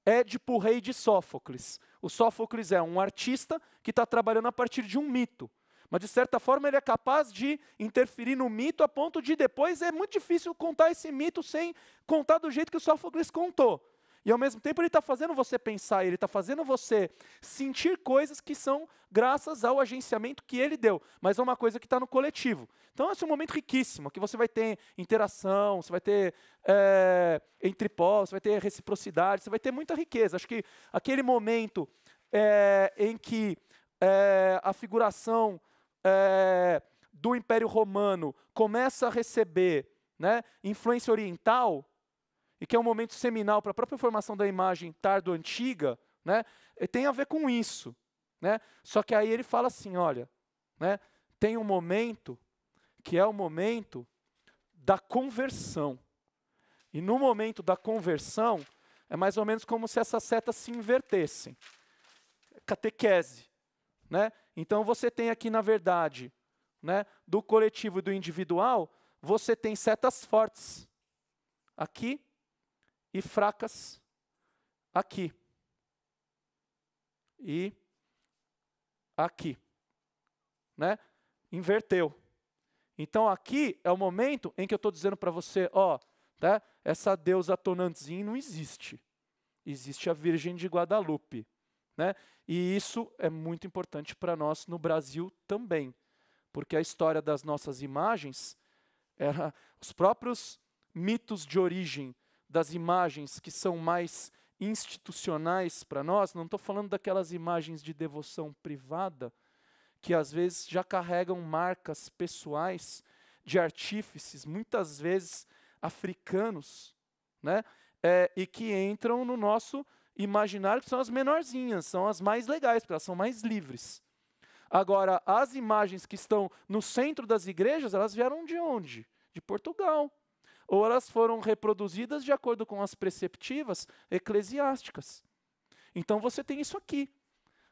Édipo, rei de Sófocles. O Sófocles é um artista que está trabalhando a partir de um mito. Mas, de certa forma, ele é capaz de interferir no mito a ponto de depois é muito difícil contar esse mito sem contar do jeito que o Sófocles contou. E ao mesmo tempo ele está fazendo você pensar, ele está fazendo você sentir coisas que são graças ao agenciamento que ele deu, mas é uma coisa que está no coletivo. Então esse é um momento riquíssimo, que você vai ter interação, você vai ter é, entre povos, você vai ter reciprocidade, você vai ter muita riqueza. Acho que aquele momento é, em que é, a figuração é, do Império Romano começa a receber né, influência oriental, e que é um momento seminal para a própria formação da imagem tardo-antiga, né, tem a ver com isso. Né? Só que aí ele fala assim, olha, né, tem um momento que é o momento da conversão. E no momento da conversão, é mais ou menos como se essas setas se invertessem. Catequese. Né? Então você tem aqui, na verdade, né, do coletivo e do individual, você tem setas fortes. Aqui, e fracas aqui. E aqui. Né? Inverteu. Então aqui é o momento em que eu estou dizendo para você, ó, tá? essa deusa Tonantzin não existe. Existe a Virgem de Guadalupe. Né? E isso é muito importante para nós no Brasil também, porque a história das nossas imagens, era, os próprios mitos de origem das imagens que são mais institucionais para nós, não estou falando daquelas imagens de devoção privada, que às vezes já carregam marcas pessoais de artífices, muitas vezes africanos, né? É, e que entram no nosso imaginário, que são as menorzinhas, são as mais legais, porque elas são mais livres. Agora, as imagens que estão no centro das igrejas, elas vieram de onde? De Portugal, ou elas foram reproduzidas de acordo com as preceptivas eclesiásticas. Então você tem isso aqui.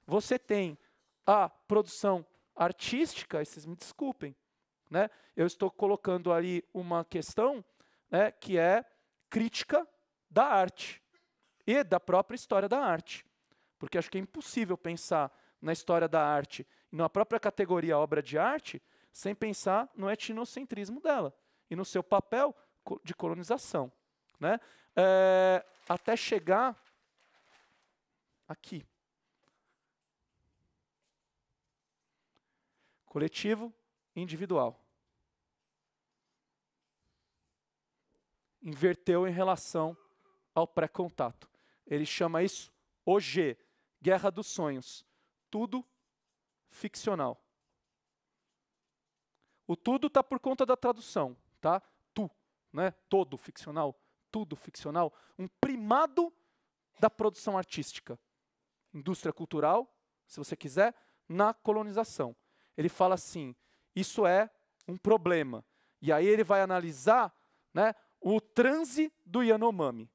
Você tem a produção artística, vocês me desculpem, né? Eu estou colocando ali uma questão, né, que é crítica da arte e da própria história da arte. Porque acho que é impossível pensar na história da arte e na própria categoria obra de arte sem pensar no etnocentrismo dela e no seu papel de colonização. Né? É, até chegar aqui. Coletivo, individual. Inverteu em relação ao pré-contato. Ele chama isso OG, Guerra dos Sonhos. Tudo ficcional. O tudo está por conta da tradução, tá? né? todo ficcional, tudo ficcional, um primado da produção artística, indústria cultural, se você quiser, na colonização. Ele fala assim: isso é um problema. E aí ele vai analisar né, o transe do Yanomami.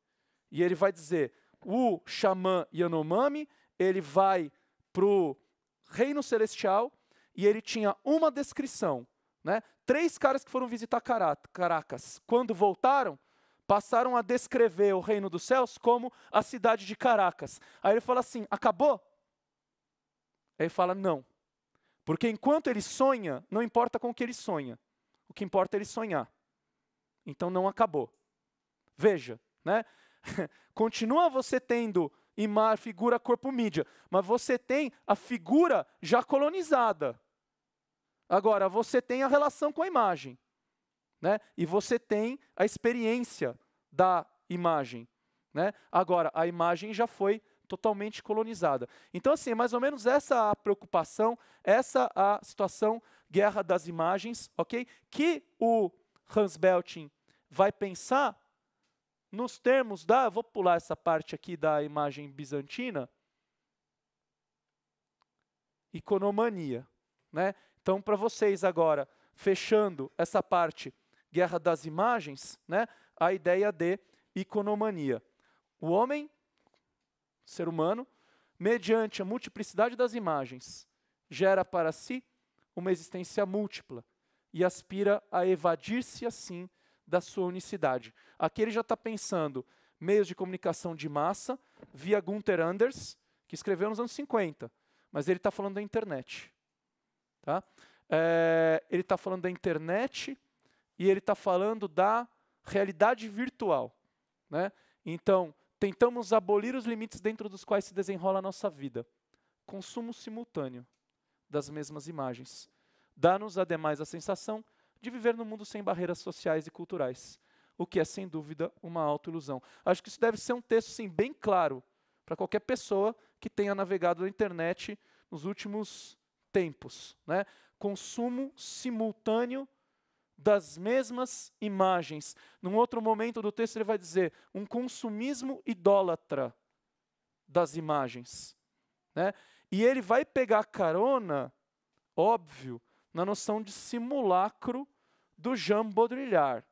E ele vai dizer: o xamã Yanomami, ele vai para o reino celestial e ele tinha uma descrição. Né? três caras que foram visitar Caracas. Quando voltaram, passaram a descrever o reino dos céus como a cidade de Caracas. Aí ele fala assim: acabou? Aí ele fala: não. Porque enquanto ele sonha, não importa com o que ele sonha. O que importa é ele sonhar. Então não acabou. Veja, né? Continua você tendo imar, figura, corpo, mídia, mas você tem a figura já colonizada. Agora, você tem a relação com a imagem, né? E você tem a experiência da imagem, né? Agora, a imagem já foi totalmente colonizada. Então, assim, é mais ou menos essa a preocupação, essa a situação guerra das imagens, ok? Que o Hans Belting vai pensar nos termos da, vou pular essa parte aqui da imagem bizantina, economania, né? Então, para vocês agora, fechando essa parte guerra das imagens, né, a ideia de iconomania. O homem, ser humano, mediante a multiplicidade das imagens, gera para si uma existência múltipla e aspira a evadir-se assim da sua unicidade. Aqui ele já está pensando meios de comunicação de massa via Gunther Anders, que escreveu nos anos 50, mas ele está falando da internet. Tá? É, ele está falando da internet e ele está falando da realidade virtual. Né? Então, tentamos abolir os limites dentro dos quais se desenrola a nossa vida. Consumo simultâneo das mesmas imagens. Dá-nos, ademais, a sensação de viver num mundo sem barreiras sociais e culturais, o que é, sem dúvida, uma autoilusão. Acho que isso deve ser um texto sim, bem claro para qualquer pessoa que tenha navegado na internet nos últimos tempos, né? consumo simultâneo das mesmas imagens. Num outro momento do texto ele vai dizer um consumismo idólatra das imagens. Né? E ele vai pegar carona, óbvio, na noção de simulacro do Jean Baudrillard.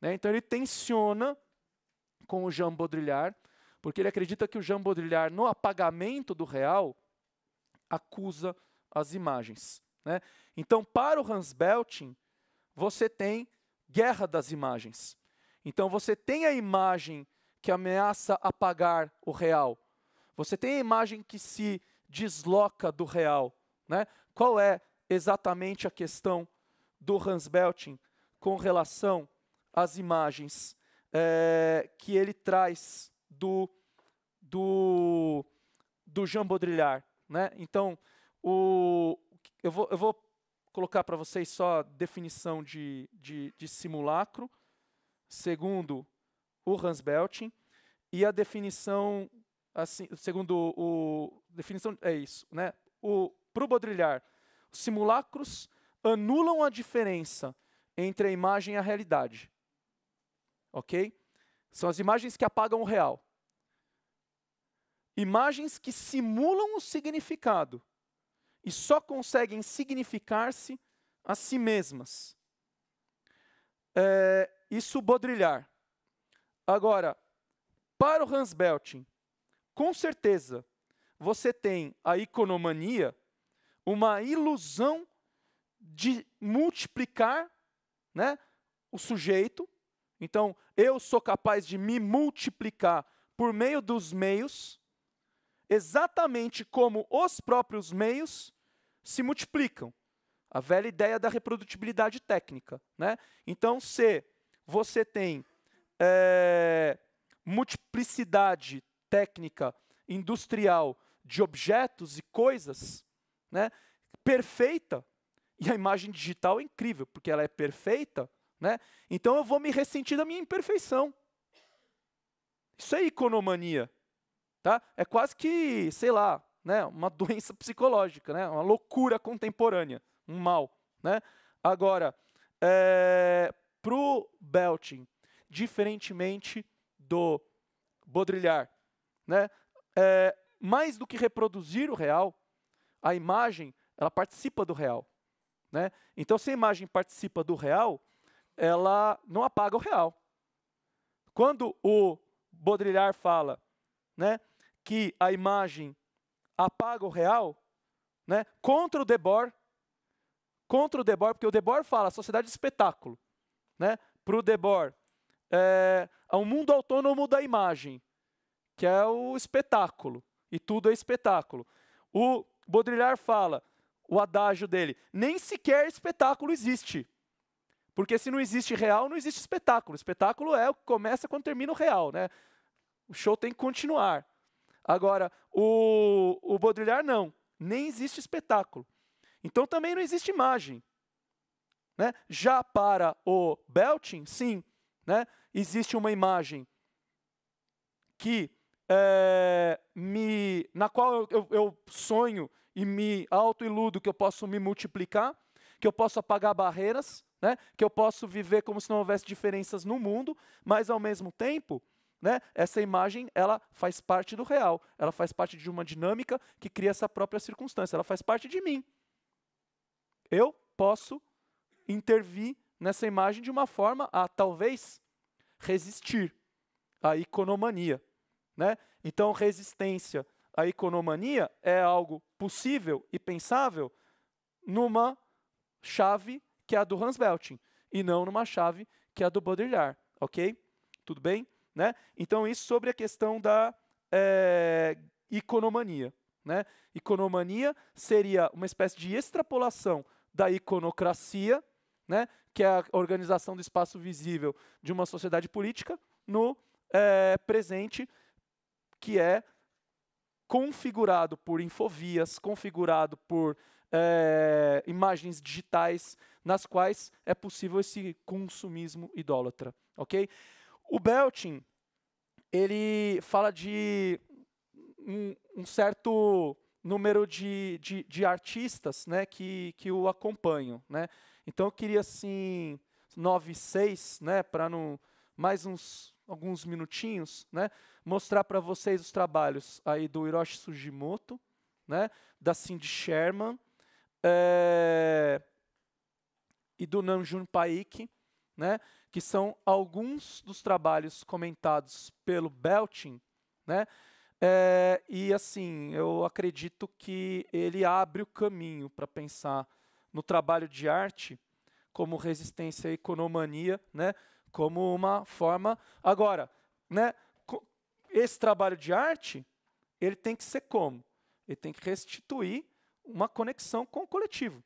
Né? Então ele tensiona com o Jean Baudrillard, porque ele acredita que o Jean Baudrillard, no apagamento do real, acusa as imagens. Né? Então, para o Hans Belting, você tem guerra das imagens. Então, você tem a imagem que ameaça apagar o real. Você tem a imagem que se desloca do real. Né? Qual é exatamente a questão do Hans Belting com relação às imagens é, que ele traz do, do, do Jean Baudrillard? Né? Então, o, eu, vou, eu vou colocar para vocês só a definição de, de, de simulacro, segundo o Hans Belting, e a definição, assim, segundo o. definição É isso, né? Para o Bodrilhar, os simulacros anulam a diferença entre a imagem e a realidade. Ok? São as imagens que apagam o real. Imagens que simulam o significado e só conseguem significar-se a si mesmas é, e bodrilhar. Agora, para o Hans Belting, com certeza você tem a economania, uma ilusão de multiplicar né, o sujeito. Então, eu sou capaz de me multiplicar por meio dos meios, exatamente como os próprios meios se multiplicam. A velha ideia da reprodutibilidade técnica. Né? Então, se você tem é, multiplicidade técnica industrial de objetos e coisas né, perfeita, e a imagem digital é incrível, porque ela é perfeita, né, então eu vou me ressentir da minha imperfeição. Isso é economania. Tá? É quase que, sei lá, né, uma doença psicológica, né, uma loucura contemporânea, um mal. Né? Agora, é, para o belching, diferentemente do bodrilhar, né, é, mais do que reproduzir o real, a imagem ela participa do real. Né? Então, se a imagem participa do real, ela não apaga o real. Quando o Baudrillard fala né, que a imagem apaga o real, né? contra o Debor, contra o Debor, porque o Debor fala sociedade de é espetáculo. Né? Para o Debor é, é um mundo autônomo da imagem, que é o espetáculo, e tudo é espetáculo. O Baudrillard fala, o adágio dele, nem sequer espetáculo existe. Porque se não existe real, não existe espetáculo. espetáculo é o que começa quando termina o real, né? O show tem que continuar. Agora, o, o Baudrillard não, nem existe espetáculo. Então também não existe imagem. Né? Já para o Belting, sim, né? existe uma imagem que é, me, na qual eu, eu sonho e me autoiludo que eu posso me multiplicar, que eu posso apagar barreiras, né? que eu posso viver como se não houvesse diferenças no mundo, mas ao mesmo tempo né, essa imagem ela faz parte do real, ela faz parte de uma dinâmica que cria essa própria circunstância, ela faz parte de mim. Eu posso intervir nessa imagem de uma forma a talvez resistir à economania. Né? Então, resistência à economania é algo possível e pensável numa chave que é a do Hans Belting e não numa chave que é a do Baudrillard, ok? Tudo bem? Né? Então, isso sobre a questão da é, iconomania. Né? Iconomania seria uma espécie de extrapolação da iconocracia, né? que é a organização do espaço visível de uma sociedade política, no é, presente, que é configurado por infovias, configurado por é, imagens digitais, nas quais é possível esse consumismo idólatra. ok? O belching, ele fala de um, um certo número de, de, de, artistas né, que, que o acompanham. Né? Então eu queria assim, e seis, né, para não mais uns alguns minutinhos, né, mostrar para vocês os trabalhos aí do Hiroshi Sugimoto, né, da Cindy Sherman é, e do Namjoon Paik, né, que são alguns dos trabalhos comentados pelo Belchin, né? É, e assim, eu acredito que ele abre o caminho para pensar no trabalho de arte como resistência à economania, né? Como uma forma. Agora, né? Esse trabalho de arte, ele tem que ser como? Ele tem que restituir uma conexão com o coletivo.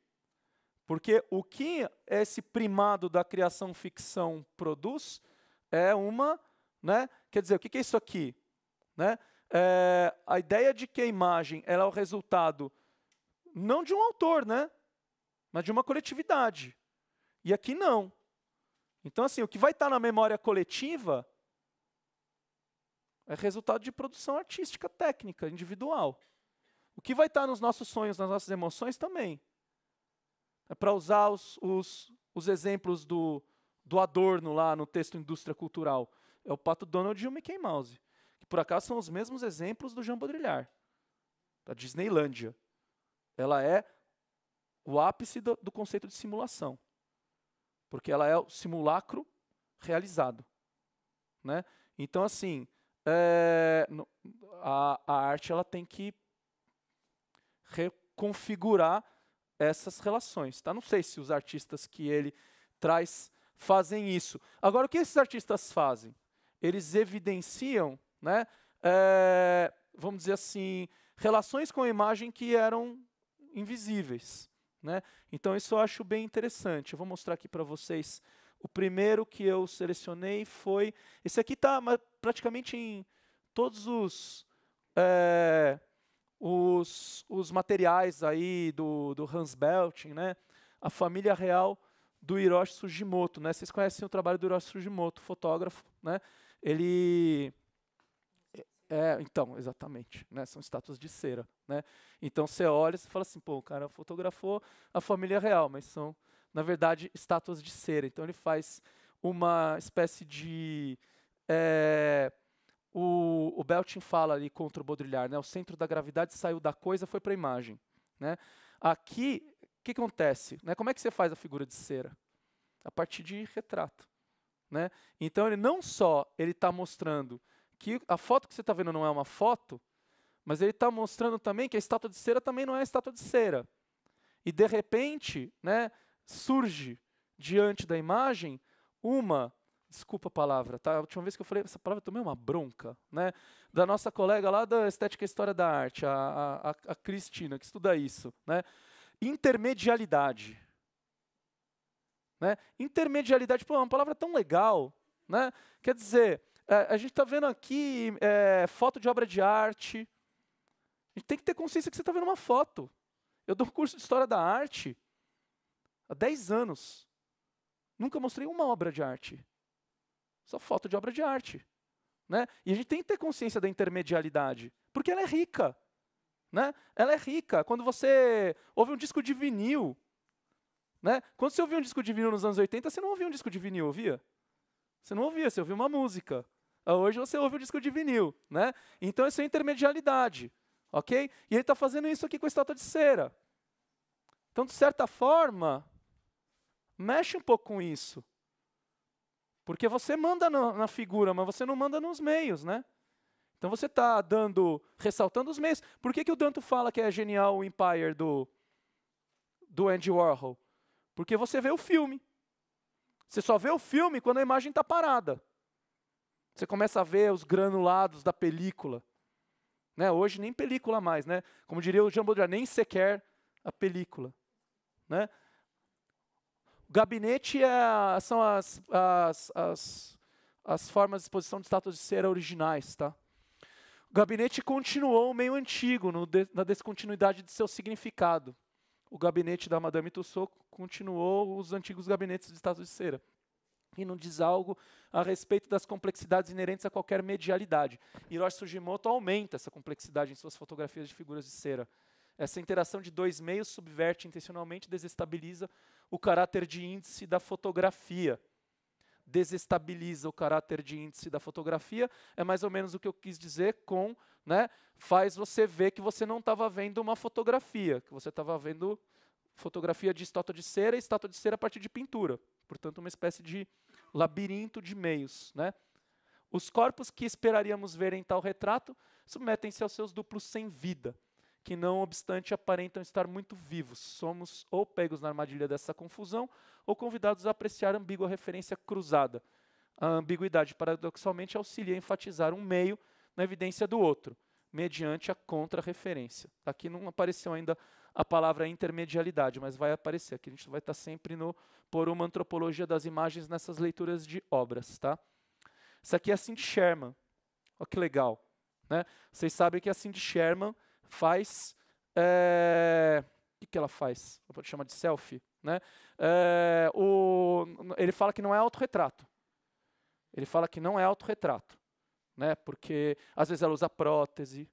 Porque o que esse primado da criação ficção produz é uma. Né? Quer dizer, o que é isso aqui? Né? É, a ideia de que a imagem é o resultado não de um autor, né? mas de uma coletividade. E aqui não. Então, assim, o que vai estar na memória coletiva é resultado de produção artística técnica, individual. O que vai estar nos nossos sonhos, nas nossas emoções também é para usar os, os, os exemplos do, do Adorno lá no texto Indústria Cultural. É o Pato Donald e o Mickey Mouse, que por acaso são os mesmos exemplos do Jean Baudrillard, da Disneylândia. Ela é o ápice do, do conceito de simulação, porque ela é o simulacro realizado. Né? Então, assim, é, a, a arte ela tem que reconfigurar essas relações. Tá? Não sei se os artistas que ele traz fazem isso. Agora, o que esses artistas fazem? Eles evidenciam, né, é, vamos dizer assim, relações com a imagem que eram invisíveis. Né? Então, isso eu acho bem interessante. Eu vou mostrar aqui para vocês. O primeiro que eu selecionei foi. Esse aqui está praticamente em todos os. É, os, os materiais aí do, do Hans Belting, né? a família real do Hiroshi Sugimoto. Né? Vocês conhecem o trabalho do Hiroshi Sugimoto, fotógrafo. Né? Ele... É, então, exatamente. Né? São estátuas de cera. Né? Então, você olha e fala assim, pô, o cara fotografou a família real, mas são, na verdade, estátuas de cera. Então, ele faz uma espécie de... É, o, o Beltin fala ali contra o Baudrillard, né? O centro da gravidade saiu da coisa, foi para a imagem, né? Aqui, o que acontece? Né? Como é que você faz a figura de cera? A partir de retrato, né? Então ele não só ele está mostrando que a foto que você está vendo não é uma foto, mas ele está mostrando também que a estátua de cera também não é a estátua de cera. E de repente, né? Surge diante da imagem uma Desculpa a palavra, tá? A última vez que eu falei essa palavra, eu tomei uma bronca, né? Da nossa colega lá da Estética e História da Arte, a, a, a Cristina, que estuda isso, né? Intermedialidade. Né? Intermedialidade, pô, é uma palavra tão legal, né? Quer dizer, é, a gente está vendo aqui é, foto de obra de arte. A gente tem que ter consciência que você está vendo uma foto. Eu dou um curso de História da Arte há 10 anos. Nunca mostrei uma obra de arte. Só foto de obra de arte. Né? E a gente tem que ter consciência da intermedialidade, porque ela é rica. Né? Ela é rica. Quando você ouve um disco de vinil, né? quando você ouvia um disco de vinil nos anos 80, você não ouvia um disco de vinil, ouvia? Você não ouvia, você ouvia uma música. Ah, hoje você ouve um disco de vinil. Né? Então isso é intermedialidade. ok? E ele está fazendo isso aqui com a estátua de cera. Então, de certa forma, mexe um pouco com isso. Porque você manda na, na figura, mas você não manda nos meios, né? Então você está dando, ressaltando os meios. Por que, que o Danto fala que é genial o Empire do, do Andy Warhol? Porque você vê o filme. Você só vê o filme quando a imagem está parada. Você começa a ver os granulados da película. Né? Hoje nem película mais, né? Como diria o Jean Baudrillard, nem sequer a película. Né? gabinete é, são as, as, as, as formas de exposição de estátuas de cera originais. Tá? O gabinete continuou o meio antigo, de, na descontinuidade de seu significado. O gabinete da Madame Tussaud continuou os antigos gabinetes de estátuas de cera. E não diz algo a respeito das complexidades inerentes a qualquer medialidade. Hiroshi Sugimoto aumenta essa complexidade em suas fotografias de figuras de cera. Essa interação de dois meios subverte intencionalmente, desestabiliza o caráter de índice da fotografia. Desestabiliza o caráter de índice da fotografia, é mais ou menos o que eu quis dizer com, né, faz você ver que você não estava vendo uma fotografia, que você estava vendo fotografia de estátua de cera e estátua de cera a partir de pintura. Portanto, uma espécie de labirinto de meios. Né? Os corpos que esperaríamos ver em tal retrato submetem-se aos seus duplos sem vida que não obstante aparentam estar muito vivos. Somos ou pegos na armadilha dessa confusão, ou convidados a apreciar a ambígua referência cruzada. A ambiguidade, paradoxalmente, auxilia a enfatizar um meio na evidência do outro, mediante a contra-referência. Aqui não apareceu ainda a palavra intermedialidade, mas vai aparecer. Aqui a gente vai estar sempre no por uma antropologia das imagens nessas leituras de obras, tá? Isso aqui é assim de Sherman. Olha que legal. Né? Vocês sabem que assim de Sherman faz. É, o que, ela faz? Eu vou chamar de selfie. Né? É, o, ele fala que não é autorretrato. Ele fala que não é autorretrato. Né? Porque às vezes ela usa prótese,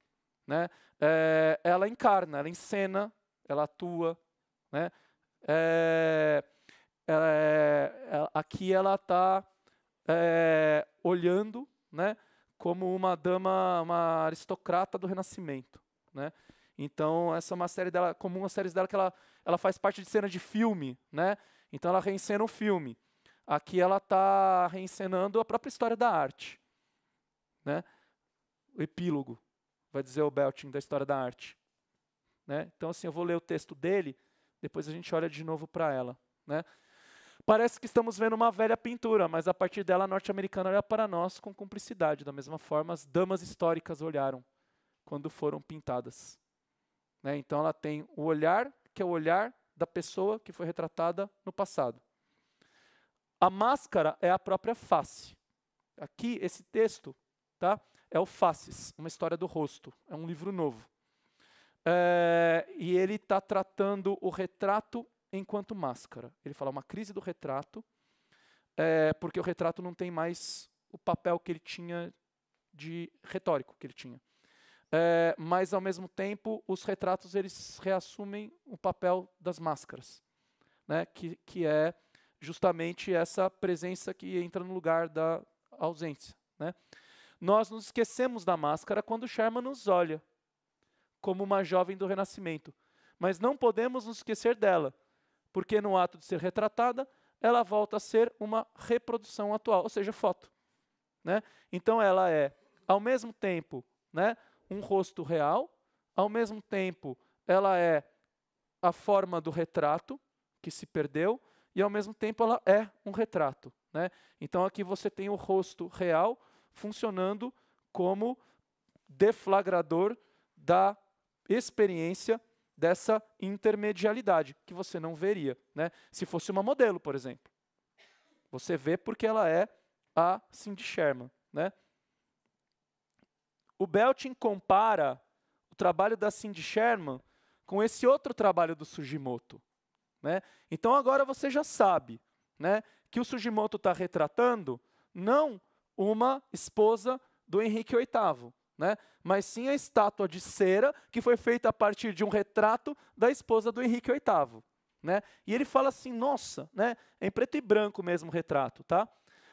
né? É, ela encarna, ela encena, ela atua, né? É, é, aqui ela está olhando, né? Como uma dama, uma aristocrata do Renascimento, né? Então, essa é uma série dela, comum as séries dela que ela, ela faz parte de cena de filme, né? Então ela reencena um filme. Aqui ela está reencenando a própria história da arte, né? O epílogo, vai dizer o Belting da história da arte, né? Então assim, eu vou ler o texto dele, depois a gente olha de novo para ela, né? Parece que estamos vendo uma velha pintura, mas a partir dela a norte-americana olha para nós com cumplicidade, da mesma forma as damas históricas olharam quando foram pintadas. Né? Então ela tem o olhar, que é o olhar da pessoa que foi retratada no passado. A máscara é a própria face. Aqui, esse texto tá, é o Faces, uma história do rosto. É um livro novo. É, e ele está tratando o retrato enquanto máscara. Ele fala uma crise do retrato, é, porque o retrato não tem mais o papel que ele tinha de retórico que ele tinha. É, mas ao mesmo tempo os retratos eles reassumem o papel das máscaras, né? que, que é justamente essa presença que entra no lugar da ausência. Né? Nós nos esquecemos da máscara quando Sherman nos olha como uma jovem do Renascimento, mas não podemos nos esquecer dela, porque no ato de ser retratada ela volta a ser uma reprodução atual, ou seja, foto. Né? Então ela é ao mesmo tempo né, um rosto real, ao mesmo tempo ela é a forma do retrato que se perdeu e ao mesmo tempo ela é um retrato, né? Então aqui você tem o rosto real funcionando como deflagrador da experiência dessa intermedialidade que você não veria, né? Se fosse uma modelo, por exemplo, você vê porque ela é a Cindy Sherman, né? O Beltin compara o trabalho da Cindy Sherman com esse outro trabalho do Sugimoto. Né? Então agora você já sabe né, que o Sugimoto está retratando não uma esposa do Henrique VIII, né, mas sim a estátua de cera que foi feita a partir de um retrato da esposa do Henrique VIII. Né? E ele fala assim, nossa, né, é em preto e branco mesmo o retrato, tá?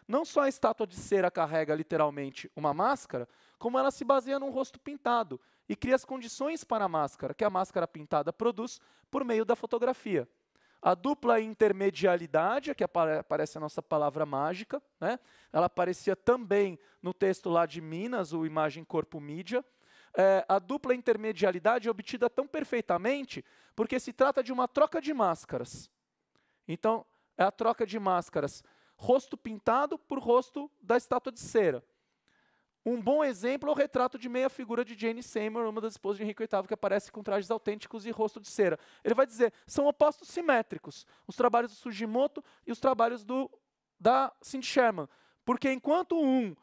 Não só a estátua de cera carrega literalmente uma máscara, como ela se baseia num rosto pintado e cria as condições para a máscara, que a máscara pintada produz por meio da fotografia. A dupla intermedialidade, que aparece a nossa palavra mágica, né? ela aparecia também no texto lá de Minas, o Imagem Corpo Mídia. É, a dupla intermedialidade é obtida tão perfeitamente porque se trata de uma troca de máscaras. Então, é a troca de máscaras rosto pintado por rosto da estátua de cera. Um bom exemplo é o retrato de meia figura de Jane Seymour, uma das esposas de Henrique VIII, que aparece com trajes autênticos e rosto de cera. Ele vai dizer, são opostos simétricos, os trabalhos do Sugimoto e os trabalhos do, da Cindy Sherman. Porque enquanto um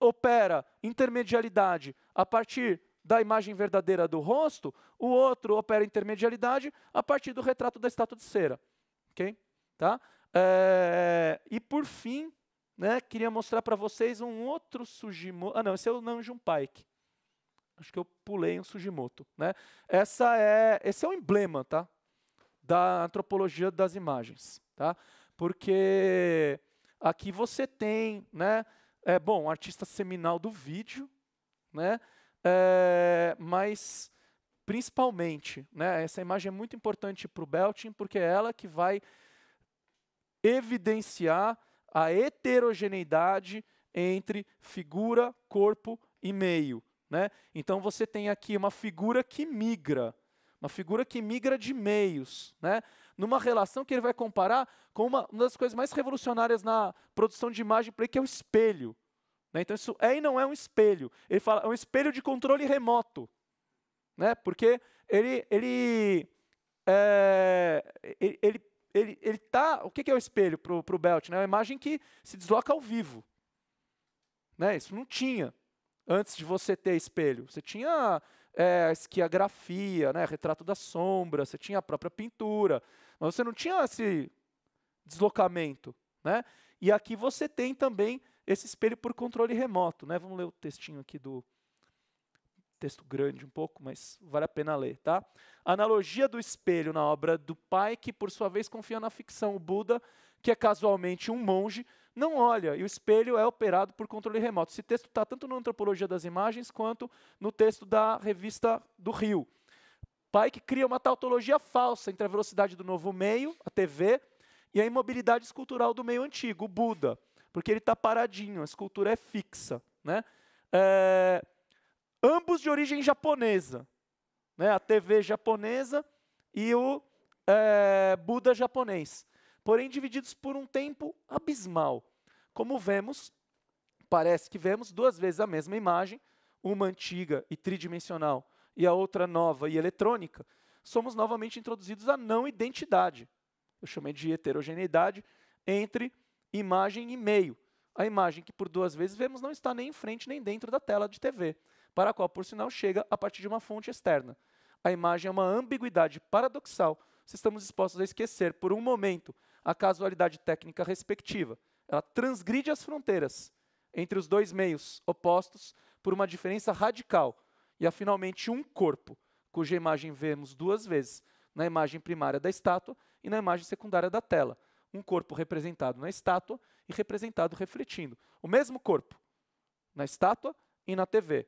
opera intermedialidade a partir da imagem verdadeira do rosto, o outro opera intermedialidade a partir do retrato da estátua de cera. Okay? Tá? É, e por fim, né? Queria mostrar para vocês um outro Sugimoto. Ah, não, esse é o Nanjum Pike. Acho que eu pulei um Sugimoto. Né? Essa é, esse é o emblema tá? da antropologia das imagens. Tá? Porque aqui você tem, né? É, bom, um artista seminal do vídeo, né? É, mas principalmente, né? Essa imagem é muito importante para o Belting porque é ela que vai evidenciar a heterogeneidade entre figura, corpo e meio. Né? Então você tem aqui uma figura que migra, uma figura que migra de meios, né? numa relação que ele vai comparar com uma, uma das coisas mais revolucionárias na produção de imagem para que é o espelho. Né? Então isso é e não é um espelho. Ele fala, é um espelho de controle remoto, né? porque ele, ele, é, ele, ele ele, ele tá, o que é o espelho para o Belt? Né? É uma imagem que se desloca ao vivo. Né? Isso não tinha antes de você ter espelho. Você tinha é, esquiografia, né? retrato da sombra, você tinha a própria pintura, mas você não tinha esse deslocamento. Né? E aqui você tem também esse espelho por controle remoto. Né? Vamos ler o textinho aqui do, texto grande um pouco, mas vale a pena ler, tá? Analogia do espelho na obra do pai que por sua vez confia na ficção. O Buda, que é casualmente um monge, não olha e o espelho é operado por controle remoto. Esse texto está tanto na Antropologia das Imagens quanto no texto da revista do Rio. Pai que cria uma tautologia falsa entre a velocidade do novo meio, a TV, e a imobilidade escultural do meio antigo, o Buda, porque ele está paradinho, a escultura é fixa, né? É, ambos de origem japonesa. Né? A TV japonesa e o é, Buda japonês. Porém, divididos por um tempo abismal. Como vemos, parece que vemos duas vezes a mesma imagem, uma antiga e tridimensional e a outra nova e eletrônica, somos novamente introduzidos à não identidade. Eu chamei de heterogeneidade entre imagem e meio. A imagem que por duas vezes vemos não está nem em frente nem dentro da tela de TV para a qual, por sinal, chega a partir de uma fonte externa. A imagem é uma ambiguidade paradoxal se estamos dispostos a esquecer, por um momento, a casualidade técnica respectiva. Ela transgride as fronteiras entre os dois meios opostos por uma diferença radical. E há finalmente um corpo, cuja imagem vemos duas vezes, na imagem primária da estátua e na imagem secundária da tela. Um corpo representado na estátua e representado refletindo. O mesmo corpo na estátua e na TV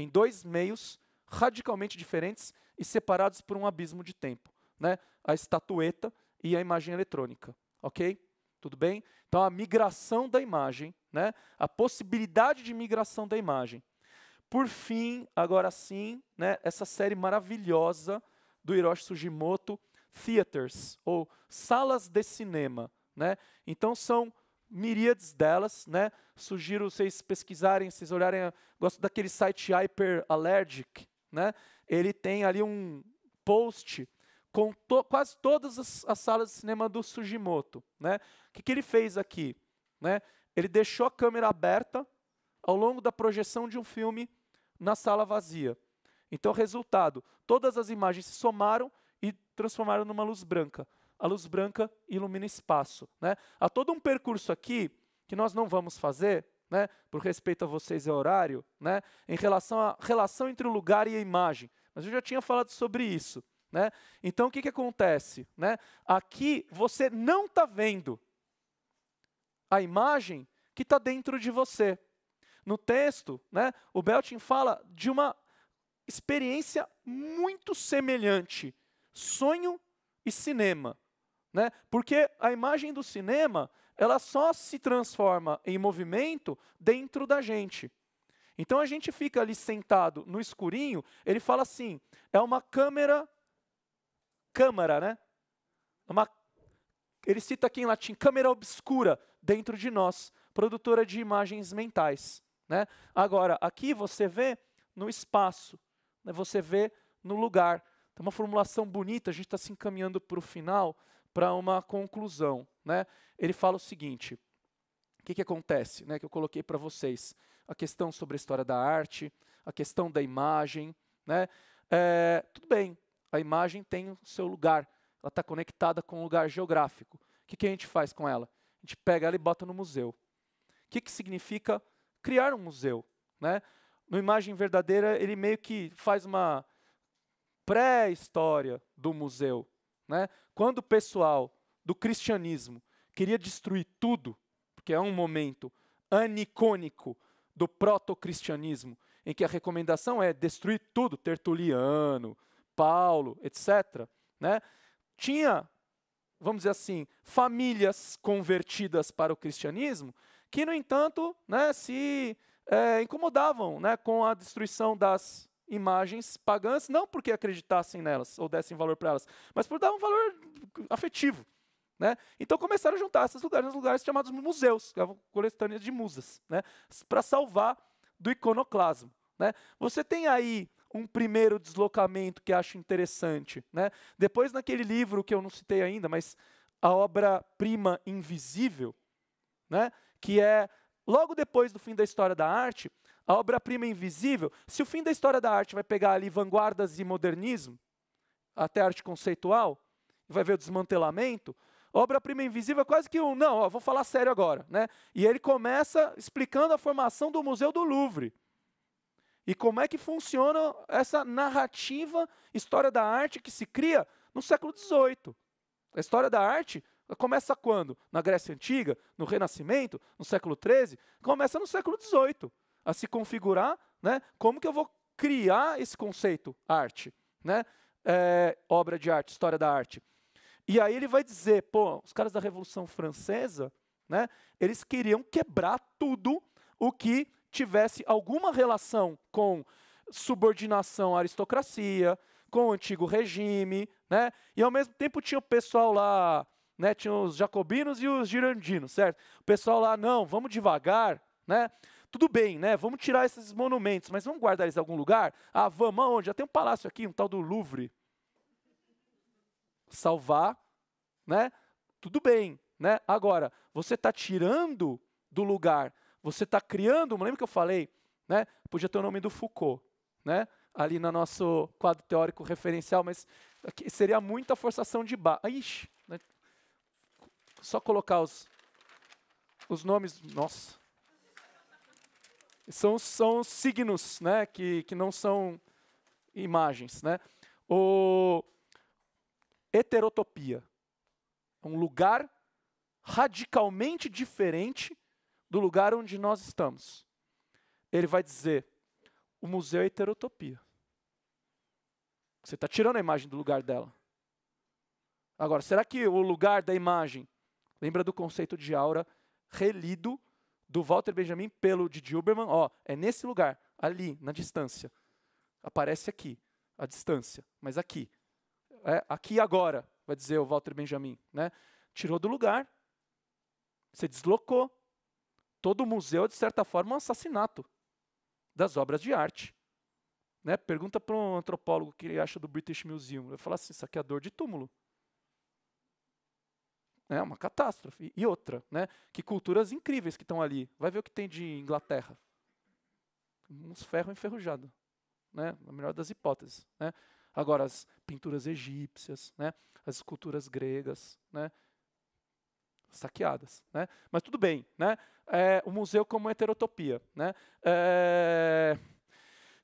em dois meios radicalmente diferentes e separados por um abismo de tempo, né? A estatueta e a imagem eletrônica, ok? Tudo bem? Então a migração da imagem, né? A possibilidade de migração da imagem. Por fim, agora sim, né? Essa série maravilhosa do Hiroshi Sugimoto, Theaters ou salas de cinema, né? Então são miríades delas, né? Sugiro vocês pesquisarem, vocês olharem, gosto daquele site Hyper Allergic, né? Ele tem ali um post com to quase todas as, as, salas de cinema do Sugimoto, né? O que, que ele fez aqui, né? Ele deixou a câmera aberta ao longo da projeção de um filme na sala vazia. Então, resultado, todas as imagens se somaram e transformaram numa luz branca a luz branca ilumina espaço. Né? Há todo um percurso aqui que nós não vamos fazer, né, por respeito a vocês e é ao horário, né, em relação à relação entre o lugar e a imagem. Mas eu já tinha falado sobre isso. Né? Então, o que, que acontece? Né? Aqui você não está vendo a imagem que está dentro de você. No texto, né, o Beltin fala de uma experiência muito semelhante: sonho e cinema. Né? Porque a imagem do cinema ela só se transforma em movimento dentro da gente. Então a gente fica ali sentado no escurinho, ele fala assim: é uma câmera. Câmara, né? É uma, ele cita aqui em latim, câmera obscura dentro de nós, produtora de imagens mentais. Né? Agora, aqui você vê no espaço, né? você vê no lugar. Tem uma formulação bonita, a gente está se encaminhando para o final para uma conclusão. Né? Ele fala o seguinte: o que, que acontece? Né, que eu coloquei para vocês a questão sobre a história da arte, a questão da imagem. Né? É, tudo bem, a imagem tem o seu lugar, ela está conectada com o lugar geográfico. O que, que a gente faz com ela? A gente pega ela e bota no museu. O que, que significa criar um museu? Né? No Imagem Verdadeira, ele meio que faz uma pré-história do museu. Né? Quando o pessoal do cristianismo queria destruir tudo, porque é um momento anicônico do proto-cristianismo, em que a recomendação é destruir tudo, Tertuliano, Paulo, etc. Né? Tinha, vamos dizer assim, famílias convertidas para o cristianismo que, no entanto, né, se é, incomodavam né, com a destruição das imagens pagãs, não porque acreditassem nelas ou dessem valor para elas, mas por dar um valor afetivo. Né? Então começaram a juntar esses lugares nos lugares chamados museus, que eram é coletâneas de musas, né? para salvar do iconoclasmo. Né? Você tem aí um primeiro deslocamento que acho interessante. Né? Depois, naquele livro que eu não citei ainda, mas a obra-prima invisível, né? que é logo depois do fim da história da arte, a obra-prima é invisível, se o fim da história da arte vai pegar ali vanguardas e modernismo, até arte conceitual, vai ver o desmantelamento, obra-prima é invisível é quase que um, não, ó, vou falar sério agora. Né? E ele começa explicando a formação do Museu do Louvre. E como é que funciona essa narrativa, história da arte que se cria no século XVIII. A história da arte começa quando? Na Grécia Antiga, no Renascimento, no século XIII? Começa no século XVIII a se configurar, né? Como que eu vou criar esse conceito arte, né? É, obra de arte, história da arte. E aí ele vai dizer, pô, os caras da Revolução Francesa, né? Eles queriam quebrar tudo o que tivesse alguma relação com subordinação à aristocracia, com o antigo regime, né? E ao mesmo tempo tinha o pessoal lá, né? Tinha os jacobinos e os girandinos, certo? O pessoal lá, não, vamos devagar, né? tudo bem, né? Vamos tirar esses monumentos, mas vamos guardar eles em algum lugar? Ah, vamos aonde? Já tem um palácio aqui, um tal do Louvre. Salvar, né? Tudo bem, né? Agora, você está tirando do lugar, você está criando, lembra que eu falei, né? Podia ter o nome do Foucault, né? Ali no nosso quadro teórico referencial, mas seria muita forçação de barra. Ixi, né? só colocar os, os nomes. Nossa. São, são signos, né, que, que não são imagens, né? O heterotopia, é um lugar radicalmente diferente do lugar onde nós estamos. Ele vai dizer: o museu é heterotopia. Você está tirando a imagem do lugar dela. Agora, será que o lugar da imagem lembra do conceito de aura relido do Walter Benjamin pelo de Dilberman, ó, é nesse lugar, ali, na distância. Aparece aqui, a distância, mas aqui. É, aqui agora, vai dizer o Walter Benjamin. Né? Tirou do lugar, se deslocou. Todo museu, é de certa forma, é um assassinato das obras de arte. Né? Pergunta para um antropólogo que ele acha do British Museum. Ele fala assim, saqueador é de túmulo é uma catástrofe. E outra, né? que culturas incríveis que estão ali. Vai ver o que tem de Inglaterra. Uns ferro enferrujado. Né? Na melhor das hipóteses. Né? Agora, as pinturas egípcias, né? as esculturas gregas, né? saqueadas. Né? Mas tudo bem. Né? É, o museu como heterotopia. Né? É,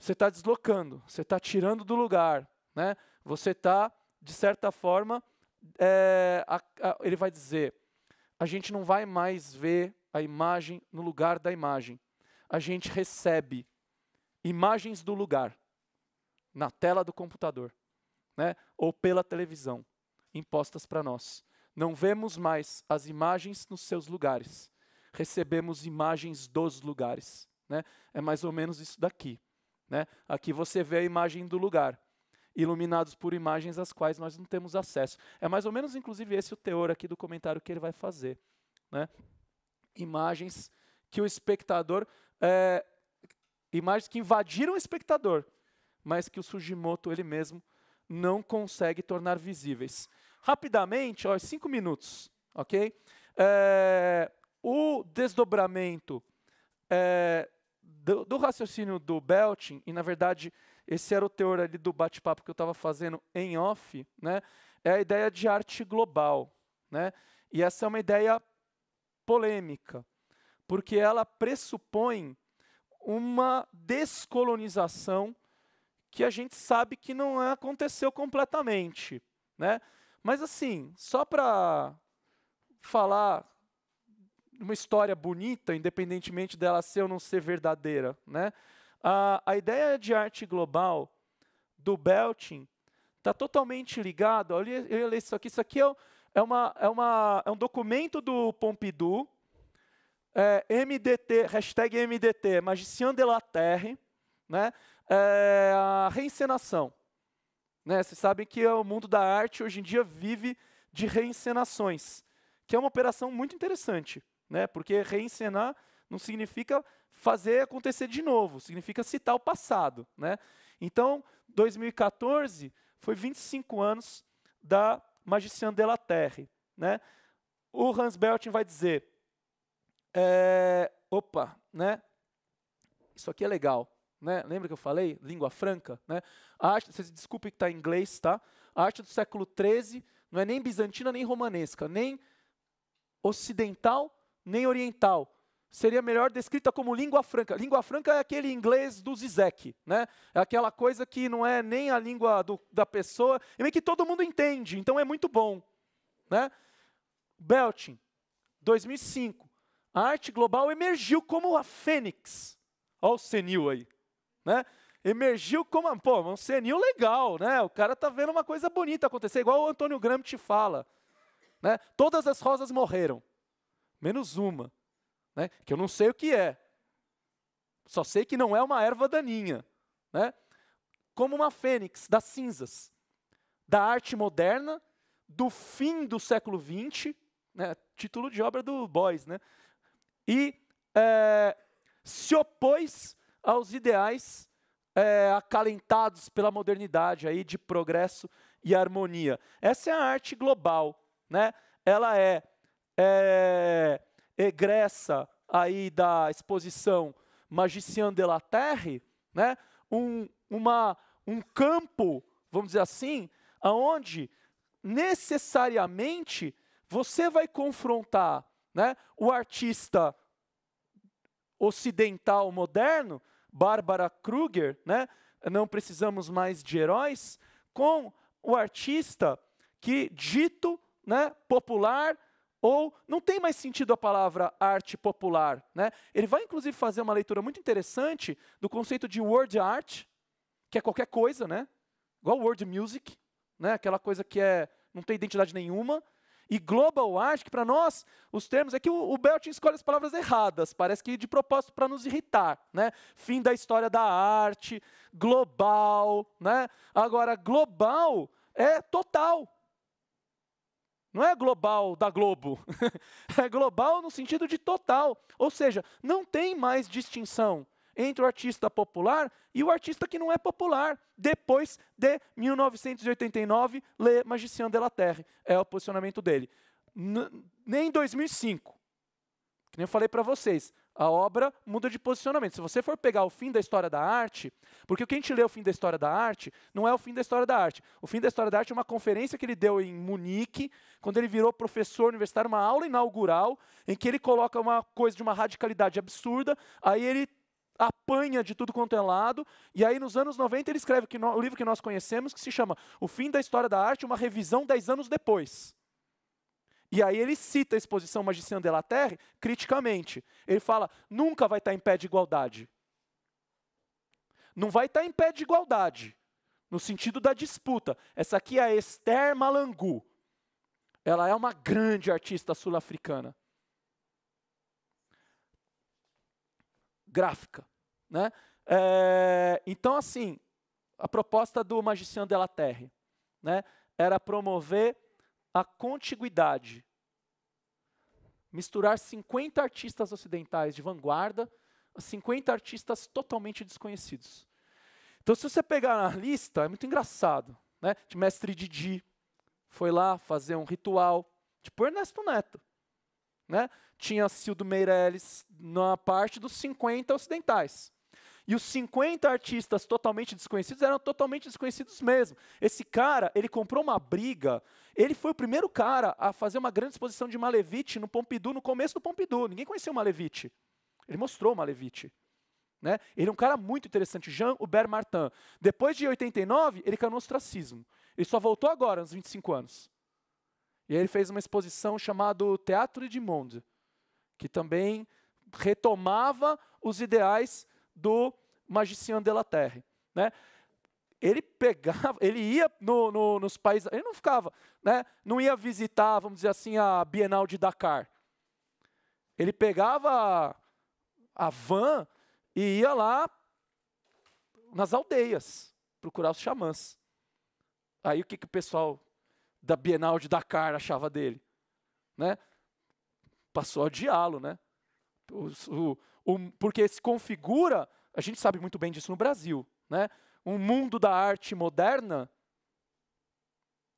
você está deslocando, você está tirando do lugar, né? você está, de certa forma, é, a, a, ele vai dizer: a gente não vai mais ver a imagem no lugar da imagem. A gente recebe imagens do lugar na tela do computador, né? Ou pela televisão, impostas para nós. Não vemos mais as imagens nos seus lugares. Recebemos imagens dos lugares, né? É mais ou menos isso daqui, né? Aqui você vê a imagem do lugar iluminados por imagens às quais nós não temos acesso. É mais ou menos, inclusive, esse o teor aqui do comentário que ele vai fazer. Né? Imagens que o espectador. É, imagens que invadiram o espectador, mas que o Sugimoto ele mesmo não consegue tornar visíveis. Rapidamente, ó, cinco minutos, ok? É, o desdobramento é, do, do, raciocínio do Belting, e na verdade esse era o teor ali do bate-papo que eu estava fazendo em off, né? É a ideia de arte global, né? E essa é uma ideia polêmica, porque ela pressupõe uma descolonização que a gente sabe que não aconteceu completamente, né? Mas assim, só para falar uma história bonita, independentemente dela ser ou não ser verdadeira, né? A, a ideia de arte global do Belting está totalmente ligado. Olha, eu ler isso aqui. Isso aqui é, é, uma, é, uma, é um documento do Pompidou, é, MDT, hashtag MDT, Magician de la Terre, né? É, a reencenação. Né? Vocês sabem que é o mundo da arte hoje em dia vive de reencenações, que é uma operação muito interessante, né? porque reencenar não significa fazer acontecer de novo, significa citar o passado. Né? Então, 2014 foi 25 anos da Magician de la Terre. Né? O Hans Belting vai dizer, é, opa, né? isso aqui é legal. Né? Lembra que eu falei? Língua franca. Né? A arte, vocês desculpem que está em inglês, tá? A arte do século XIII não é nem bizantina, nem romanesca, nem ocidental, nem oriental seria melhor descrita como língua franca. Língua franca é aquele inglês do Zizek, né? É aquela coisa que não é nem a língua do, da pessoa, e meio que todo mundo entende, então é muito bom, né? Belting, 2005. A arte global emergiu como a fênix. Olha o senil aí, né? Emergiu como, pô, um senil legal, né? O cara tá vendo uma coisa bonita acontecer, igual o Antônio Gramsci fala, né? Todas as rosas morreram, menos uma né? que eu não sei o que é. Só sei que não é uma erva daninha. Né? Como uma fênix das cinzas, da arte moderna, do fim do século XX, né? título de obra do Boys, né? e é, se opôs aos ideais é, acalentados pela modernidade aí de progresso e harmonia. Essa é a arte global, né? Ela é, é egressa aí da exposição Magicien de la Terre, né? um, uma, um campo, vamos dizer assim, aonde necessariamente você vai confrontar né, o artista ocidental moderno, Bárbara Kruger, né, não precisamos mais de heróis, com o artista que dito né, popular ou não tem mais sentido a palavra arte popular. Né? Ele vai, inclusive, fazer uma leitura muito interessante do conceito de word art, que é qualquer coisa, né? igual word music, né? aquela coisa que é, não tem identidade nenhuma, e global art, que para nós, os termos, é que o, o Beltin escolhe as palavras erradas, parece que de propósito para nos irritar. Né? Fim da história da arte, global. Né? Agora, global é total, não é global da Globo. é global no sentido de total. Ou seja, não tem mais distinção entre o artista popular e o artista que não é popular, depois de 1989, Le Magicien de la Terre. É o posicionamento dele. N nem em 2005, que nem eu falei para vocês, a obra muda de posicionamento. Se você for pegar o fim da história da arte, porque o que a gente lê o fim da história da arte não é o fim da história da arte. O fim da história da arte é uma conferência que ele deu em Munique, quando ele virou professor universitário, uma aula inaugural, em que ele coloca uma coisa de uma radicalidade absurda, aí ele apanha de tudo quanto é lado, e aí nos anos 90 ele escreve o livro que nós conhecemos, que se chama O Fim da História da Arte, uma revisão 10 anos depois. E aí ele cita a exposição Magician de la Terre criticamente. Ele fala, nunca vai estar tá em pé de igualdade. Não vai estar tá em pé de igualdade, no sentido da disputa. Essa aqui é a Esther Malangu. Ela é uma grande artista sul-africana. Gráfica. Né? É, então, assim, a proposta do Magician de la Terre né, era promover a contiguidade. Misturar 50 artistas ocidentais de vanguarda a 50 artistas totalmente desconhecidos. Então, se você pegar na lista, é muito engraçado. Né? De mestre Didi, foi lá fazer um ritual, tipo Ernesto Neto. Né? Tinha Cildo Meirelles na parte dos 50 ocidentais. E os 50 artistas totalmente desconhecidos eram totalmente desconhecidos mesmo. Esse cara, ele comprou uma briga. Ele foi o primeiro cara a fazer uma grande exposição de Malevite no Pompidou, no começo do Pompidou. Ninguém conhecia o Malevite. Ele mostrou o Malevite. Né? Ele é um cara muito interessante, Jean Hubert Martin. Depois de 89, ele caiu no ostracismo. Ele só voltou agora, aos 25 anos. E aí ele fez uma exposição chamada Teatro de Monde, que também retomava os ideais do magician de la Terre. Né? Ele pegava, ele ia no, no, nos países, ele não ficava, né? não ia visitar, vamos dizer assim, a Bienal de Dakar. Ele pegava a van e ia lá nas aldeias procurar os xamãs. Aí o que, que o pessoal da Bienal de Dakar achava dele? Né? Passou a odiá-lo, né? o, porque se configura, a gente sabe muito bem disso no Brasil, né? um mundo da arte moderna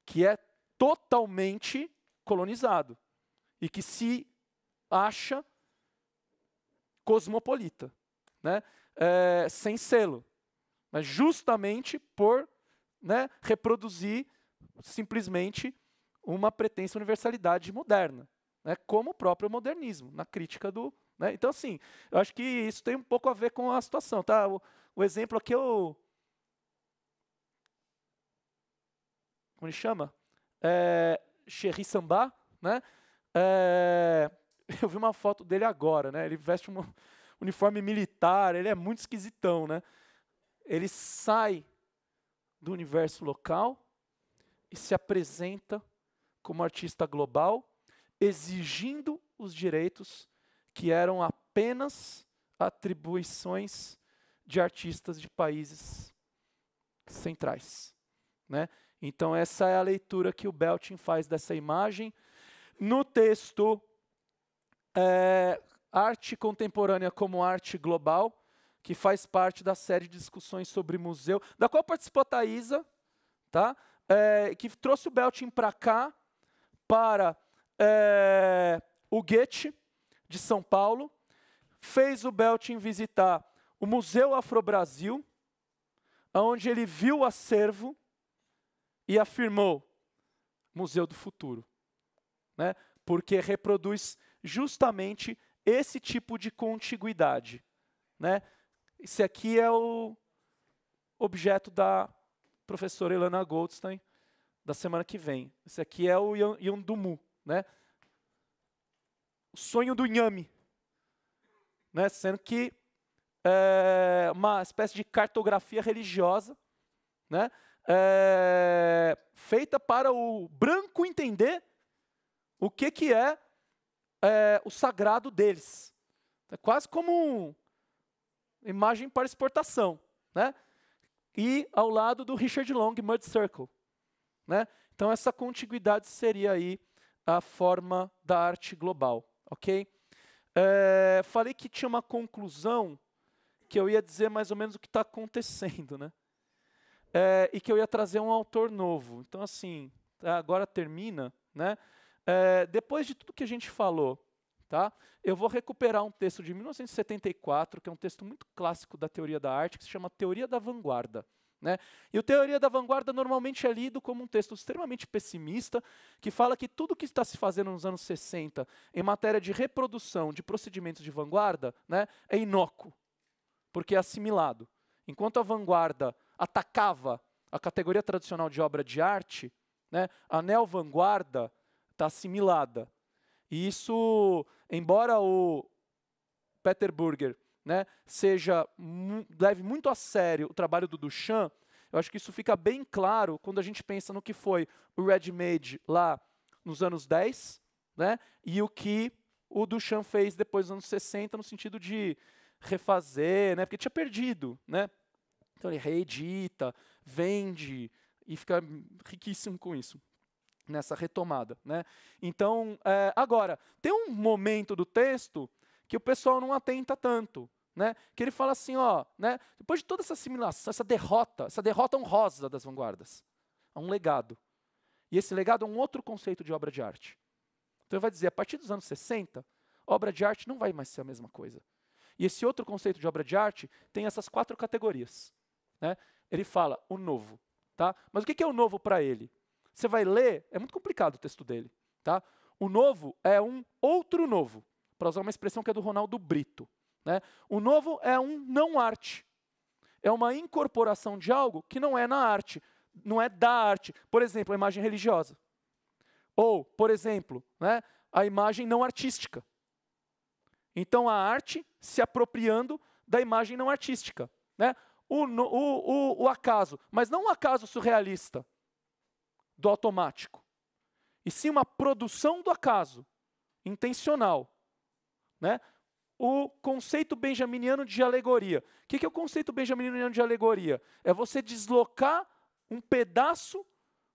que é totalmente colonizado e que se acha cosmopolita, né? É, sem selo, mas justamente por né, reproduzir simplesmente uma pretensa universalidade moderna, né, como o próprio modernismo, na crítica do né? Então, assim, eu acho que isso tem um pouco a ver com a situação. Tá? O, o exemplo aqui é o. Como ele chama? É, Xerri Né? É, eu vi uma foto dele agora. Né? Ele veste um uniforme militar, ele é muito esquisitão. Né? Ele sai do universo local e se apresenta como artista global, exigindo os direitos que eram apenas atribuições de artistas de países centrais. Né? Então, essa é a leitura que o Beltin faz dessa imagem. No texto, é, Arte Contemporânea como Arte Global, que faz parte da série de discussões sobre museu, da qual participou a Thaisa, tá? É, que trouxe o Beltin para cá, para é, o Goethe, de São Paulo, fez o Beltin visitar o Museu Afro Brasil, onde ele viu o acervo e afirmou: Museu do Futuro. Né? Porque reproduz justamente esse tipo de contiguidade. Né? Esse aqui é o objeto da professora Ilana Goldstein da semana que vem. Esse aqui é o Yandumu, né? o sonho do inhame, né? sendo que é uma espécie de cartografia religiosa, né? É, feita para o branco entender o que, que é, é o sagrado deles. É quase como uma imagem para exportação. Né? E ao lado do Richard Long, Mud Circle. Né? Então, essa contiguidade seria aí a forma da arte global ok? É, falei que tinha uma conclusão que eu ia dizer mais ou menos o que está acontecendo, né? É, e que eu ia trazer um autor novo. Então, assim, agora termina, né? É, depois de tudo que a gente falou, tá? Eu vou recuperar um texto de 1974, que é um texto muito clássico da teoria da arte, que se chama Teoria da Vanguarda. Né? E o Teoria da Vanguarda normalmente é lido como um texto extremamente pessimista, que fala que tudo que está se fazendo nos anos 60 em matéria de reprodução de procedimentos de vanguarda né, é inócuo, porque é assimilado. Enquanto a vanguarda atacava a categoria tradicional de obra de arte, né, a neo-vanguarda está assimilada. E isso, embora o Peter Burger né, seja leve muito a sério o trabalho do Duchamp, eu acho que isso fica bem claro quando a gente pensa no que foi o Red Made lá nos anos 10, né, e o que o Duchamp fez depois dos anos 60 no sentido de refazer, né, porque tinha perdido, né? Então ele reedita, vende e fica riquíssimo com isso nessa retomada, né? Então é, agora tem um momento do texto que o pessoal não atenta tanto. Né? Que ele fala assim, ó, né? Depois de toda essa assimilação, essa derrota, essa derrota honrosa das vanguardas, há um legado. E esse legado é um outro conceito de obra de arte. Então ele vai dizer, a partir dos anos 60, obra de arte não vai mais ser a mesma coisa. E esse outro conceito de obra de arte tem essas quatro categorias. Né? Ele fala o novo, tá? Mas o que é o novo para ele? Você vai ler, é muito complicado o texto dele, tá? O novo é um outro novo para usar uma expressão que é do Ronaldo Brito. Né? O novo é um não arte. É uma incorporação de algo que não é na arte, não é da arte. Por exemplo, a imagem religiosa. Ou, por exemplo, né, a imagem não artística. Então, a arte se apropriando da imagem não artística. Né? O, o, o, o acaso, mas não um acaso surrealista do automático, e sim uma produção do acaso, intencional, né? o conceito benjaminiano de alegoria. O que é o conceito benjaminiano de alegoria? É você deslocar um pedaço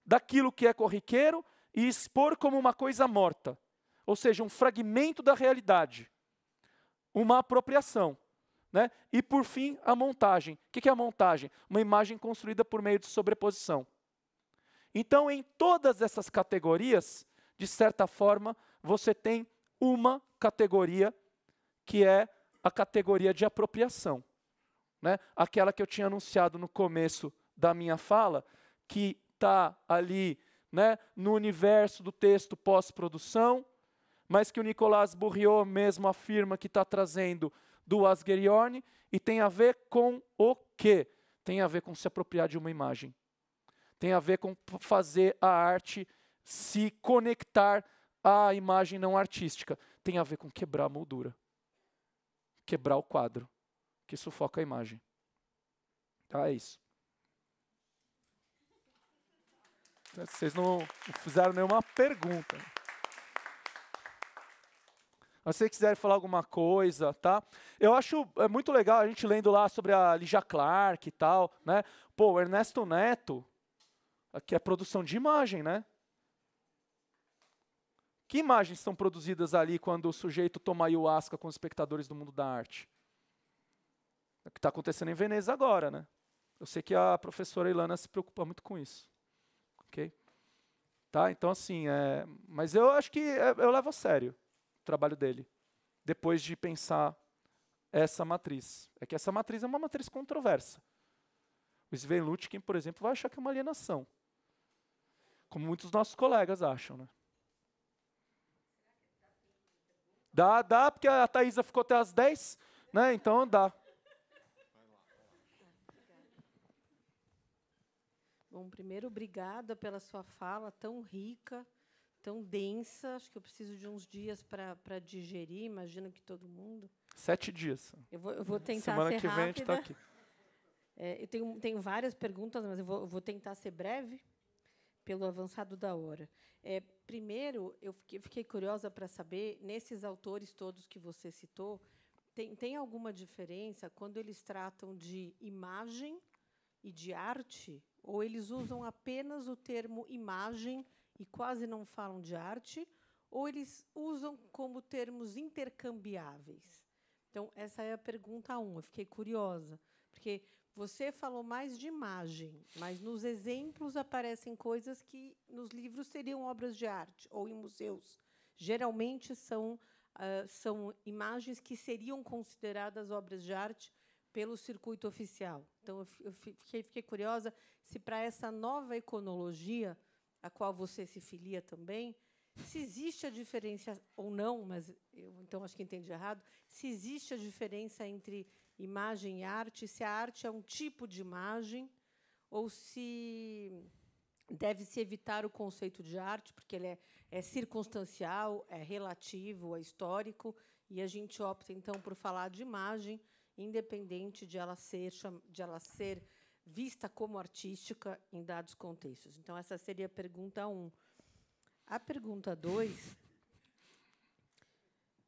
daquilo que é corriqueiro e expor como uma coisa morta. Ou seja, um fragmento da realidade. Uma apropriação. Né? E, por fim, a montagem. O que é a montagem? Uma imagem construída por meio de sobreposição. Então, em todas essas categorias, de certa forma, você tem uma categoria que é a categoria de apropriação. Né? Aquela que eu tinha anunciado no começo da minha fala, que está ali né, no universo do texto pós-produção, mas que o Nicolas Bourriot mesmo afirma que está trazendo do Asgheriorn, e tem a ver com o quê? Tem a ver com se apropriar de uma imagem. Tem a ver com fazer a arte se conectar à imagem não artística tem a ver com quebrar a moldura, quebrar o quadro, que sufoca a imagem. Tá, é isso. Então, vocês não fizeram nenhuma pergunta. Mas se vocês quiserem falar alguma coisa, tá? Eu acho é muito legal a gente lendo lá sobre a Lija Clark e tal, né? Pô, o Ernesto Neto, que é produção de imagem, né? Que imagens são produzidas ali quando o sujeito toma ayahuasca com os espectadores do mundo da arte? É o que está acontecendo em Veneza agora, né? Eu sei que a professora Ilana se preocupa muito com isso. Ok? Tá? Então, assim, é, mas eu acho que é, eu levo a sério o trabalho dele, depois de pensar essa matriz. É que essa matriz é uma matriz controversa. O Sven Lutkin, por exemplo, vai achar que é uma alienação, como muitos nossos colegas acham, né? Dá, dá, porque a Thaisa ficou até as 10, né? Então dá. Bom, primeiro, obrigada pela sua fala tão rica, tão densa. Acho que eu preciso de uns dias para digerir, imagino que todo mundo. Sete dias. Eu vou, eu vou tentar Semana ser que rápida. vem a gente está aqui. É, eu tenho, tenho várias perguntas, mas eu vou, eu vou tentar ser breve pelo avançado da hora. É, primeiro, eu fiquei, fiquei curiosa para saber, nesses autores todos que você citou, tem, tem alguma diferença quando eles tratam de imagem e de arte? Ou eles usam apenas o termo imagem e quase não falam de arte? Ou eles usam como termos intercambiáveis? Então, essa é a pergunta 1. Um. Eu fiquei curiosa, porque você falou mais de imagem, mas nos exemplos aparecem coisas que nos livros seriam obras de arte ou em museus. Geralmente são, uh, são imagens que seriam consideradas obras de arte pelo circuito oficial. Então, eu fiquei, fiquei curiosa se, para essa nova iconologia, a qual você se filia também, se existe a diferença ou não, mas eu então acho que entendi errado, se existe a diferença entre imagem e arte, se a arte é um tipo de imagem ou se deve-se evitar o conceito de arte, porque ele é, é, circunstancial, é relativo, é histórico, e a gente opta, então, por falar de imagem, independente de ela ser, de ela ser vista como artística em dados contextos. Então, essa seria a pergunta 1. Um. A pergunta 2...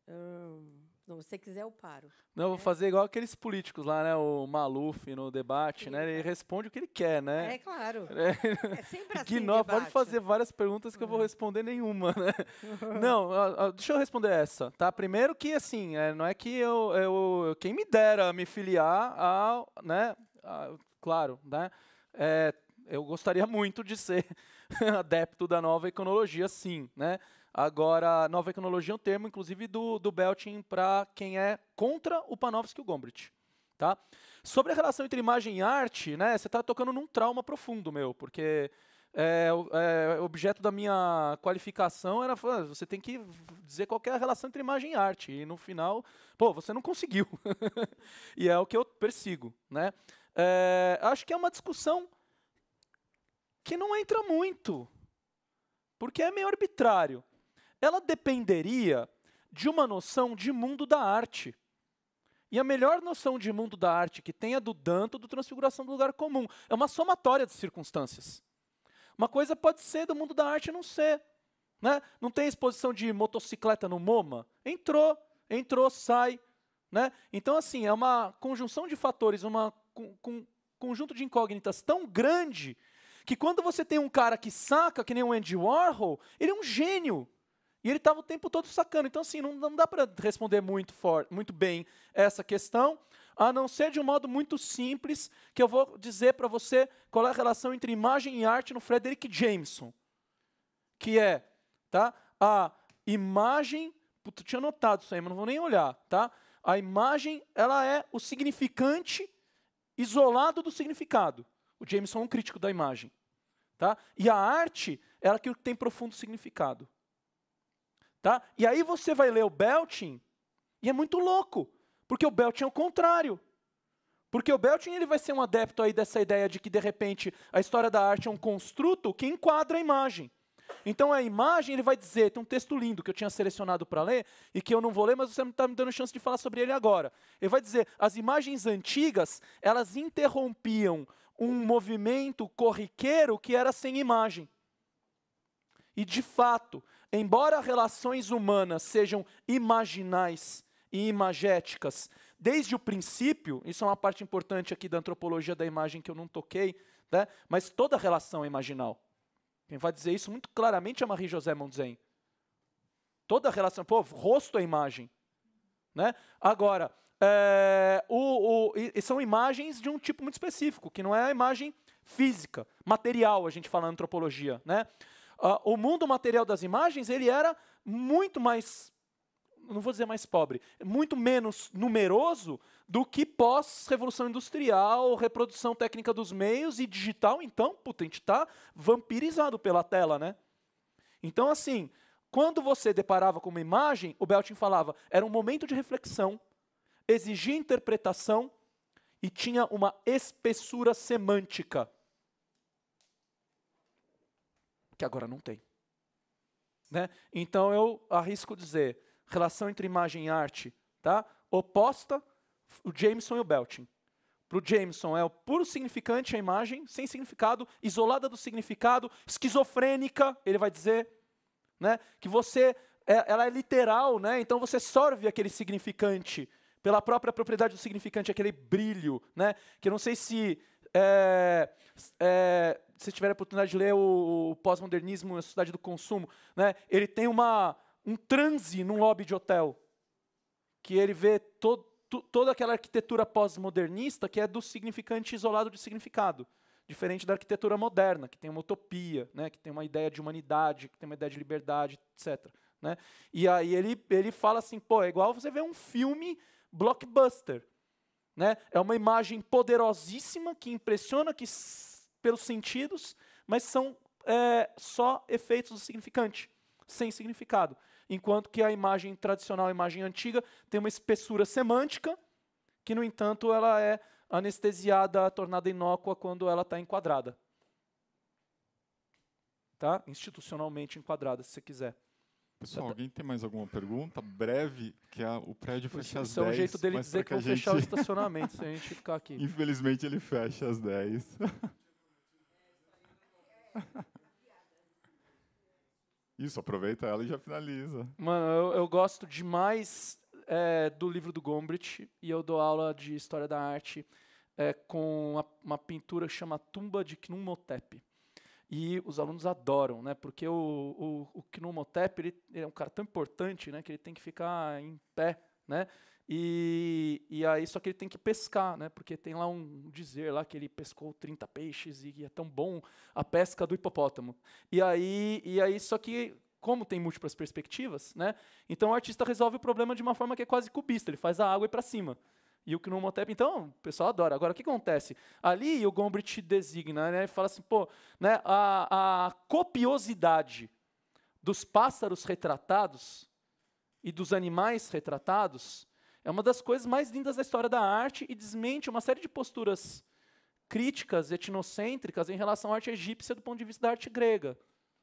Hum, se você quiser, eu paro. Não, né? vou é. fazer igual aqueles políticos lá, né? O Maluf no debate, né? Sim, né? Ele é. responde o que ele quer, né? É, claro. É, é sempre assim. Ignora, pode fazer várias perguntas que uhum. eu vou uhum. responder nenhuma, né? Uhum. Não, deixa eu responder essa, tá? Primeiro que, assim, é, não é que eu, eu... Quem me dera me filiar ao Né? A, claro, né? É, eu gostaria muito de ser adepto da nova iconologia, sim, né? Agora, nova tecnologia é um termo, inclusive, do, do Belting para quem é contra o Panofsky e o Gombrich. Tá? Sobre a relação entre imagem e arte, né, você está tocando num trauma profundo, meu, porque é, é, objeto da minha qualificação era você tem que dizer qual é a relação entre imagem e arte. E no final, pô, você não conseguiu. e é o que eu persigo. Né? É, acho que é uma discussão que não entra muito, porque é meio arbitrário ela dependeria de uma noção de mundo da arte. E a melhor noção de mundo da arte que tem é do Danto, do Transfiguração do Lugar Comum. É uma somatória de circunstâncias. Uma coisa pode ser do mundo da arte não ser. Né? Não tem exposição de motocicleta no MoMA? Entrou, entrou, sai. Né? Então, assim, é uma conjunção de fatores, um conjunto de incógnitas tão grande que quando você tem um cara que saca, que nem o Andy Warhol, ele é um gênio. E ele estava o tempo todo sacando. Então, assim, não, não dá para responder muito, for, muito bem essa questão, a não ser de um modo muito simples, que eu vou dizer para você qual é a relação entre imagem e arte no Frederick Jameson. Que é tá, a imagem. eu tinha notado isso aí, mas não vou nem olhar. Tá? A imagem ela é o significante isolado do significado. O Jameson é um crítico da imagem. Tá? E a arte é aquilo que tem profundo significado. Tá? E aí você vai ler o Belting e é muito louco, porque o Belting é o contrário. Porque o Belting ele vai ser um adepto aí dessa ideia de que, de repente, a história da arte é um construto que enquadra a imagem. Então a imagem ele vai dizer, tem um texto lindo que eu tinha selecionado para ler e que eu não vou ler, mas você está me dando chance de falar sobre ele agora. Ele vai dizer, as imagens antigas elas interrompiam um movimento corriqueiro que era sem imagem. E de fato, Embora relações humanas sejam imaginais e imagéticas, desde o princípio, isso é uma parte importante aqui da antropologia da imagem que eu não toquei, né? mas toda relação é imaginal. Quem vai dizer isso muito claramente é Marie-José Mondzen. Toda relação, pô, rosto é imagem. Né? Agora, é, o, o, e são imagens de um tipo muito específico, que não é a imagem física, material, a gente fala na antropologia. Né? uh, o mundo material das imagens ele era muito mais, não vou dizer mais pobre, muito menos numeroso do que pós-revolução industrial, reprodução técnica dos meios e digital. Então, potente a gente está vampirizado pela tela, né? Então, assim, quando você deparava com uma imagem, o Beltin falava, era um momento de reflexão, exigia interpretação e tinha uma espessura semântica que agora não tem. Né? Então eu arrisco dizer, relação entre imagem e arte, tá? Oposta o Jameson e o Belting. Para o Jameson é o puro significante a imagem, sem significado, isolada do significado, esquizofrênica, ele vai dizer, né? Que você é, ela é literal, né? Então você sorve aquele significante pela própria propriedade do significante, aquele brilho, né? Que eu não sei se é, é, se tiver a oportunidade de ler o, o Pós-Modernismo na cidade Sociedade do Consumo, né, ele tem uma, um transe num lobby de hotel, que ele vê to, to, toda aquela arquitetura pós-modernista que é do significante isolado de significado, diferente da arquitetura moderna, que tem uma utopia, né, que tem uma ideia de humanidade, que tem uma ideia de liberdade, etc. Né? E aí ele, ele fala assim, pô, é igual você ver um filme blockbuster, né? É uma imagem poderosíssima que impressiona que, pelos sentidos, mas são é, só efeitos do significante, sem significado. Enquanto que a imagem tradicional, a imagem antiga, tem uma espessura semântica, que, no entanto, ela é anestesiada, tornada inócua quando ela está enquadrada. Tá? Institucionalmente enquadrada, se você quiser. Pessoal, alguém tem mais alguma pergunta? Breve, que a, o prédio fecha é, às 10. Isso é o jeito dele dizer que, que vão gente... fechar o estacionamento se a gente ficar aqui. Infelizmente, ele fecha às 10. Isso, aproveita ela e já finaliza. Mano, eu, eu gosto demais é, do livro do Gombrich e eu dou aula de História da Arte é, com uma, uma pintura que chama Tumba de Khnumhotep e os alunos adoram, né? Porque o, o, o Knomotep ele, ele, é um cara tão importante, né? Que ele tem que ficar em pé, né? E, e aí só que ele tem que pescar, né? Porque tem lá um dizer lá que ele pescou 30 peixes e, é tão bom a pesca do hipopótamo. E aí e aí só que como tem múltiplas perspectivas, né? Então o artista resolve o problema de uma forma que é quase cubista. Ele faz a água e para cima e o Knumontep. Então, o pessoal adora. Agora, o que acontece? Ali o Gombrich designa, né? Ele fala assim, pô, né, a, a copiosidade dos pássaros retratados e dos animais retratados é uma das coisas mais lindas da história da arte e desmente uma série de posturas críticas etnocêntricas em relação à arte egípcia do ponto de vista da arte grega.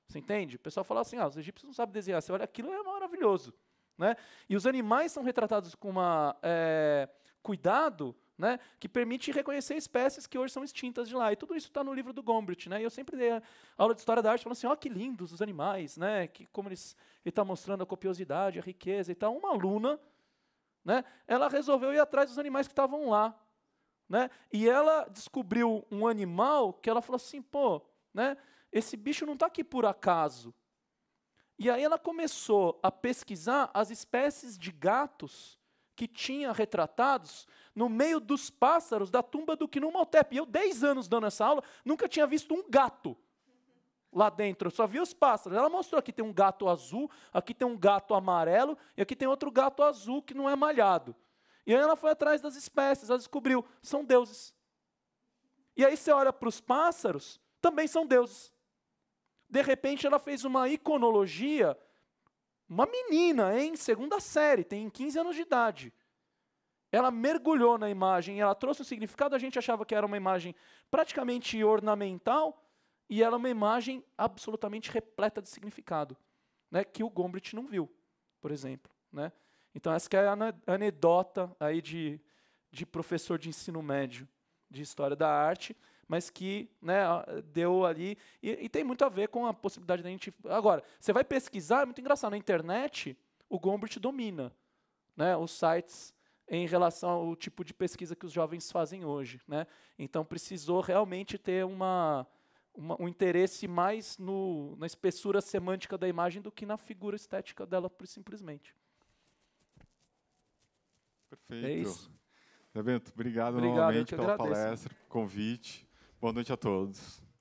Você entende? O pessoal fala assim: ah, os egípcios não sabem desenhar. Você olha aquilo, é maravilhoso. Né? E os animais são retratados com uma. É, cuidado né, que permite reconhecer espécies que hoje são extintas de lá. E tudo isso está no livro do Gombrich. Né? E eu sempre dei aula de História da Arte falando assim, ó, que lindos os animais, né? que, como eles, ele está mostrando a copiosidade, a riqueza e tal. Uma aluna, né, ela resolveu ir atrás dos animais que estavam lá. Né? E ela descobriu um animal que ela falou assim, pô, né, esse bicho não está aqui por acaso. E aí ela começou a pesquisar as espécies de gatos que tinha retratados no meio dos pássaros da tumba do Kinumhotep. E eu, 10 anos dando essa aula, nunca tinha visto um gato lá dentro. Eu só vi os pássaros. Ela mostrou aqui tem um gato azul, aqui tem um gato amarelo e aqui tem outro gato azul que não é malhado. E aí ela foi atrás das espécies, ela descobriu, são deuses. E aí você olha para os pássaros, também são deuses. De repente ela fez uma iconologia uma menina, hein? Segunda série, tem 15 anos de idade. Ela mergulhou na imagem, ela trouxe um significado, a gente achava que era uma imagem praticamente ornamental, e ela é uma imagem absolutamente repleta de significado, né? que o Gombrich não viu, por exemplo. Né? Então, essa é a anedota aí de, de professor de ensino médio de História da Arte mas que né, deu ali. E, e tem muito a ver com a possibilidade da gente. Agora, você vai pesquisar, é muito engraçado, na internet, o Gombrich domina né, os sites em relação ao tipo de pesquisa que os jovens fazem hoje. Né? Então, precisou realmente ter uma. Uma, um interesse mais no, na espessura semântica da imagem do que na figura estética dela, por, simplesmente. Perfeito. É isso. Bento, obrigado, obrigado novamente pela agradeço. palestra, convite. Boa noite a todos.